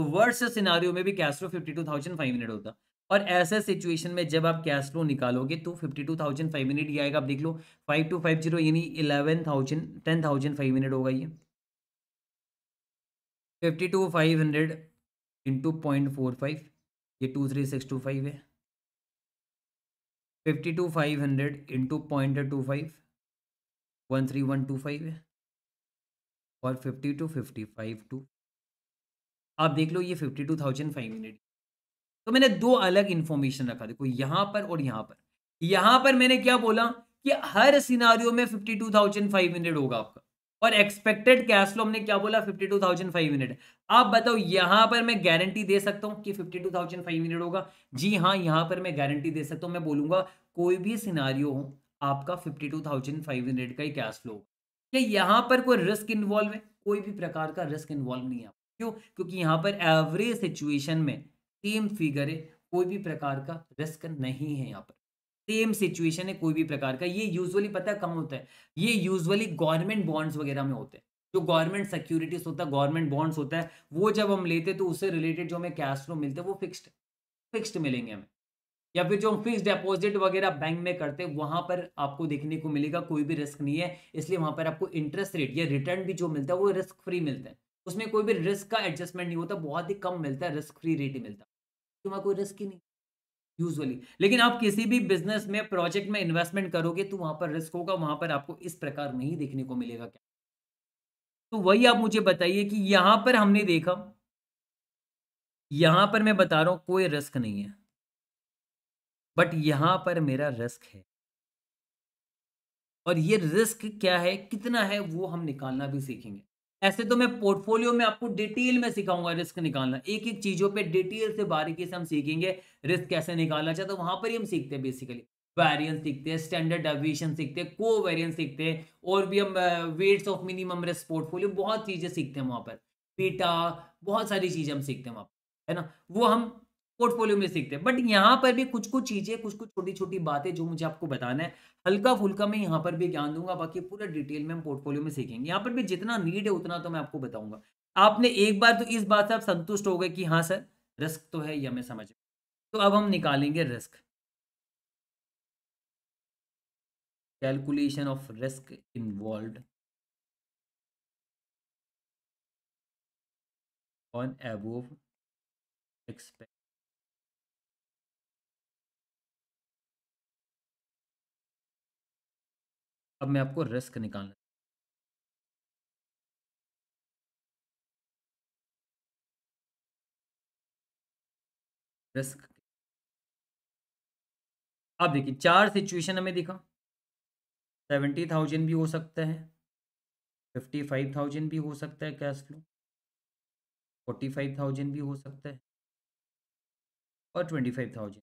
A: वर्स्ट सिनारियो में भी cash flow fifty two thousand five hundred होता और ऐसे सिचुएशन में जब आप कैश फ्लो निकालोगे तो fifty two thousand five hundred ये आएगा आप देख लो फाइव टू फाइव जीरो यानी eleven thousand ten thousand five hundred होगा ये fifty two five hundred into point four five ये two three six two five है fifty two five hundred into point two five one three one two five है और fifty two fifty five two आप देख लो ये fifty two thousand five hundred तो मैंने दो अलग इन्फॉर्मेशन रखा देखो यहाँ पर और यहाँ पर यहाँ पर मैंने क्या बोला कि हर सिनारियो में fifty two thousand five hundred होगा आपका और एक्सपेक्टेड कैश फ्लो हमने क्या बोला fifty two thousand five hundred आप बताओ यहां पर मैं गारंटी दे सकता हूं कि fifty two thousand five hundred होगा जी हाँ यहां पर मैं गारंटी दे सकता हूं मैं बोलूंगा कोई भी सिनारियो हो आपका fifty two thousand five hundred का ही कैश फ्लो होगा क्या यहाँ पर कोई रिस्क इन्वॉल्व है कोई भी प्रकार का रिस्क इन्वॉल्व नहीं है क्यों क्योंकि यहां पर एवरेज सिचुएशन में सेम फिगर है कोई भी प्रकार का रिस्क नहीं है यहाँ पर सेम सिचुएशन है कोई भी प्रकार का ये यूजुअली पता है कहाँ होता है ये यूजुअली गवर्नमेंट बॉन्ड्स वगैरह में होते हैं जो गवर्नमेंट सिक्योरिटीज होता है गवर्नमेंट बॉन्ड्स होता है वो जब हम लेते हैं तो उससे रिलेटेड जो हमें कैश फ्लो मिलते हैं वो फिक्स्ड फिक्स्ड मिलेंगे हमें या फिर जो हम फिक्स डिपॉजिट वगैरह बैंक में करते हैं वहां पर आपको देखने को मिलेगा कोई भी रिस्क नहीं है इसलिए वहां पर आपको इंटरेस्ट रेट या रिटर्न भी जो मिलता है वो रिस्क फ्री मिलता है उसमें कोई भी रिस्क का एडजस्टमेंट नहीं होता बहुत ही कम मिलता है रिस्क फ्री रेट ही मिलता है तो वहाँ कोई रिस्क ही नहीं यूजली लेकिन आप किसी भी बिजनेस में प्रोजेक्ट में इन्वेस्टमेंट करोगे तो वहां पर रिस्क होगा वहां पर आपको इस प्रकार नहीं देखने को मिलेगा क्या तो वही आप मुझे बताइए कि यहां पर हमने देखा यहां पर मैं बता रहा हूं कोई रिस्क नहीं है बट यहां पर मेरा रिस्क है और ये रिस्क क्या है कितना है वो हम निकालना भी सीखेंगे ऐसे तो मैं पोर्टफोलियो में आपको डिटेल में सिखाऊंगा रिस्क निकालना एक एक चीजों पे डिटेल से बारीकी से हम सीखेंगे रिस्क कैसे निकालना चाहे तो वहां पर ही हम सीखते हैं बेसिकली वेरियंस सीखते हैं स्टैंडर्ड डेविएशन सीखते हैं को वेरियंस सीखते हैं और भी हम weights of minimum risk portfolio बहुत चीजें सीखते हैं वहां पर बीटा बहुत सारी चीजें हम सीखते हैं वहां पर है ना वो हम पोर्टफोलियो में सीखते हैं बट यहाँ पर भी कुछ कुछ चीजें कुछ कुछ छोटी छोटी बातें जो मुझे आपको बताना है हल्का फुल्का मैं यहाँ पर भी ज्ञान दूंगा बाकी पूरा डिटेल में हम पोर्टफोलियो में सीखेंगे यहाँ पर भी जितना नीड है उतना तो मैं आपको बताऊंगा आपने एक बार तो इस बात से आप संतुष्ट हो गए कि हाँ सर रिस्क तो है यह मैं समझ तो अब हम निकालेंगे risk calculation of risk involve on above expect अब मैं आपको रिस्क निकालना रिस्क अब देखिए चार सिचुएशन हमें दिखा सेवेंटी थाउजेंड भी हो सकता है फिफ्टी फाइव थाउजेंड भी हो सकता है cash flow forty five thousand भी हो सकता है और ट्वेंटी फाइव थाउजेंड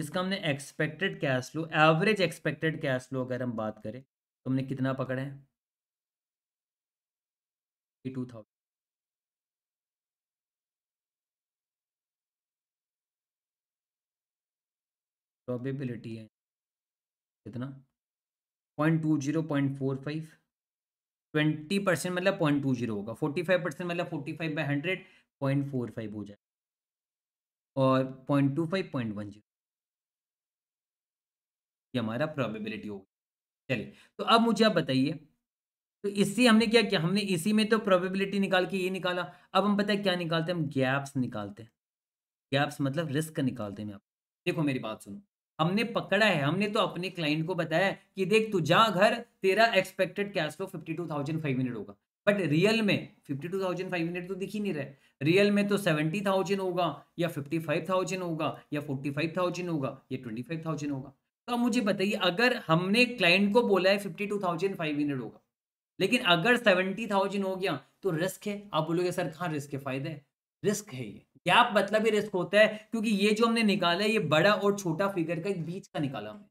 A: जिसका हमने expected cash flow average expected cash flow अगर हम बात करें तो हमने कितना पकड़ा है टू थाउजेंड प्रॉबेबिलिटी है कितना point two zero point four five twenty percent मतलब पॉइंट टू जीरो होगा फोर्टी फाइव परसेंट मतलब forty five by hundred point four five हो जाए और point two five point one zero ये हमारा प्रोबेबिलिटी होगा चलिए तो अब मुझे आप बताइए तो इसी हमने क्या किया हमने इसी में तो प्रोबेबिलिटी निकाल के ये निकाला अब हम पता है क्या निकालते हैं हम गैप्स निकालते हैं गैप्स मतलब रिस्क निकालते हैं आप देखो मेरी बात सुनो हमने पकड़ा है हमने तो अपने क्लाइंट को बताया कि देख तू जा घर तेरा expected cash flow fifty two thousand five hundred होगा बट रियल में fifty two thousand five hundred तो दिख ही नहीं रहा रियल में तो सेवेंटी थाउजेंड होगा या फिफ्टी फाइव थाउजेंड होगा या फोर्टी फाइव थाउजेंड होगा या ट्वेंटी फाइव थाउजेंड होगा तो मुझे बताइए अगर हमने क्लाइंट को बोला है fifty two thousand five hundred होगा लेकिन अगर सेवेंटी थाउजेंड हो गया तो रिस्क है आप बोलोगे सर कहाँ रिस्क है फायदे रिस्क है ये गैप मतलब ही रिस्क होता है क्योंकि ये जो हमने निकाला है ये बड़ा और छोटा फिगर का एक बीच का निकाला हमने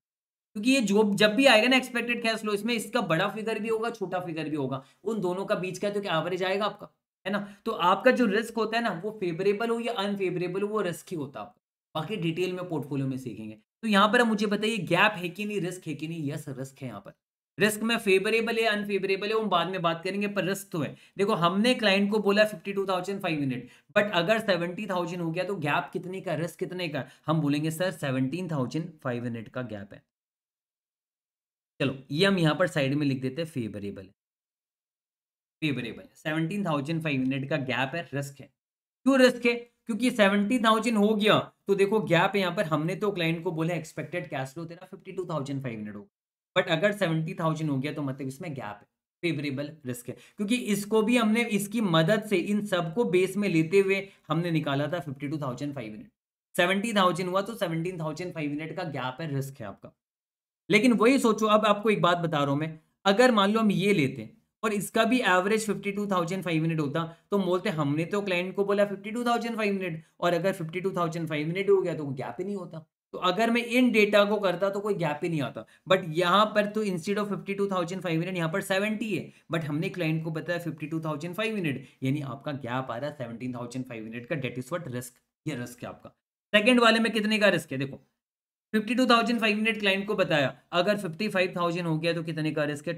A: क्योंकि ये जो जब भी आएगा ना एक्सपेक्टेड कैश फ्लो इसमें इसका बड़ा फिगर भी होगा छोटा फिगर भी होगा उन दोनों का बीच का तो क्या एवरेज आएगा आपका है ना तो आपका जो रिस्क होता है ना वो फेवरेबल हो या अनफेवरेबल हो वो रिस्क ही होता है आपका बाकी डिटेल में पोर्टफोलियो में सीखेंगे तो यहाँ पर मुझे बताइए गैप है कि नहीं रिस्क है कि नहीं यस रिस्क है यहाँ पर रिस्क में फेवरेबल है अनफेवरेबल है हम बाद में बात करेंगे पर रिस्क तो है देखो हमने क्लाइंट को बोला fifty two thousand five hundred but अगर सेवेंटी थाउजेंड हो गया तो गैप कितने का रिस्क कितने का हम बोलेंगे sir seventeen thousand five hundred का गैप है चलो ये हम यहाँ पर साइड में लिख देते हैं फेवरेबल है favourable seventeen thousand five hundred का गैप है रिस्क है क्यों रिस्क है क्योंकि सेवेंटी थाउजेंड हो गया तो देखो गैप यहाँ पर हमने तो क्लाइंट को बोला एक्सपेक्टेड कैश फ्लो तेरा fifty two thousand five hundred होगा बट अगर सेवेंटी थाउजेंड हो गया तो मतलब इसमें गैप है फेवरेबल रिस्क है क्योंकि इसको भी हमने इसकी मदद से इन सबको बेस में लेते हुए हमने निकाला था fifty two thousand five hundred seventy thousand हुआ तो सेवेंटीन थाउजेंड फाइव हंड्रेड का गैप है रिस्क है आपका लेकिन वही सोचो अब आपको एक बात बता रहा हूँ मैं अगर मान लो हम ये लेते हैं और इसका भी एवरेज 52,500 होता तो बोलते हमने तो क्लाइंट को बोला 52,500 और अगर 52,500 हो गया तो गैप ही नहीं होता तो अगर मैं इन डेटा को करता तो कोई गैप ही नहीं आता बट यहाँ पर तो इंस्टेड ऑफ 52,500 यहाँ पर 70 है बट हमने क्लाइंट को बताया 52,500 यानी आपका गैप आ रहा है 17,500 का डेट इज वट रिस्क ये रिस्क है आपका सेकेंड वाले में कितने का रिस्क है देखो 52,500 क्लाइंट को बताया अगर 55,000 हो गया तो कितने का रिस्क है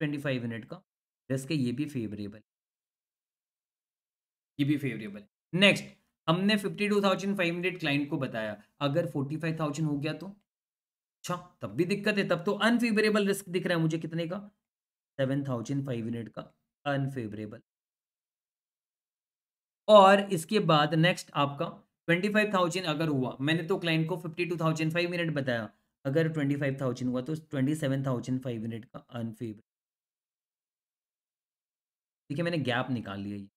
A: ट्वेंटी फाइव यूनिट का रिस्क है ये भी फेवरेबल ये भी फेवरेबल नेक्स्ट हमने fifty two thousand five hundred client को बताया अगर फोर्टी फाइव थाउजेंड हो गया तो अच्छा तब भी दिक्कत है तब तो अनफेवरेबल रिस्क दिख रहा है मुझे कितने का सेवन थाउजेंड फाइव हंड्रेड का अनफेवरेबल और इसके बाद नेक्स्ट आपका ट्वेंटी फाइव थाउजेंड अगर हुआ मैंने तो क्लाइंट को fifty two thousand five hundred बताया अगर ट्वेंटी फाइव थाउजेंड हुआ तो twenty seven thousand five hundred का अनफेवरेबल ठीक है मैंने गैप निकाल लिया ये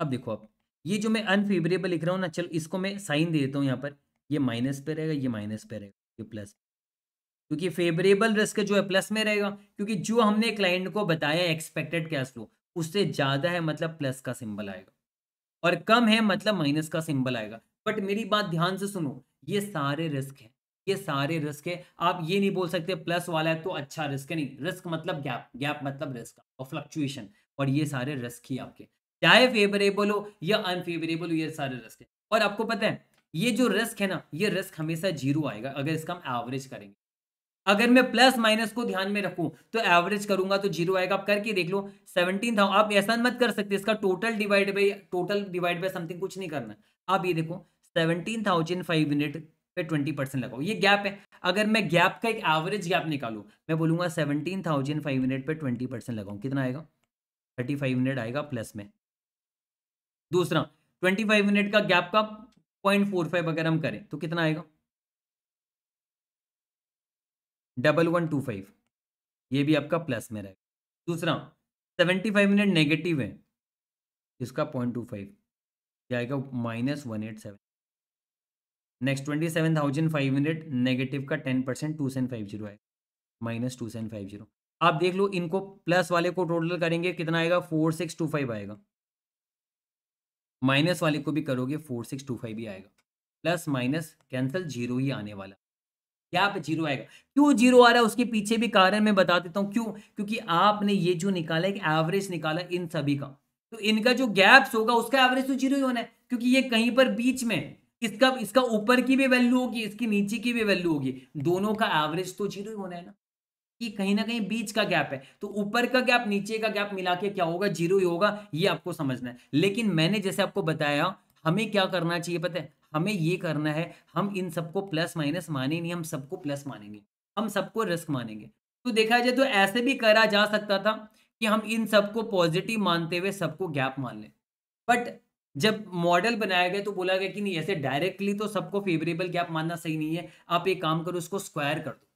A: अब देखो आप ये जो मैं अनफेवरेबल लिख रहा हूँ ना चल इसको मैं साइन दे देता हूँ यहाँ पर ये माइनस पे रहेगा ये माइनस पे रहेगा ये प्लस क्योंकि फेवरेबल रिस्क जो है प्लस में रहेगा क्योंकि जो हमने क्लाइंट को बताया एक्सपेक्टेड कैश फ्लो उससे ज़्यादा है मतलब प्लस का सिंबल आएगा और कम है मतलब माइनस का सिंबल आएगा बट मेरी बात ध्यान से सुनो ये सारे रिस्क हैं ये सारे रिस्क है आप ये नहीं बोल सकते प्लस वाला है तो अच्छा रिस्क है नहीं रिस्क मतलब गैप गैप मतलब रिस्क और फ्लक्चुएशन और ये सारे रिस्क ही आपके चाहे फेवरेबल हो या अनफेवरेबल हो ये सारे रिस्क है और आपको पता है ये जो रिस्क है ना ये रिस्क हमेशा जीरो आएगा अगर इसका हम एवरेज करेंगे अगर मैं प्लस माइनस को ध्यान में रखूं तो एवरेज करूंगा तो जीरो आएगा आप करके देख लो सेवनटीन था आप ऐसा मत कर सकते इसका total divide by total divide by something कुछ नहीं करना आप ये देखो सेवनटीन थाउजेंड फाइव हंड्रेड फिर ट्वेंटी परसेंट लगाओ ये गैप है अगर मैं गैप का एक एवरेज गैप निकालू मैं बोलूंगा सेवनटीन थाउजेंड फाइव हंड्रेड पर ट्वेंटी परसेंट लगाऊँ कितना आएगा थर्टी फाइव हंड्रेड आएगा प्लस में दूसरा ट्वेंटी फाइव हंड्रेड का गैप का पॉइंट फोर फाइव अगर हम करें तो कितना आएगा डबल वन टू फाइव ये भी आपका प्लस में रहेगा दूसरा सेवेंटी फाइव हंड्रेड नेगेटिव है इसका पॉइंट टू फाइव आएगा minus one eight seven next twenty seven thousand five hundred negative का ten percent two seven five zero आएगा minus two seven five zero आप देख लो इनको प्लस वाले को टोटल करेंगे कितना आएगा फोर सिक्स टू फाइव आएगा माइनस वाले को भी करोगे फोर सिक्स टू फाइव ही आएगा प्लस माइनस कैंसिल जीरो ही आने वाला क्या पे जीरो आएगा क्यों जीरो आ रहा है उसके पीछे भी कारण मैं बता देता हूँ क्यों क्योंकि आपने ये जो निकाला है एवरेज निकाला इन सभी का तो इनका जो गैप्स होगा उसका एवरेज तो जीरो ही होना है क्योंकि ये कहीं पर बीच में इसका इसका ऊपर की भी वैल्यू होगी इसकी नीचे की भी वैल्यू होगी दोनों का एवरेज तो जीरो ही होना है ना कि कहीं ना कहीं बीच का गैप है तो ऊपर का गैप नीचे का गैप मिला के क्या होगा जीरो ही होगा ये आपको समझना है लेकिन मैंने जैसे आपको बताया हमें क्या करना चाहिए पता है हमें ये करना है हम इन सबको प्लस माइनस माने नहीं हम सबको प्लस मानेंगे हम सबको रिस्क मानेंगे तो देखा जाए तो ऐसे भी करा जा सकता था कि हम इन सबको पॉजिटिव मानते हुए सबको गैप मान लें बट जब मॉडल बनाया गया तो बोला गया कि नहीं ऐसे डायरेक्टली तो सबको फेवरेबल गैप मानना सही नहीं है आप एक काम करो उसको स्क्वायर कर दो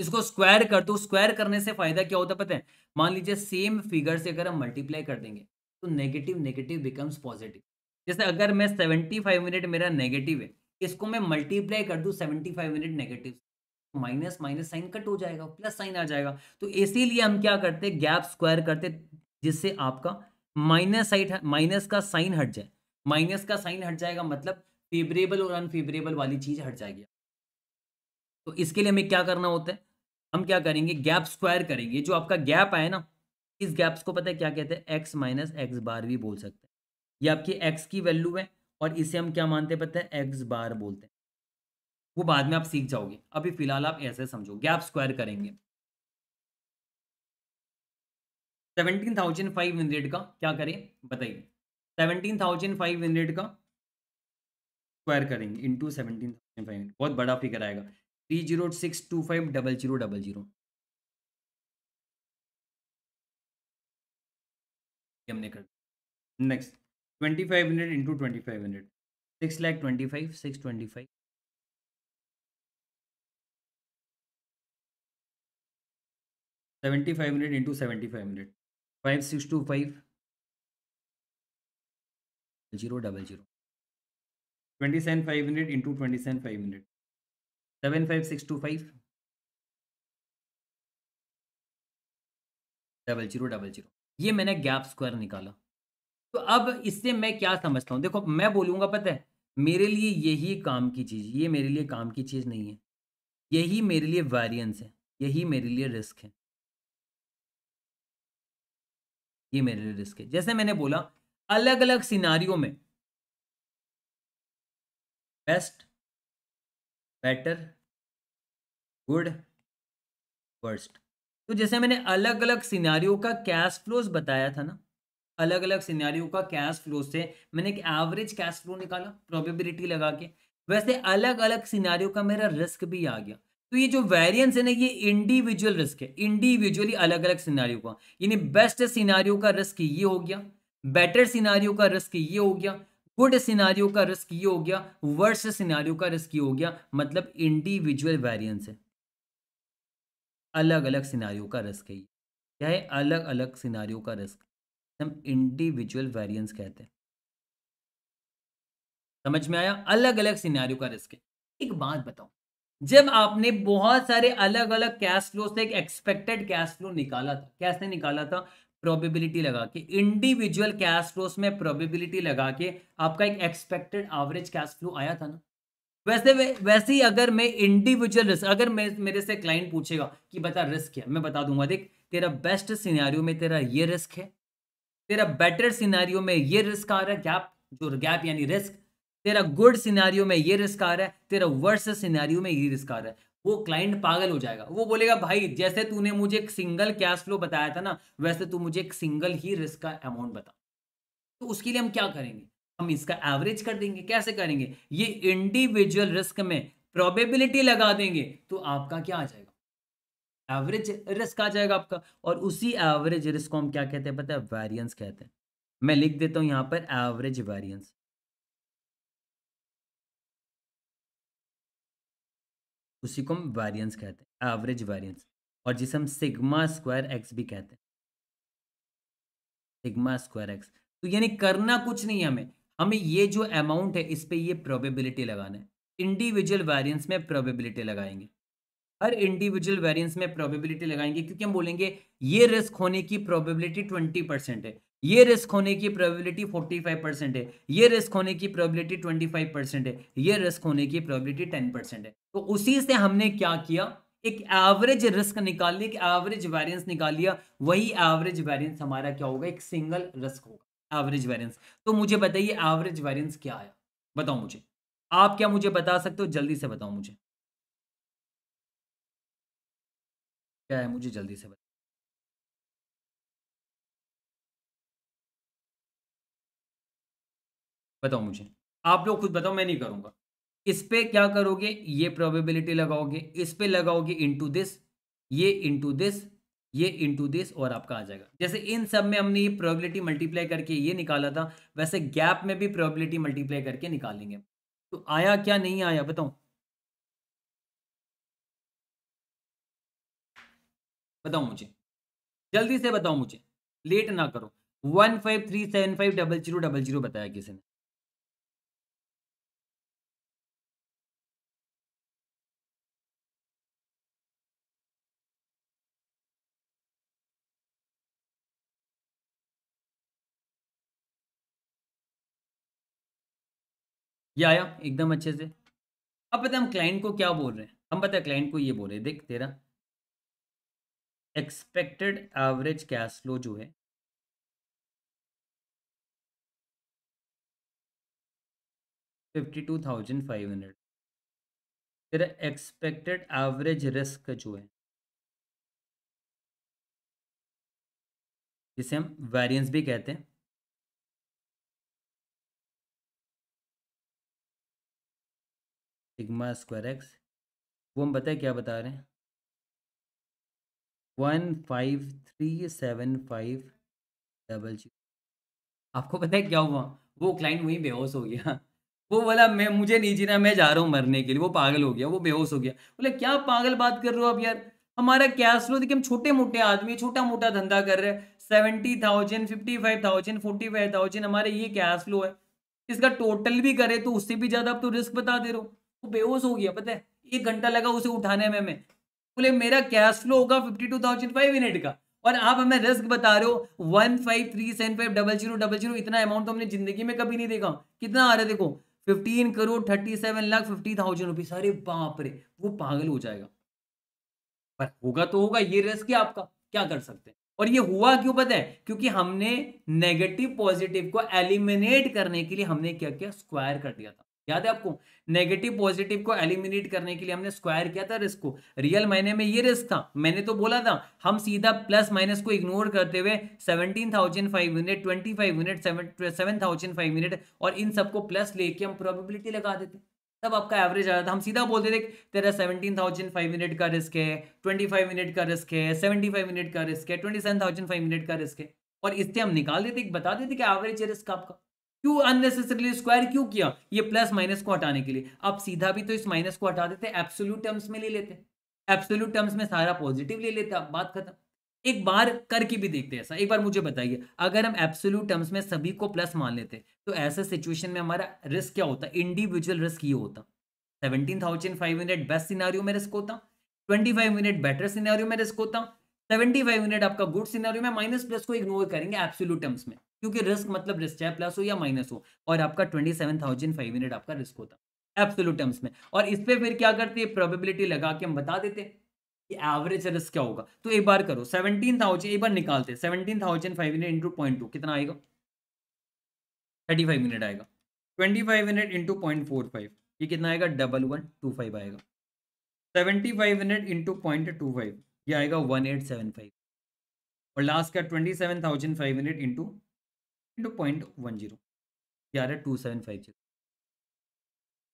A: इसको स्क्वायर कर दो स्क्वायर करने से फायदा क्या होता पता है मान लीजिए सेम फिगर से अगर हम मल्टीप्लाई कर देंगे तो नेगेटिव नेगेटिव बिकम्स पॉजिटिव जैसे अगर मैं सेवेंटी फाइव मिनट मेरा नेगेटिव है इसको मैं मल्टीप्लाई कर दूँ seventy five minute negative minus minus sign cut हो जाएगा प्लस साइन आ जाएगा तो इसीलिए हम क्या करते हैं गैप स्क्वायर करते जिससे आपका माइनस साइड माइनस का साइन हट जाए माइनस का साइन हट जाएगा मतलब फेवरेबल और अनफेवरेबल वाली चीज हट जाएगी तो इसके लिए हमें क्या करना होता है हम क्या करेंगे गैप स्क्वायर करेंगे जो आपका गैप आया ना इस गैप्स को पता है क्या कहते हैं एक्स माइनस एक्स बार भी बोल सकते हैं ये आपकी एक्स की वैल्यू है और इसे हम क्या मानते हैं पता है एक्स बार बोलते हैं वो बाद में आप सीख जाओगे अभी फिलहाल आप ऐसे समझो गैप स्क्वायर करेंगे सेवनटीन थाउजेंड फाइव हंड्रेड का क्या करें बताइए सेवनटीन थाउजेंड फाइव हंड्रेड का स्क्वायर करेंगे into seventeen thousand five hundred बहुत बड़ा फिगर आएगा three zero six two five double zero double zero हमने कर next twenty five hundred into twenty five hundred six lakh twenty five six twenty five seventy five hundred into seventy five hundred five six two five zero double zero twenty seven five hundred into twenty seven five hundred seven five six two five double zero double zero ये मैंने gap square निकाला तो अब इससे मैं क्या समझता हूँ देखो मैं बोलूँगा पता है मेरे लिए यही काम की चीज़ ये मेरे लिए काम की चीज़ नहीं है यही मेरे लिए वेरियंस है यही मेरे लिए रिस्क है ये मेरे लिए रिस्क है जैसे मैंने बोला अलग अलग सिनारियों में बेस्ट बेटर गुड वर्स्ट तो जैसे मैंने अलग अलग सिनारियों का कैश फ्लोज बताया था ना अलग अलग सिनारियों का कैश फ्लो से मैंने एक एवरेज कैश फ्लो निकाला प्रोबेबिलिटी लगा के वैसे अलग अलग सिनारियों का मेरा रिस्क भी आ गया तो ये जो वेरिएंस है ना ये इंडिविजुअल रिस्क है इंडिविजुअली अलग अलग सिनारियों का यानी बेस्ट सिनारियों का रिस्क ये हो गया बेटर सिनारियों का रिस्क ये हो गया गुड सिनारियों का रिस्क ये हो गया वर्स्ट सिनारियों का रिस्क ये हो गया मतलब इंडिविजुअल वेरियंस है अलग अलग सिनारियों का रिस्क है क्या है अलग अलग सिनारियों का रिस्क हम इंडिविजुअल वेरियंस कहते हैं समझ में आया अलग अलग सिनारियों का रिस्क है एक बात बताओ जब आपने बहुत सारे अलग अलग कैश फ्लो से एक एक्सपेक्टेड कैश फ्लो निकाला था कैसे निकाला था प्रोबेबिलिटी लगा के इंडिविजुअल कैश फ्लोस में प्रोबेबिलिटी लगा के आपका एक एक्सपेक्टेड एवरेज कैश फ्लो आया था ना वैसे वैसे ही अगर मैं इंडिविजुअल रिस्क अगर मैं मेरे से क्लाइंट पूछेगा कि बता रिस्क क्या मैं बता दूंगा देख तेरा बेस्ट सिनारियो में तेरा ये रिस्क है तेरा बेटर सिनारियो में ये रिस्क आ रहा है गैप जो गैप यानी रिस्क तेरा गुड सिनारियो में ये रिस्क आ रहा है तेरा वर्ष सिनारियो में ये रिस्क आ रहा है वो क्लाइंट पागल हो जाएगा वो बोलेगा भाई जैसे तूने मुझे एक सिंगल कैश फ्लो बताया था ना वैसे तू मुझे एक सिंगल ही रिस्क का अमाउंट बता तो उसके लिए हम क्या करेंगे हम इसका एवरेज कर देंगे कैसे करेंगे ये इंडिविजुअल रिस्क में प्रोबेबिलिटी लगा देंगे तो आपका क्या आ जाएगा एवरेज रिस्क आ जाएगा आपका और उसी एवरेज रिस्क को हम क्या कहते हैं पता है वेरियंस कहते हैं मैं लिख देता हूँ यहाँ पर एवरेज वेरियंस उसी को हम वेरियंस कहते हैं एवरेज वेरियंस और जिसे हम सिग्मा स्क्वायर एक्स भी कहते हैं सिग्मा स्क्वायर एक्स तो यानी करना कुछ नहीं हमें हमें ये जो अमाउंट है इस पर ये प्रोबेबिलिटी लगाना है इंडिविजुअल वेरियंस में प्रोबेबिलिटी लगाएंगे हर इंडिविजुअल वेरियंस में प्रोबेबिलिटी लगाएंगे क्योंकि हम बोलेंगे ये रिस्क होने की प्रोबेबिलिटी ट्वेंटी परसेंट है ये रिस्क होने की प्रोबेबिलिटी फोर्टी फाइव परसेंट है ये रिस्क होने की प्रोबेबिलिटी ट्वेंटी फाइव परसेंट है ये रिस्क होने की प्रोबेबिलिटी टेन परसेंट है तो उसी से हमने क्या किया एक एवरेज रिस्क निकाल लिया एक एवरेज वेरियंस निकाल लिया वही एवरेज वेरियंस हमारा क्या होगा एक सिंगल रिस्क होगा एवरेज वेरियंस तो मुझे बताइए एवरेज वेरियंस क्या आया बताओ मुझे आप क्या मुझे बता सकते हो जल्दी से बताओ मुझे क्या है मुझे जल्दी से बताओ बताओ मुझे आप लोग खुद बताओ मैं नहीं करूंगा इस पे क्या करोगे ये प्रोबेबिलिटी लगाओगे इस पे लगाओगे इनटू दिस ये इनटू दिस ये इनटू दिस और आपका आ जाएगा जैसे इन सब में हमने ये प्रोबेबिलिटी मल्टीप्लाई करके ये निकाला था वैसे गैप में भी प्रोबेबिलिटी मल्टीप्लाई करके निकालेंगे तो आया क्या नहीं आया बताओ बताओ मुझे जल्दी से बताओ मुझे लेट ना करो one five three seven five double zero double zero बताया किसी ने ये आया एकदम अच्छे से अब पता हम क्लाइंट को क्या बोल रहे हैं हम पता है क्लाइंट को ये बोल रहे हैं देख तेरा एक्सपेक्टेड एवरेज कैश फ्लो जो है fifty two thousand five hundred तेरा एक्सपेक्टेड एवरेज रिस्क जो है जिसे हम वेरियंस भी कहते हैं सिग्मा स्क्वायर एक्स वो हम बताए क्या बता रहे हैं one five three seven five double जी आपको पता है क्या हुआ वो क्लाइंट वहीं बेहोश हो गया वो बोला मैं मुझे नहीं जीना मैं जा रहा हूँ मरने के लिए वो पागल हो गया वो बेहोश हो गया बोले क्या पागल बात कर रहे हो आप यार हमारा कैश फ्लो देखिए हम छोटे मोटे आदमी छोटा मोटा धंधा कर रहे हैं seventy thousand fifty five thousand forty five thousand हमारे ये कैश फ्लो है इसका टोटल भी करे तो उससे भी ज़्यादा आप तो रिस्क बता दे रहे हो वो बेहोश हो गया पता है एक घंटा लगा उसे उठाने में हमें बोले मेरा कैश फ्लो होगा fifty two thousand five hundred का और आप हमें रिस्क बता रहे हो one five three seven five double zero double zero इतना अमाउंट तो हमने जिंदगी में कभी नहीं देखा कितना आ रहा है देखो fifteen crore thirty seven lakh fifty thousand rupees अरे बाप रे वो पागल हो जाएगा पर होगा तो होगा ये रिस्क है आपका क्या कर सकते हैं और ये हुआ क्यों पता है क्योंकि हमने नेगेटिव पॉजिटिव को एलिमिनेट करने के लिए हमने क्या किया स्क्वायर कर दिया था याद है आपको नेगेटिव पॉजिटिव को एलिमिनेट करने के लिए हमने स्क्वायर किया था रिस्क को रियल मायने में ये रिस्क था मैंने तो बोला था हम सीधा प्लस माइनस को इग्नोर करते हुए seventeen thousand five unit twenty five seven thousand five और इन सबको प्लस लेके हम प्रोबेबिलिटी लगा देते तब आपका एवरेज आ रहा था हम सीधा बोलते थे तेरा सेवनटीन थाउजेंड फाइव हंड्रेड का रिस्क है ट्वेंटी फाइव हंड्रेड का रिस्क है सेवेंटी फाइव हंड्रेड का रिस्क है twenty seven thousand five hundred का रिस्क है और इससे हम निकाल देते बता देते कि एवरेज है रिस्क आपका क्यों अननेसेसरीली स्क्वायर क्यों किया ये प्लस माइनस को हटाने के लिए आप सीधा भी तो इस माइनस को हटा देते एब्सोल्यूट टर्म्स में ले लेते एब्सोल्यूट टर्म्स में सारा पॉजिटिव ले लेते बात खत्म एक बार करके भी देखते हैं ऐसा एक बार मुझे बताइए अगर हम एब्सोल्यूट टर्म्स में सभी को प्लस मान लेते तो ऐसे सिचुएशन में हमारा रिस्क क्या होता इंडिविजुअल रिस्क ये होता seventeen thousand five hundred best scenario में रिस्क होता twenty five minute better scenario में रिस्क होता सेवेंटी फाइव मिनट आपका गुड सिनारियो में माइनस प्लस को इग्नोर करेंगे एब्सोल्यूट टर्म्स में क्योंकि रिस्क मतलब रिस्क चाहे प्लस हो या माइनस हो और आपका twenty seven thousand five hundred आपका रिस्क होता एब्सोल्यूट टर्म्स में और इस पर फिर क्या करते हैं प्रोबेबिलिटी लगा के हम बता देते कि एवरेज रिस्क क्या होगा तो एक बार करो सेवनटीन थाउजेंड एक बार निकालते seventeen thousand five hundred into point two कितना आएगा थर्टी फाइव मिनट आएगा twenty five hundred into point four five ये कितना आएगा डबल वन टू फाइव आएगा seventy five hundred into point two five ये आएगा वन एट सेवन फाइव और लास्ट का twenty seven thousand five hundred into into point one zero two seven five zero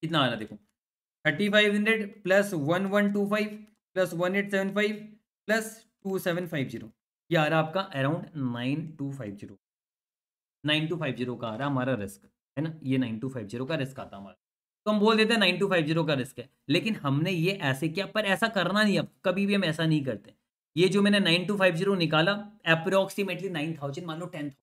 A: कितना आ रहा देखो thirty five hundred plus one one two five plus one eight seven five plus two seven five zero ये आ रहा है आपका around nine two five zero nine two five zero का आ रहा हमारा रिस्क है ना ये नाइन टू फाइव जीरो का रिस्क आता हमारा तो हम बोल देते हैं नाइन टू फाइव जीरो का रिस्क है लेकिन हमने ये ऐसे किया पर ऐसा करना नहीं अब कभी भी हम ऐसा नहीं करते ये जो मैंने नाइन टू फाइव जीरो निकाला अप्रोक्सीमेटली नाइन थाउजेंड मान लो ten thousand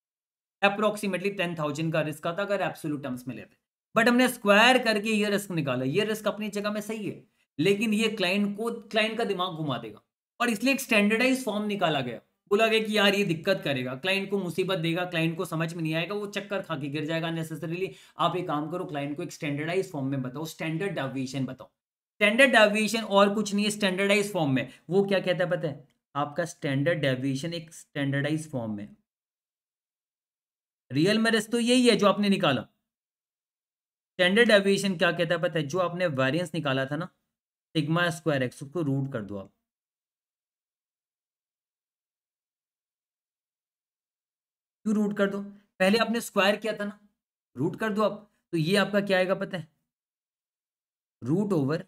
A: approximately ten thousand का रिस्क आता अगर एब्सोल्यूट टर्म्स में लेते बट हमने स्क्वायर करके ये रिस्क निकाला ये रिस्क अपनी जगह में सही है लेकिन ये क्लाइंट को क्लाइंट का दिमाग घुमा देगा और इसलिए एक स्टैंडर्डाइज फॉर्म निकाला गया बोला गया कि यार ये दिक्कत करेगा क्लाइंट को मुसीबत देगा क्लाइंट को समझ में नहीं आएगा वो चक्कर खा के गिर जाएगा नेसेसरीली आप एक काम करो क्लाइंट को एक स्टैंडर्डाइज फॉर्म में बताओ स्टैंडर्ड डेविएशन बताओ स्टैंडर्ड डेविएशन और कुछ नहीं है स्टैंडर्डाइज फॉर्म में वो क्या कहता है पता है आपका स्टैंडर्ड डेविएशन एक स्टैंडर्डाइज फॉर्म में रियल में रिस्क तो यही है जो आपने निकाला स्टैंडर्ड एविएशन क्या कहता है पता है जो आपने वेरियंस निकाला था ना सिग्मा स्क्वायर एक्स उसको रूट कर दो आप क्यों रूट कर दो पहले आपने स्क्वायर किया था ना रूट कर दो आप तो ये आपका क्या आएगा पता है root over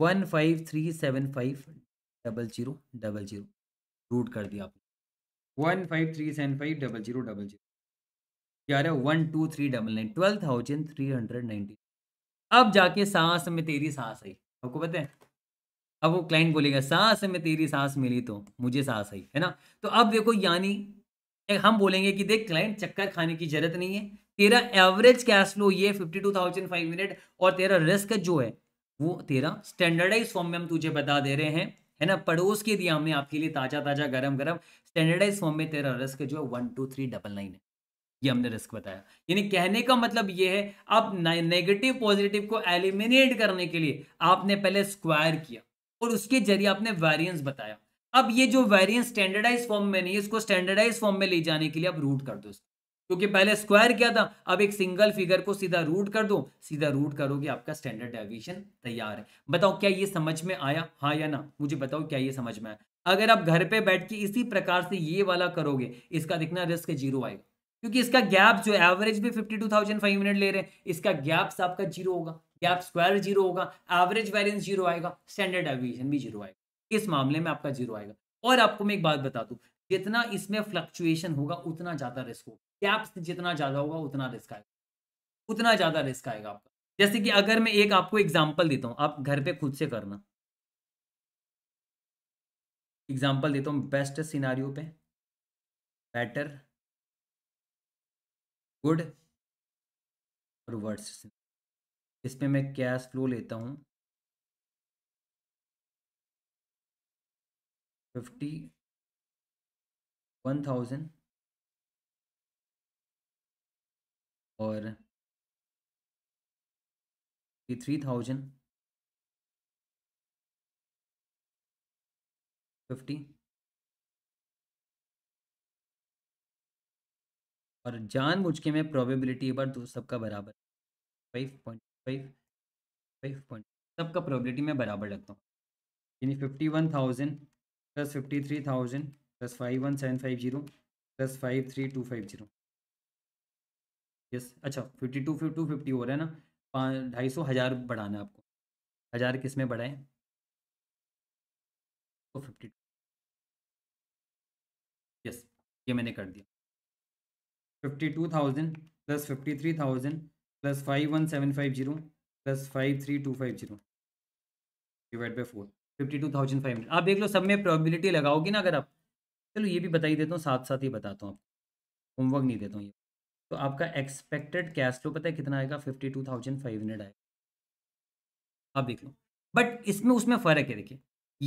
A: one five three seven five double zero double zero root कर दिया आप one five three seven five double zero double zero ग्यारह one two three double nine twelve thousand three hundred ninety अब जाके सांस में तेरी सांस आई आपको पता है अब वो क्लाइंट बोलेगा सांस में तेरी सांस मिली तो मुझे सांस आई है ना तो अब देखो यानी हम बोलेंगे कि देख क्लाइंट चक्कर खाने की जरूरत नहीं है तेरा एवरेज कैश फ्लो ये fifty two thousand five hundred और तेरा रिस्क जो है वो तेरा स्टैंडर्डाइज फॉर्म में हम तुझे बता दे रहे हैं है ना पड़ोस के दिया हमने आपके लिए ताज़ा ताज़ा गरम गरम स्टैंडर्डाइज फॉर्म में तेरा रिस्क जो है one two three double nine है ये हमने रिस्क बताया यानी कहने का मतलब ये है अब नेगेटिव पॉजिटिव को एलिमिनेट करने के लिए आपने पहले स्क्वायर किया और उसके जरिए आपने वेरियंस बताया अब ये जो वेरियंस स्टैंडर्डाइज फॉर्म में नहीं है इसको स्टैंडर्डाइज फॉर्म में ले जाने के लिए आप रूट कर दो क्योंकि पहले स्क्वायर किया था अब एक सिंगल फिगर को सीधा रूट कर दो सीधा रूट करोगे आपका स्टैंडर्ड डेविएशन तैयार है बताओ क्या ये समझ में आया हाँ या ना मुझे बताओ क्या ये समझ में आया अगर आप घर पे बैठ के इसी प्रकार से ये वाला करोगे इसका दिखना रिस्क जीरो आएगा क्योंकि इसका गैप जो एवरेज भी fifty two thousand five hundred ले रहे हैं इसका गैप्स आपका जीरो होगा गैप स्क्वायर जीरो होगा एवरेज वैलेंस जीरो आएगा स्टैंडर्ड एविएशन भी जीरो आएगा इस मामले में आपका जीरो आएगा और आपको मैं एक बात बता दू जितना इसमें फ्लक्चुएशन होगा उतना ज्यादा रिस्क होगा गैप्स जितना ज्यादा होगा उतना रिस्क आएगा उतना ज्यादा रिस्क आएगा आपका जैसे कि अगर मैं एक आपको एग्जाम्पल देता हूँ आप घर पे खुद से करना एग्जाम्पल देता हूँ बेस्ट सिनारियो पे बेटर गुड और वर्ड्स इसमें मैं कैश फ्लो लेता हूँ फिफ्टी वन थाउजेंड और थ्री थाउजेंड फिफ्टी और जान बुझ के मैं प्रोबेबिलिटी एक बार दो सबका बराबर five point five five point सबका प्रोबेबिलिटी मैं बराबर रखता हूँ यानी fifty one thousand plus fifty three thousand plus five one seven five zero plus five three two five zero yes अच्छा fifty two fifty two fifty हो रहा है ना पाँच ढाई सौ हज़ार बढ़ाना है आपको हज़ार किस में बढ़ाएं तो फिफ्टी ये मैंने कर दिया fifty two thousand plus fifty three thousand plus five one seven five zero plus five three two five zero divide by four fifty two thousand five hundred आप देख लो सब में प्रोबेबिलिटी लगाओगी ना अगर आप चलो ये भी बता ही देता हूँ साथ साथ ही बताता हूँ आपको होमवर्क नहीं देता हूँ ये तो आपका एक्सपेक्टेड कैश फ्लो पता है कितना आएगा fifty two thousand five hundred आएगा आप देख लो बट इसमें उसमें फ़र्क है देखिए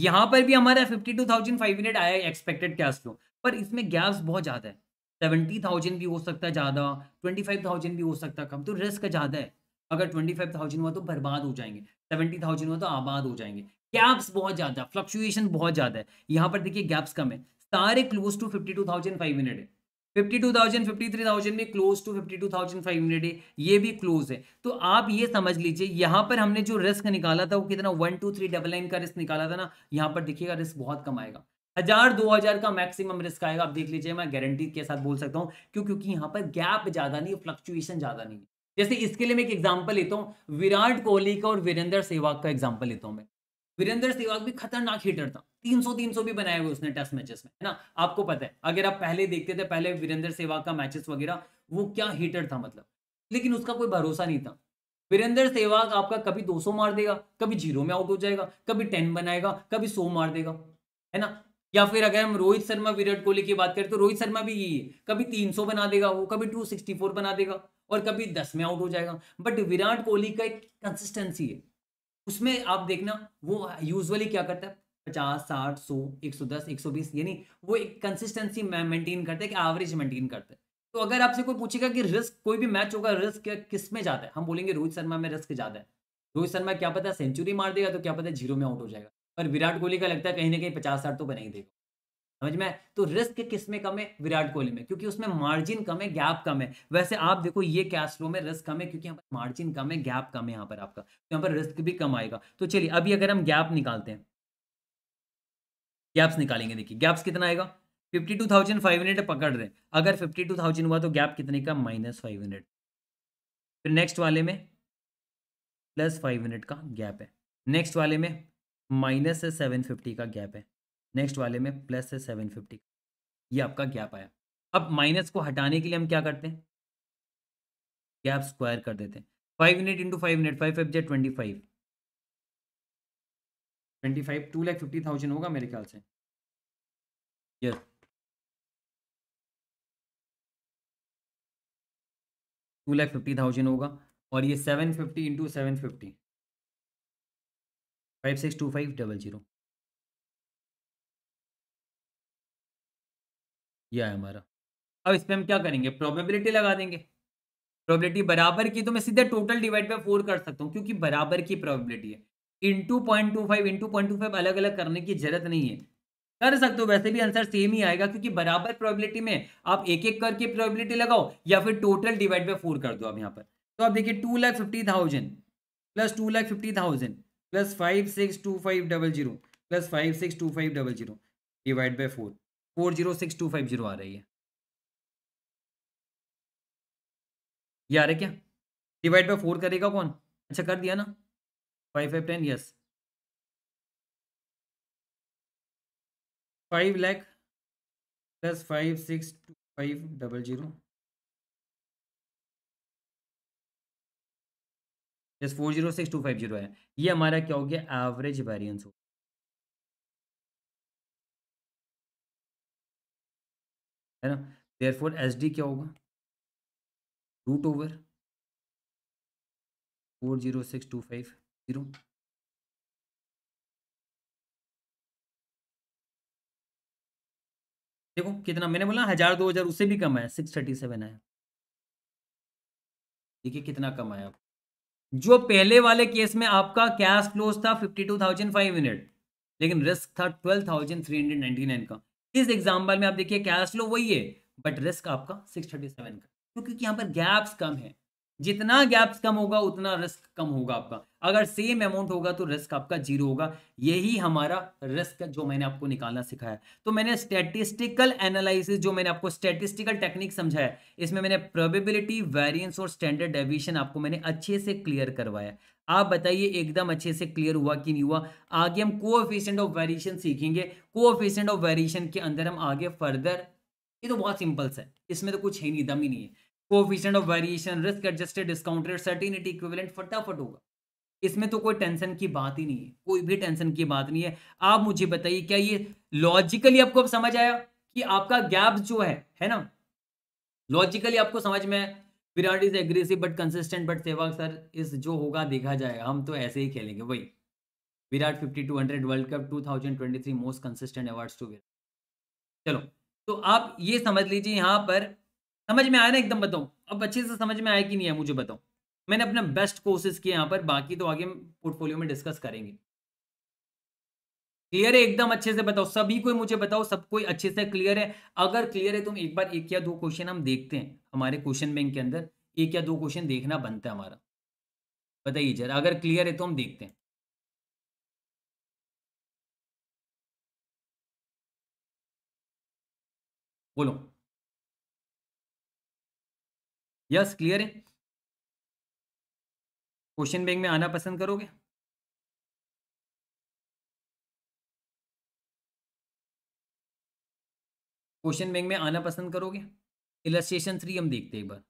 A: यहाँ पर भी हमारा fifty two thousand five hundred आया एक्सपेक्टेड कैश फ्लो पर इसमें गैप्स बहुत ज़्यादा है सेवेंटी थाउजेंड भी हो सकता है ज़्यादा ट्वेंटी फाइव थाउजेंड भी हो सकता है कम तो रिस्क ज़्यादा है अगर ट्वेंटी फाइव थाउजेंड हुआ तो बर्बाद हो जाएंगे सेवेंटी थाउजेंड हुआ तो आबाद हो जाएंगे गैप्स बहुत ज़्यादा फ्लक्चुएशन बहुत ज़्यादा है यहाँ पर देखिए गैप्स कम है सारे close to fifty two thousand five hundred है fifty two thousand fifty three thousand में close to fifty two thousand five hundred है ये भी क्लोज है तो आप ये समझ लीजिए यहाँ पर हमने जो रिस्क निकाला था वो कितना one two three double nine का रिस्क निकाला था ना यहाँ पर देखिएगा रिस्क बहुत कम आएगा हजार दो हजार का मैक्सिमम रिस्क आएगा आप देख लीजिए मैं गारंटी के साथ बोल सकता हूँ क्यों क्योंकि यहाँ पर गैप ज्यादा नहीं फ्लक्चुएशन ज्यादा नहीं जैसे इसके लिए मैं एक एग्जाम्पल लेता हूँ विराट कोहली का और वीरेंद्र सहवाग का एग्जाम्पल लेता हूँ मैं वीरेंद्र सहवाग भी खतरनाक हीटर था 300 300 भी बनाए हुए उसने टेस्ट मैचेस में है ना आपको पता है अगर आप पहले देखते थे पहले वीरेंद्र सहवाग का मैचेस वगैरह वो क्या हीटर था मतलब लेकिन उसका कोई भरोसा नहीं था वीरेंद्र सहवाग आपका कभी 200 मार देगा कभी जीरो में आउट हो जाएगा कभी टेन बनाएगा कभी सौ मार देगा है ना या फिर अगर हम रोहित शर्मा विराट कोहली की बात करें तो रोहित शर्मा भी यही है कभी 300 बना देगा वो कभी 264 बना देगा और कभी 10 में आउट हो जाएगा बट विराट कोहली का एक कंसिस्टेंसी है उसमें आप देखना वो यूजुअली क्या करता है पचास साठ सौ एक सौ दस एक सौ बीस यानी वो एक कंसिस्टेंसी मेंटेन करते हैं कि एवरेज मेंटेन करते हैं तो अगर आपसे कोई पूछेगा कि रिस्क कोई भी मैच होगा रिस्क किस में जाता है हम बोलेंगे रोहित शर्मा में रिस्क ज़्यादा है रोहित शर्मा क्या पता सेंचुरी मार देगा तो क्या पता जीरो में आउट हो जाएगा पर विराट कोहली का लगता है कहीं ना कहीं पचास साठ तो बनाई देखो समझ में तो रिस्क किस में कम है विराट कोहली में क्योंकि उसमें मार्जिन कम है गैप कम है वैसे आप देखो ये कैश फ्लो में रिस्क कम है क्योंकि यहाँ पर मार्जिन कम है गैप कम है यहाँ पर आपका तो यहाँ पर रिस्क भी कम आएगा तो चलिए अभी अगर हम गैप निकालते हैं गैप्स निकालेंगे देखिए गैप्स कितना आएगा fifty two thousand five hundred पकड़ रहे अगर फिफ्टी टू थाउजेंड हुआ तो गैप कितने का माइनस फाइव हंड्रेड फिर नेक्स्ट वाले में प्लस फाइव हंड्रेड का गैप है नेक्स्ट वाले में माइनस से सेवन फिफ्टी का गैप है नेक्स्ट वाले में प्लस से सेवन फिफ्टी ये आपका गैप आया अब माइनस को हटाने के लिए हम क्या करते हैं गैप स्क्वायर कर देते हैं five unit into five unit five five जेट twenty five twenty five two lakh fifty thousand होगा मेरे ख्याल से yes two lakh fifty thousand होगा और ये seven fifty into seven fifty five six two five double zero यह है हमारा अब इस पर हम क्या करेंगे प्रोबेबिलिटी लगा देंगे प्रोबेबिलिटी बराबर की तो मैं सीधे टोटल डिवाइड बाई फोर कर सकता हूँ क्योंकि बराबर की प्रोबेबिलिटी है into point two five into point two five अलग अलग करने की जरूरत नहीं है कर सकते हो वैसे भी आंसर सेम ही आएगा क्योंकि बराबर प्रोबेबिलिटी में आप एक एक करके प्रोबेबिलिटी लगाओ या फिर टोटल डिवाइड बाई फोर कर दो आप यहाँ पर तो आप देखिए two lakh fifty thousand plus two lakh fifty thousand plus five six two five double zero plus five six two five double zero divide by four four zero six two five zero आ रही है ये आ रहा है क्या डिवाइड बाई फोर करेगा कौन अच्छा कर दिया ना five five ten yes five lakh plus five six two five double zero जैसे four zero six two five zero है ये हमारा क्या हो गया एवरेज वेरियंस हो है ना देर फोर एस डी क्या होगा root over four zero six two five zero देखो कितना मैंने बोला हजार दो हजार उससे भी कम है सिक्स थर्टी सेवन आया देखिए कितना कम आया जो पहले वाले केस में आपका कैश क्लोज था fifty two thousand five hundred लेकिन रिस्क था twelve thousand three hundred ninety nine का इस एग्जाम्पल में आप देखिए कैश फ्लो वही है बट रिस्क आपका सिक्स थर्टी सेवन का तो क्योंकि यहाँ पर गैप्स कम है जितना गैप्स कम होगा उतना रिस्क कम होगा आपका अगर सेम अमाउंट होगा तो रिस्क आपका जीरो होगा यही हमारा रिस्क जो मैंने आपको निकालना सिखाया तो मैंने स्टेटिस्टिकल एनालिसिस जो मैंने आपको स्टेटिस्टिकल टेक्निक समझाया इसमें मैंने प्रोबेबिलिटी वेरियंस और स्टैंडर्ड डेविएशन आपको मैंने अच्छे से क्लियर करवाया आप बताइए एकदम अच्छे से क्लियर हुआ कि नहीं हुआ आगे हम कोएफिशिएंट ऑफ वेरिएशन सीखेंगे कोएफिशिएंट ऑफ वेरिएशन के अंदर हम आगे फर्दर ये तो बहुत सिंपल सा है इसमें तो कुछ है नहीं दम ही नहीं है coefficient of variation risk adjusted discounted certainty equivalent फटाफट होगा इसमें तो कोई टेंशन की बात ही नहीं है कोई भी टेंशन की बात नहीं है आप मुझे बताइए क्या ये लॉजिकली आपको अब समझ आया कि आपका गैप जो है है ना लॉजिकली आपको समझ में Virat is aggressive but consistent but सेवा सर इस जो होगा देखा जाएगा हम तो ऐसे ही खेलेंगे वही Virat fifty two hundred world cup two thousand twenty three most consistent awards to Virat चलो तो आप ये समझ लीजिए यहाँ पर समझ में आया ना एकदम बताओ अब अच्छे से समझ में आया कि नहीं है मुझे बताओ मैंने अपना बेस्ट कोर्सेज किया यहाँ पर बाकी तो आगे पोर्टफोलियो में डिस्कस करेंगे क्लियर है एकदम अच्छे से बताओ सभी को मुझे बताओ सब कोई अच्छे से क्लियर है अगर क्लियर है तुम तो एक बार एक या दो क्वेश्चन हम देखते हैं हमारे क्वेश्चन बैंक के अंदर एक या दो क्वेश्चन देखना बनता है हमारा बताइए जरा अगर क्लियर है तो हम देखते हैं बोलो यस क्लियर है क्वेश्चन बैंक में आना पसंद करोगे क्वेश्चन बैंक में आना पसंद करोगे इलस्ट्रेशन थ्री हम देखते हैं एक बार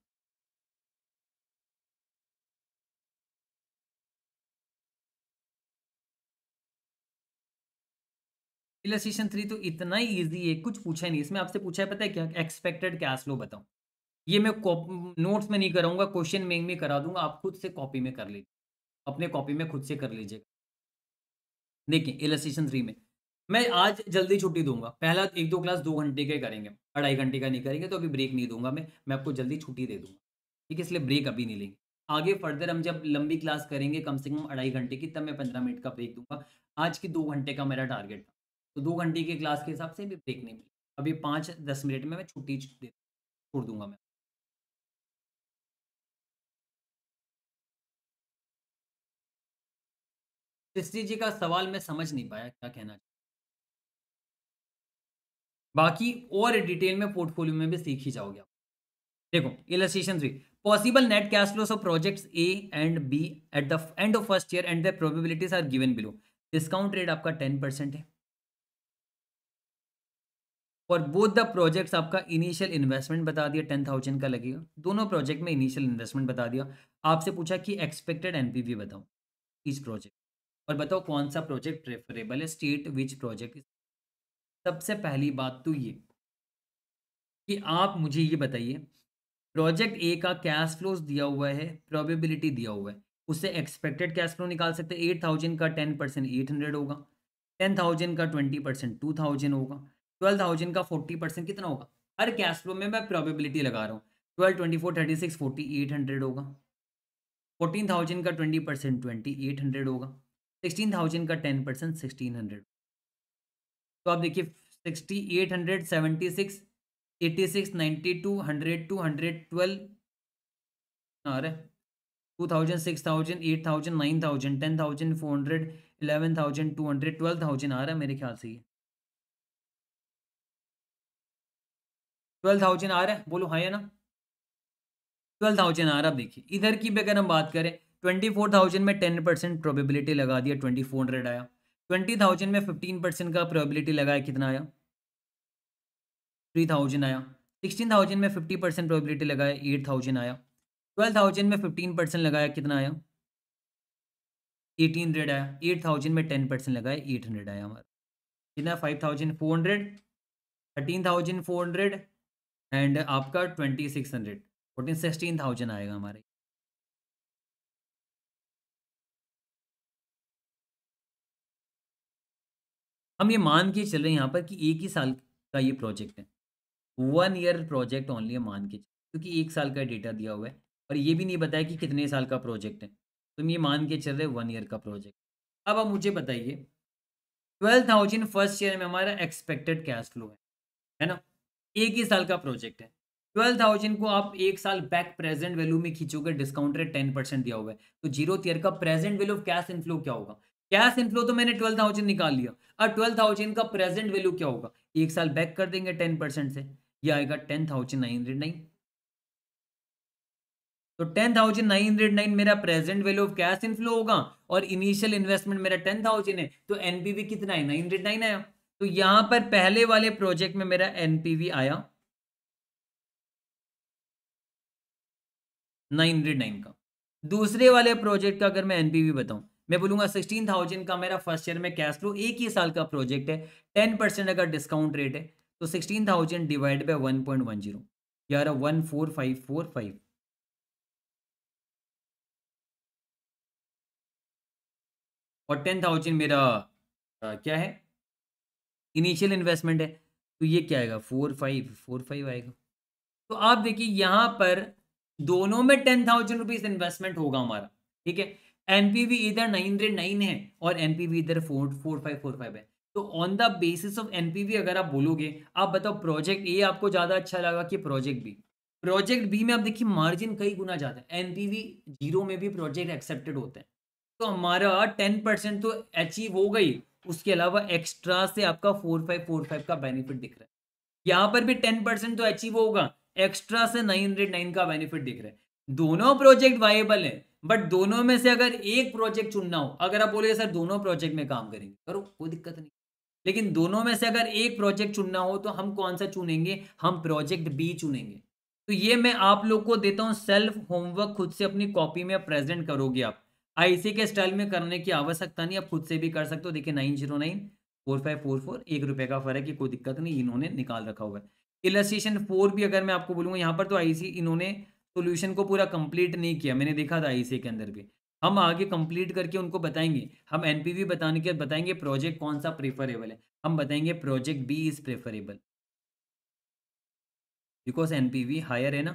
A: इलस्ट्रेशन थ्री तो इतना ही इजी है कुछ पूछा ही नहीं इसमें आपसे पूछा है पता है क्या एक्सपेक्टेड कैश फ्लो बताओ ये मैं नोट्स में नहीं कराऊंगा क्वेश्चन मेंग में करा दूंगा आप खुद से कॉपी में कर लीजिए अपने कॉपी में खुद से कर लीजिएगा देखिए इलस्ट्रेशन थ्री में मैं आज जल्दी छुट्टी दूंगा पहला एक दो क्लास दो घंटे का करेंगे अढ़ाई घंटे का नहीं करेंगे तो अभी ब्रेक नहीं दूंगा मैं मैं आपको जल्दी छुट्टी दे दूंगा ठीक है इसलिए ब्रेक अभी नहीं लेंगे आगे फर्दर हम जब लंबी क्लास करेंगे कम से कम अढ़ाई घंटे की तब मैं पंद्रह मिनट का ब्रेक दूंगा आज की दो घंटे का मेरा टारगेट था तो दो घंटे की क्लास के हिसाब से भी ब्रेक नहीं मिलेगा अभी पाँच दस मिनट में मैं छुट्टी दे छोड़ दूंगा मैं मिस्त्री जी का सवाल मैं समझ नहीं पाया क्या कहना बाकी और डिटेल में पोर्टफोलियो में भी सीख ही जाओगे आप देखो इलस्ट्रेशन भी possible net cash flows of projects A and B at the end of first year and the probabilities are given below discount rate आपका टेन परसेंट है और बोथ द प्रोजेक्ट्स आपका इनिशियल इन्वेस्टमेंट बता दिया ten thousand का लगेगा दोनों project में इनिशियल इन्वेस्टमेंट बता दिया आपसे पूछा कि एक्सपेक्टेड एनपीवी बताओ इस प्रोजेक्ट और बताओ कौन सा प्रोजेक्ट प्रेफरेबल है स्टेट विच प्रोजेक्ट सबसे पहली बात तो ये कि आप मुझे ये बताइए प्रोजेक्ट ए का कैश फ्लोज दिया हुआ है प्रोबेबिलिटी दिया हुआ है उससे एक्सपेक्टेड कैश फ्लो निकाल सकते हैं एट थाउजेंड का टेन परसेंट एट हंड्रेड होगा टेन थाउजेंड का ट्वेंटी परसेंट टू थाउजेंड होगा ट्वेल्व थाउजेंड का फोर्टी परसेंट कितना होगा हर कैश फ्लो में मैं प्रोबेबिलिटी लगा रहा हूँ twelve twenty four thirty six forty eight hundred होगा फोर्टीन थाउजेंड का twenty percent twenty eight hundred होगा सिक्सटीन थाउजेंड का टेन परसेंट सिक्सटीन हंड्रेड तो आप देखिए sixty eight hundred seventy six eighty six ninety two hundred two hundred twelve और two thousand six thousand eight thousand nine thousand ten thousand four hundred eleven thousand two hundred twelve thousand आ रहा है मेरे ख्याल से ये twelve thousand आ रहा है बोलो हाँ ना ट्वेल्व थाउजेंड आ रहा है देखिए इधर की भी अगर हम बात करें ट्वेंटी फोर थाउजेंड में टेन परसेंट प्रोबेबिलिटी लगा दिया ट्वेंटी फोर हंड्रेड आया ट्वेंटी थाउजेंड में फिफ्टीन परसेंट का प्रोबेबिलिटी लगाया कितना आया थ्री थाउजेंड आया सिक्सटीन थाउजेंड में फिफ्टी परसेंट प्रोबेबिलिटी लगाया एट थाउजेंड आया ट्वेल्व थाउजेंड में फिफ्टीन परसेंट लगाया कितना आया एटीन हंड्रेड आया एट थाउजेंड में टेन परसेंट लगाया एट हंड्रेड आया हमारा कितना five thousand four hundred thirteen thousand four hundred and आपका twenty six hundred fourteen sixteen thousand आएगा हमारे हम ये मान के चल रहे हैं यहाँ पर कि एक ही साल का ये प्रोजेक्ट है वन ईयर प्रोजेक्ट ओनली मान के क्योंकि एक साल का डेटा दिया हुआ है और ये भी नहीं बताया कि कितने साल का प्रोजेक्ट है तुम तो ये मान के चल रहे वन ईयर का प्रोजेक्ट अब आप मुझे बताइए ट्वेल्व थाउजेंड फर्स्ट ईयर में हमारा एक्सपेक्टेड कैश फ्लो है है ना एक ही साल का प्रोजेक्ट है ट्वेल्व थाउजेंड को आप एक साल बैक प्रेजेंट वैल्यू में खींचोगे डिस्काउंट रेट टेन परसेंट दिया हुआ है तो जीरो ईयर का present value of cash inflow क्या होगा कैश इनफ्लो तो मैंने ट्वेल्व थाउजेंड निकाल लिया अब ट्वेल्व थाउजेंड का प्रेजेंट वैल्यू क्या होगा एक साल बैक कर देंगे टेन परसेंट से ये आएगा ten thousand nine hundred nine तो ten thousand nine hundred nine मेरा present value of cash inflow होगा और इनिशियल इन्वेस्टमेंट मेरा टेन थाउजेंड है तो एनपीवी कितना है नाइन हंड्रेड नाइन आया तो यहां पर पहले वाले प्रोजेक्ट में मेरा एनपीवी आया नाइन हंड्रेड नाइन का दूसरे वाले प्रोजेक्ट का अगर मैं एनपीवी बताऊं मैं बोलूंगा सिक्सटीन थाउजेंड का मेरा फर्स्ट ईयर में कैश फ्लो एक ही साल का प्रोजेक्ट है टेन परसेंट अगर डिस्काउंट रेट है तो sixteen thousand divide by one point one zero one four five four five और टेन थाउजेंड मेरा आ, क्या है इनिशियल इन्वेस्टमेंट है तो ये क्या आएगा फोर फाइव फोर फाइव आएगा तो आप देखिए यहां पर दोनों में टेन थाउजेंड रुपीज इन्वेस्टमेंट होगा हमारा ठीक है एनपीवी इधर नाइन नाइन है और एनपीवी इधर four four five four five है तो on the basis of NPV अगर आप बोलोगे आप बताओ प्रोजेक्ट ए आपको ज़्यादा अच्छा लगा कि प्रोजेक्ट बी प्रोजेक्ट बी में आप देखिए मार्जिन कई गुना ज़्यादा है एनपीवी जीरो में भी प्रोजेक्ट एक्सेप्टेड होते हैं तो हमारा टेन परसेंट तो अचीव हो गई उसके अलावा एक्स्ट्रा से आपका फोर फाइव फोर फाइव का बेनिफिट दिख रहा है यहाँ पर भी टेन परसेंट तो अचीव होगा एक्स्ट्रा से नाइन हंड्रेड नाइन का बेनिफिट दिख रहा है दोनों प्रोजेक्ट वायबल है बट दोनों में से अगर एक प्रोजेक्ट चुनना हो अगर आप बोलोगे सर दोनों प्रोजेक्ट में काम करेंगे करो कोई दिक्कत नहीं लेकिन दोनों में से अगर एक प्रोजेक्ट चुनना हो तो हम कौन सा चुनेंगे हम प्रोजेक्ट बी चुनेंगे तो ये मैं आप लोग को देता हूँ सेल्फ होमवर्क खुद से अपनी कॉपी में प्रेजेंट करोगे आप आईसी के स्टाइल में करने की आवश्यकता नहीं आप खुद से भी कर सकते हो देखिए nine zero nine four five four four एक रुपये का फर्क है कोई दिक्कत नहीं इन्होंने निकाल रखा हुआ है फोर भी अगर मैं आपको बोलूँगा यहाँ पर तो आईसी इन्होंने सोल्यूशन को पूरा कंप्लीट नहीं किया मैंने देखा था आई के अंदर भी हम आगे कंप्लीट करके उनको बताएंगे हम एन बताने के बताएंगे प्रोजेक्ट कौन सा प्रेफरेबल है हम बताएंगे project B is preferable because NPV higher है ना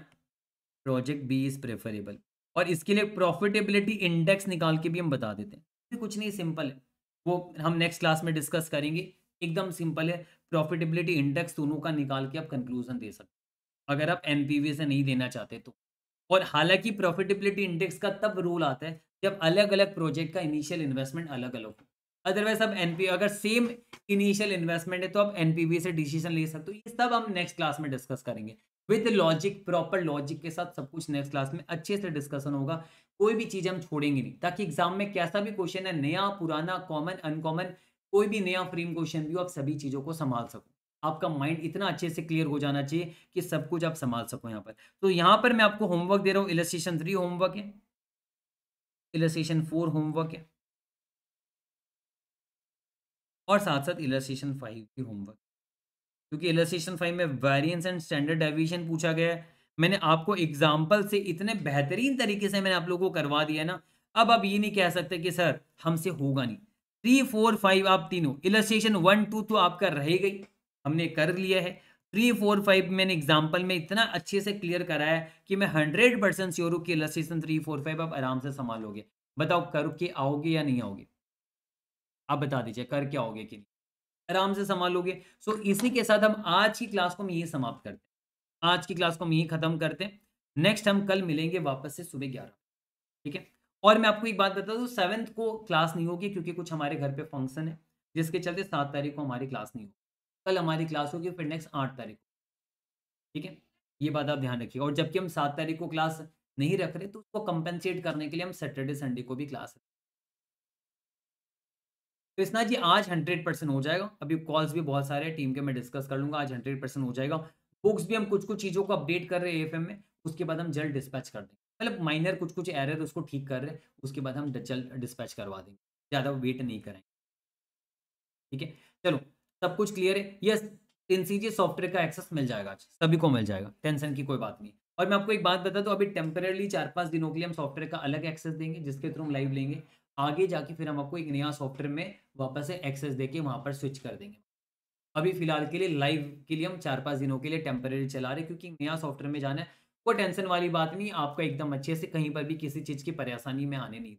A: प्रोजेक्ट बी इज प्रेफरेबल और इसके लिए प्रॉफिटेबिलिटी इंडेक्स निकाल के भी हम बता देते हैं कुछ नहीं सिंपल है वो हम नेक्स्ट क्लास में डिस्कस करेंगे एकदम सिंपल है प्रॉफिटेबिलिटी इंडेक्स दोनों का निकाल के आप कंक्लूजन दे सकते हैं अगर आप एन से नहीं देना चाहते तो और हालांकि प्रॉफिटेबिलिटी इंडेक्स का तब रूल आता है जब अलग अलग प्रोजेक्ट का इनिशियल इन्वेस्टमेंट अलग अलग हो अदरवाइज अब एनपी अगर सेम इनिशियल इन्वेस्टमेंट है तो आप एनपीवी से डिसीजन ले सकते हो ये सब हम नेक्स्ट क्लास में डिस्कस करेंगे विद लॉजिक प्रॉपर लॉजिक के साथ सब कुछ नेक्स्ट क्लास में अच्छे से डिस्कशन होगा कोई भी चीज़ हम छोड़ेंगे नहीं ताकि एग्जाम में कैसा भी क्वेश्चन है नया पुराना कॉमन अनकॉमन कोई भी नया फ्रेम क्वेश्चन भी हो आप सभी चीज़ों को संभाल सको आपका माइंड इतना अच्छे से क्लियर हो जाना चाहिए कि सब कुछ आप संभाल सको यहाँ पर तो यहाँ पर मैं आपको होमवर्क दे रहा हूँ इलेस्टेशन थ्री होमवर्क है इलेस्टेशन फोर होमवर्क है और साथ साथ इलेस्टेशन फाइव भी होमवर्क क्योंकि इलेस्टेशन फाइव में वेरियंस एंड स्टैंडर्ड डेविएशन पूछा गया है मैंने आपको एग्जाम्पल से इतने बेहतरीन तरीके से मैंने आप लोगों को करवा दिया ना अब आप ये नहीं कह सकते कि सर हमसे होगा नहीं थ्री फोर फाइव आप तीनों इलेस्टेशन वन टू तो आपका रह गई हमने कर लिया है थ्री फोर फाइव मैंने एग्जाम्पल में इतना अच्छे से क्लियर कराया है कि मैं हंड्रेड परसेंट श्योर हूँ कि इलस्ट्रेशन थ्री फोर फाइव आप आराम से संभालोगे बताओ करके आओगे या नहीं आओगे आप बता दीजिए कर के आओगे कि नहीं आराम से संभालोगे सो so, इसी के साथ हम आज की क्लास को हम यही समाप्त करते हैं आज की क्लास को हम यही खत्म करते हैं नेक्स्ट हम कल मिलेंगे वापस से सुबह ग्यारह ठीक है और मैं आपको एक बात बता दूँ सेवन्थ को क्लास नहीं होगी क्योंकि कुछ हमारे घर पे फंक्शन है जिसके चलते सात तारीख को हमारी क्लास नहीं होगी कल हमारी क्लास होगी फिर नेक्स्ट आठ तारीख ठीक है ये बात आप ध्यान रखिए और जबकि हम सात तारीख को क्लास नहीं रख रहे तो उसको कंपनसेट करने के लिए हम सैटरडे संडे को भी क्लास कृष्णा तो जी आज हंड्रेड परसेंट हो जाएगा अभी कॉल्स भी बहुत सारे टीम के मैं डिस्कस कर लूंगा आज हंड्रेड परसेंट हो जाएगा बुक्स भी हम कुछ कुछ चीज़ों को अपडेट कर रहे हैं एफ में उसके बाद हम जल्द डिस्पैच कर देंगे मतलब माइनर कुछ कुछ एरर उसको ठीक कर रहे हैं उसके बाद हम जल्द डिस्पैच करवा देंगे ज़्यादा वेट नहीं करेंगे ठीक है चलो सब कुछ क्लियर है यस एनसीजी सॉफ्टवेयर का एक्सेस मिल जाएगा सभी को मिल जाएगा टेंशन की कोई बात नहीं और मैं आपको एक बात बता दूं अभी टेम्परेली चार पाँच दिनों के लिए हम सॉफ्टवेयर का अलग एक्सेस देंगे जिसके थ्रू हम लाइव लेंगे आगे जाके फिर हम आपको एक नया सॉफ्टवेयर में वापस से एक्सेस के वहाँ पर स्विच कर देंगे अभी फिलहाल के लिए लाइव के लिए हम चार पाँच दिनों के लिए टेम्परेरी चला रहे क्योंकि नया सॉफ्टवेयर में जाना है कोई टेंशन वाली बात नहीं आपका एकदम अच्छे से कहीं पर भी किसी चीज़ की परेशानी में आने नहीं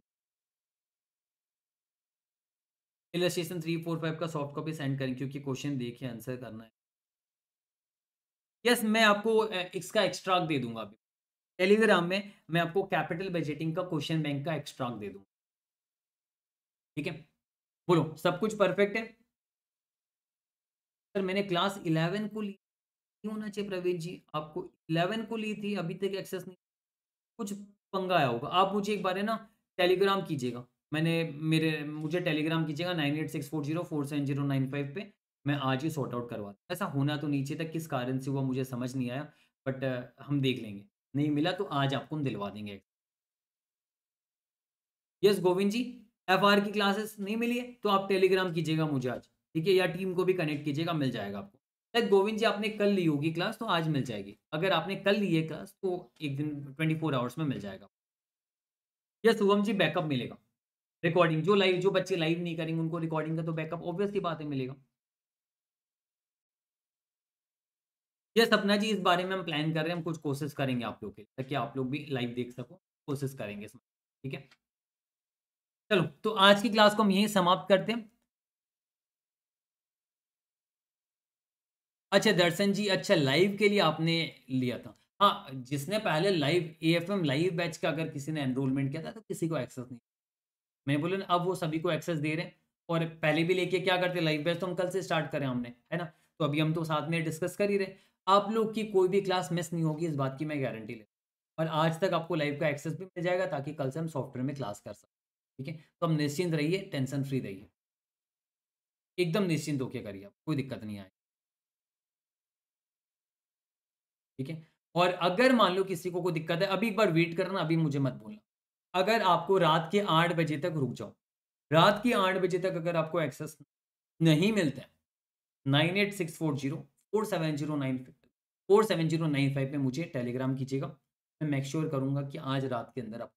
A: इलस्ट्रेशन थ्री फोर फाइव का सॉफ्ट कॉपी सेंड करें क्योंकि क्वेश्चन देखिए आंसर करना है यस yes, मैं आपको इसका एक्स्ट्राक दे दूंगा अभी टेलीग्राम में मैं आपको कैपिटल बजटिंग का क्वेश्चन बैंक का एक्स्ट्राक दे दूंगा ठीक है बोलो सब कुछ परफेक्ट है सर मैंने क्लास इलेवन को ली नहीं होना चाहिए प्रवीण जी आपको इलेवन को ली थी अभी तक एक्सेस नहीं कुछ पंगा आया होगा आप मुझे एक बार है ना टेलीग्राम कीजिएगा मैंने मेरे मुझे टेलीग्राम कीजिएगा nine eight six four zero four seven zero nine five पे मैं आज ही सॉर्ट आउट करवा दूँ ऐसा होना तो नीचे तक किस कारण से हुआ मुझे समझ नहीं आया बट हम देख लेंगे नहीं मिला तो आज आपको हम दिलवा देंगे yes Govind ji F R की क्लासेस नहीं मिली है तो आप टेलीग्राम कीजिएगा मुझे आज ठीक है या टीम को भी कनेक्ट कीजिएगा मिल जाएगा आपको लाइक गोविंद जी आपने कल ली होगी क्लास तो आज मिल जाएगी अगर आपने कल ली है क्लास तो एक दिन ट्वेंटी फोर आवर्स में मिल जाएगा यस शुभम जी बैकअप मिलेगा रिकॉर्डिंग जो लाइव जो बच्चे लाइव नहीं करेंगे उनको रिकॉर्डिंग का तो बैकअप ऑब्वियसली बात है मिलेगा ये सपना जी इस बारे में हम प्लान कर रहे हैं हम कुछ कोशिश करेंगे आप लोग के ताकि आप लोग भी लाइव देख सको कोशिश करेंगे इसमें ठीक है चलो तो आज की क्लास को हम यही समाप्त करते हैं अच्छा दर्शन जी अच्छा लाइव के लिए आपने लिया था हाँ जिसने पहले live A F M live batch का अगर किसी ने एनरोलमेंट किया था तो किसी को एक्सेस नहीं मैंने ना अब वो सभी को एक्सेस दे रहे हैं और पहले भी लेके क्या करते लाइव बैच तो हम कल से स्टार्ट करें हमने है ना तो अभी हम तो साथ में डिस्कस कर ही रहे आप लोग की कोई भी क्लास मिस नहीं होगी इस बात की मैं गारंटी ले और आज तक आपको लाइव का एक्सेस भी मिल जाएगा ताकि कल से हम सॉफ्टवेयर में क्लास कर सकें ठीक है तो हम निश्चिंत रहिए टेंशन फ्री रहिए एकदम निश्चिंत होके करिए आप कोई दिक्कत नहीं आएगी ठीक है और अगर मान लो किसी को कोई दिक्कत है अभी एक बार वेट करना अभी मुझे मत बोलना अगर आपको रात के आठ बजे तक रुक जाओ रात के आठ बजे तक अगर आपको एक्सेस नहीं मिलता है nine eight six four zero four seven zero nine four seven zero nine five में मुझे टेलीग्राम कीजिएगा मैं मेकश्योर करूंगा करूँगा कि आज रात के अंदर आप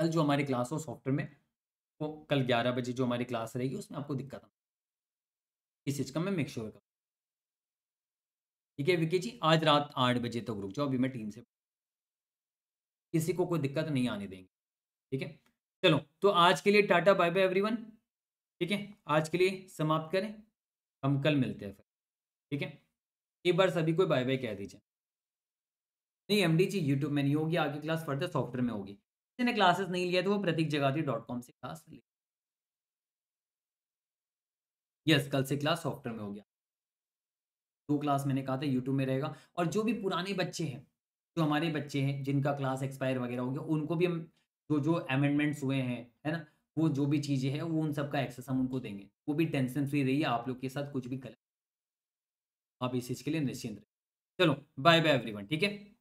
A: कल जो हमारी क्लास हो सॉफ्टवेयर में वो कल ग्यारह बजे जो हमारी क्लास रहेगी उसमें आपको दिक्कत आ इस चीज़ का मैं मेकश्योर करूँगा ठीक है विकी जी आज रात आठ बजे तक तो रुक जाओ अभी मैं टीम से किसी को कोई दिक्कत नहीं आने देंगे ठीक है चलो तो आज के लिए टाटा बाय बाय एवरीवन ठीक है आज के लिए समाप्त करें हम कल मिलते हैं फिर ठीक है एक बार सभी को बाय बाय कह दीजिए नहीं एम डी जी यूट्यूब में नहीं होगी आगे क्लास फर्दर सॉफ्टवेयर में होगी किसी ने क्लासेस नहीं लिया तो वो प्रतीक जगाती डॉट कॉम से क्लास ले यस कल से क्लास सॉफ्टवेयर में हो गया दो क्लास मैंने कहा था यूट्यूब में रहेगा और जो भी पुराने बच्चे हैं जो हमारे बच्चे हैं जिनका क्लास एक्सपायर वगैरह हो गया उनको भी हम जो जो अमेंडमेंट्स हुए हैं है ना वो जो भी चीज़ें हैं वो उन सब का एक्सेस हम उनको देंगे वो भी टेंशन फ्री रहिए आप लोग के साथ कुछ भी गलत आप इस चीज़ के लिए निश्चिंत रहिए चलो बाय बाय एवरीवन ठीक है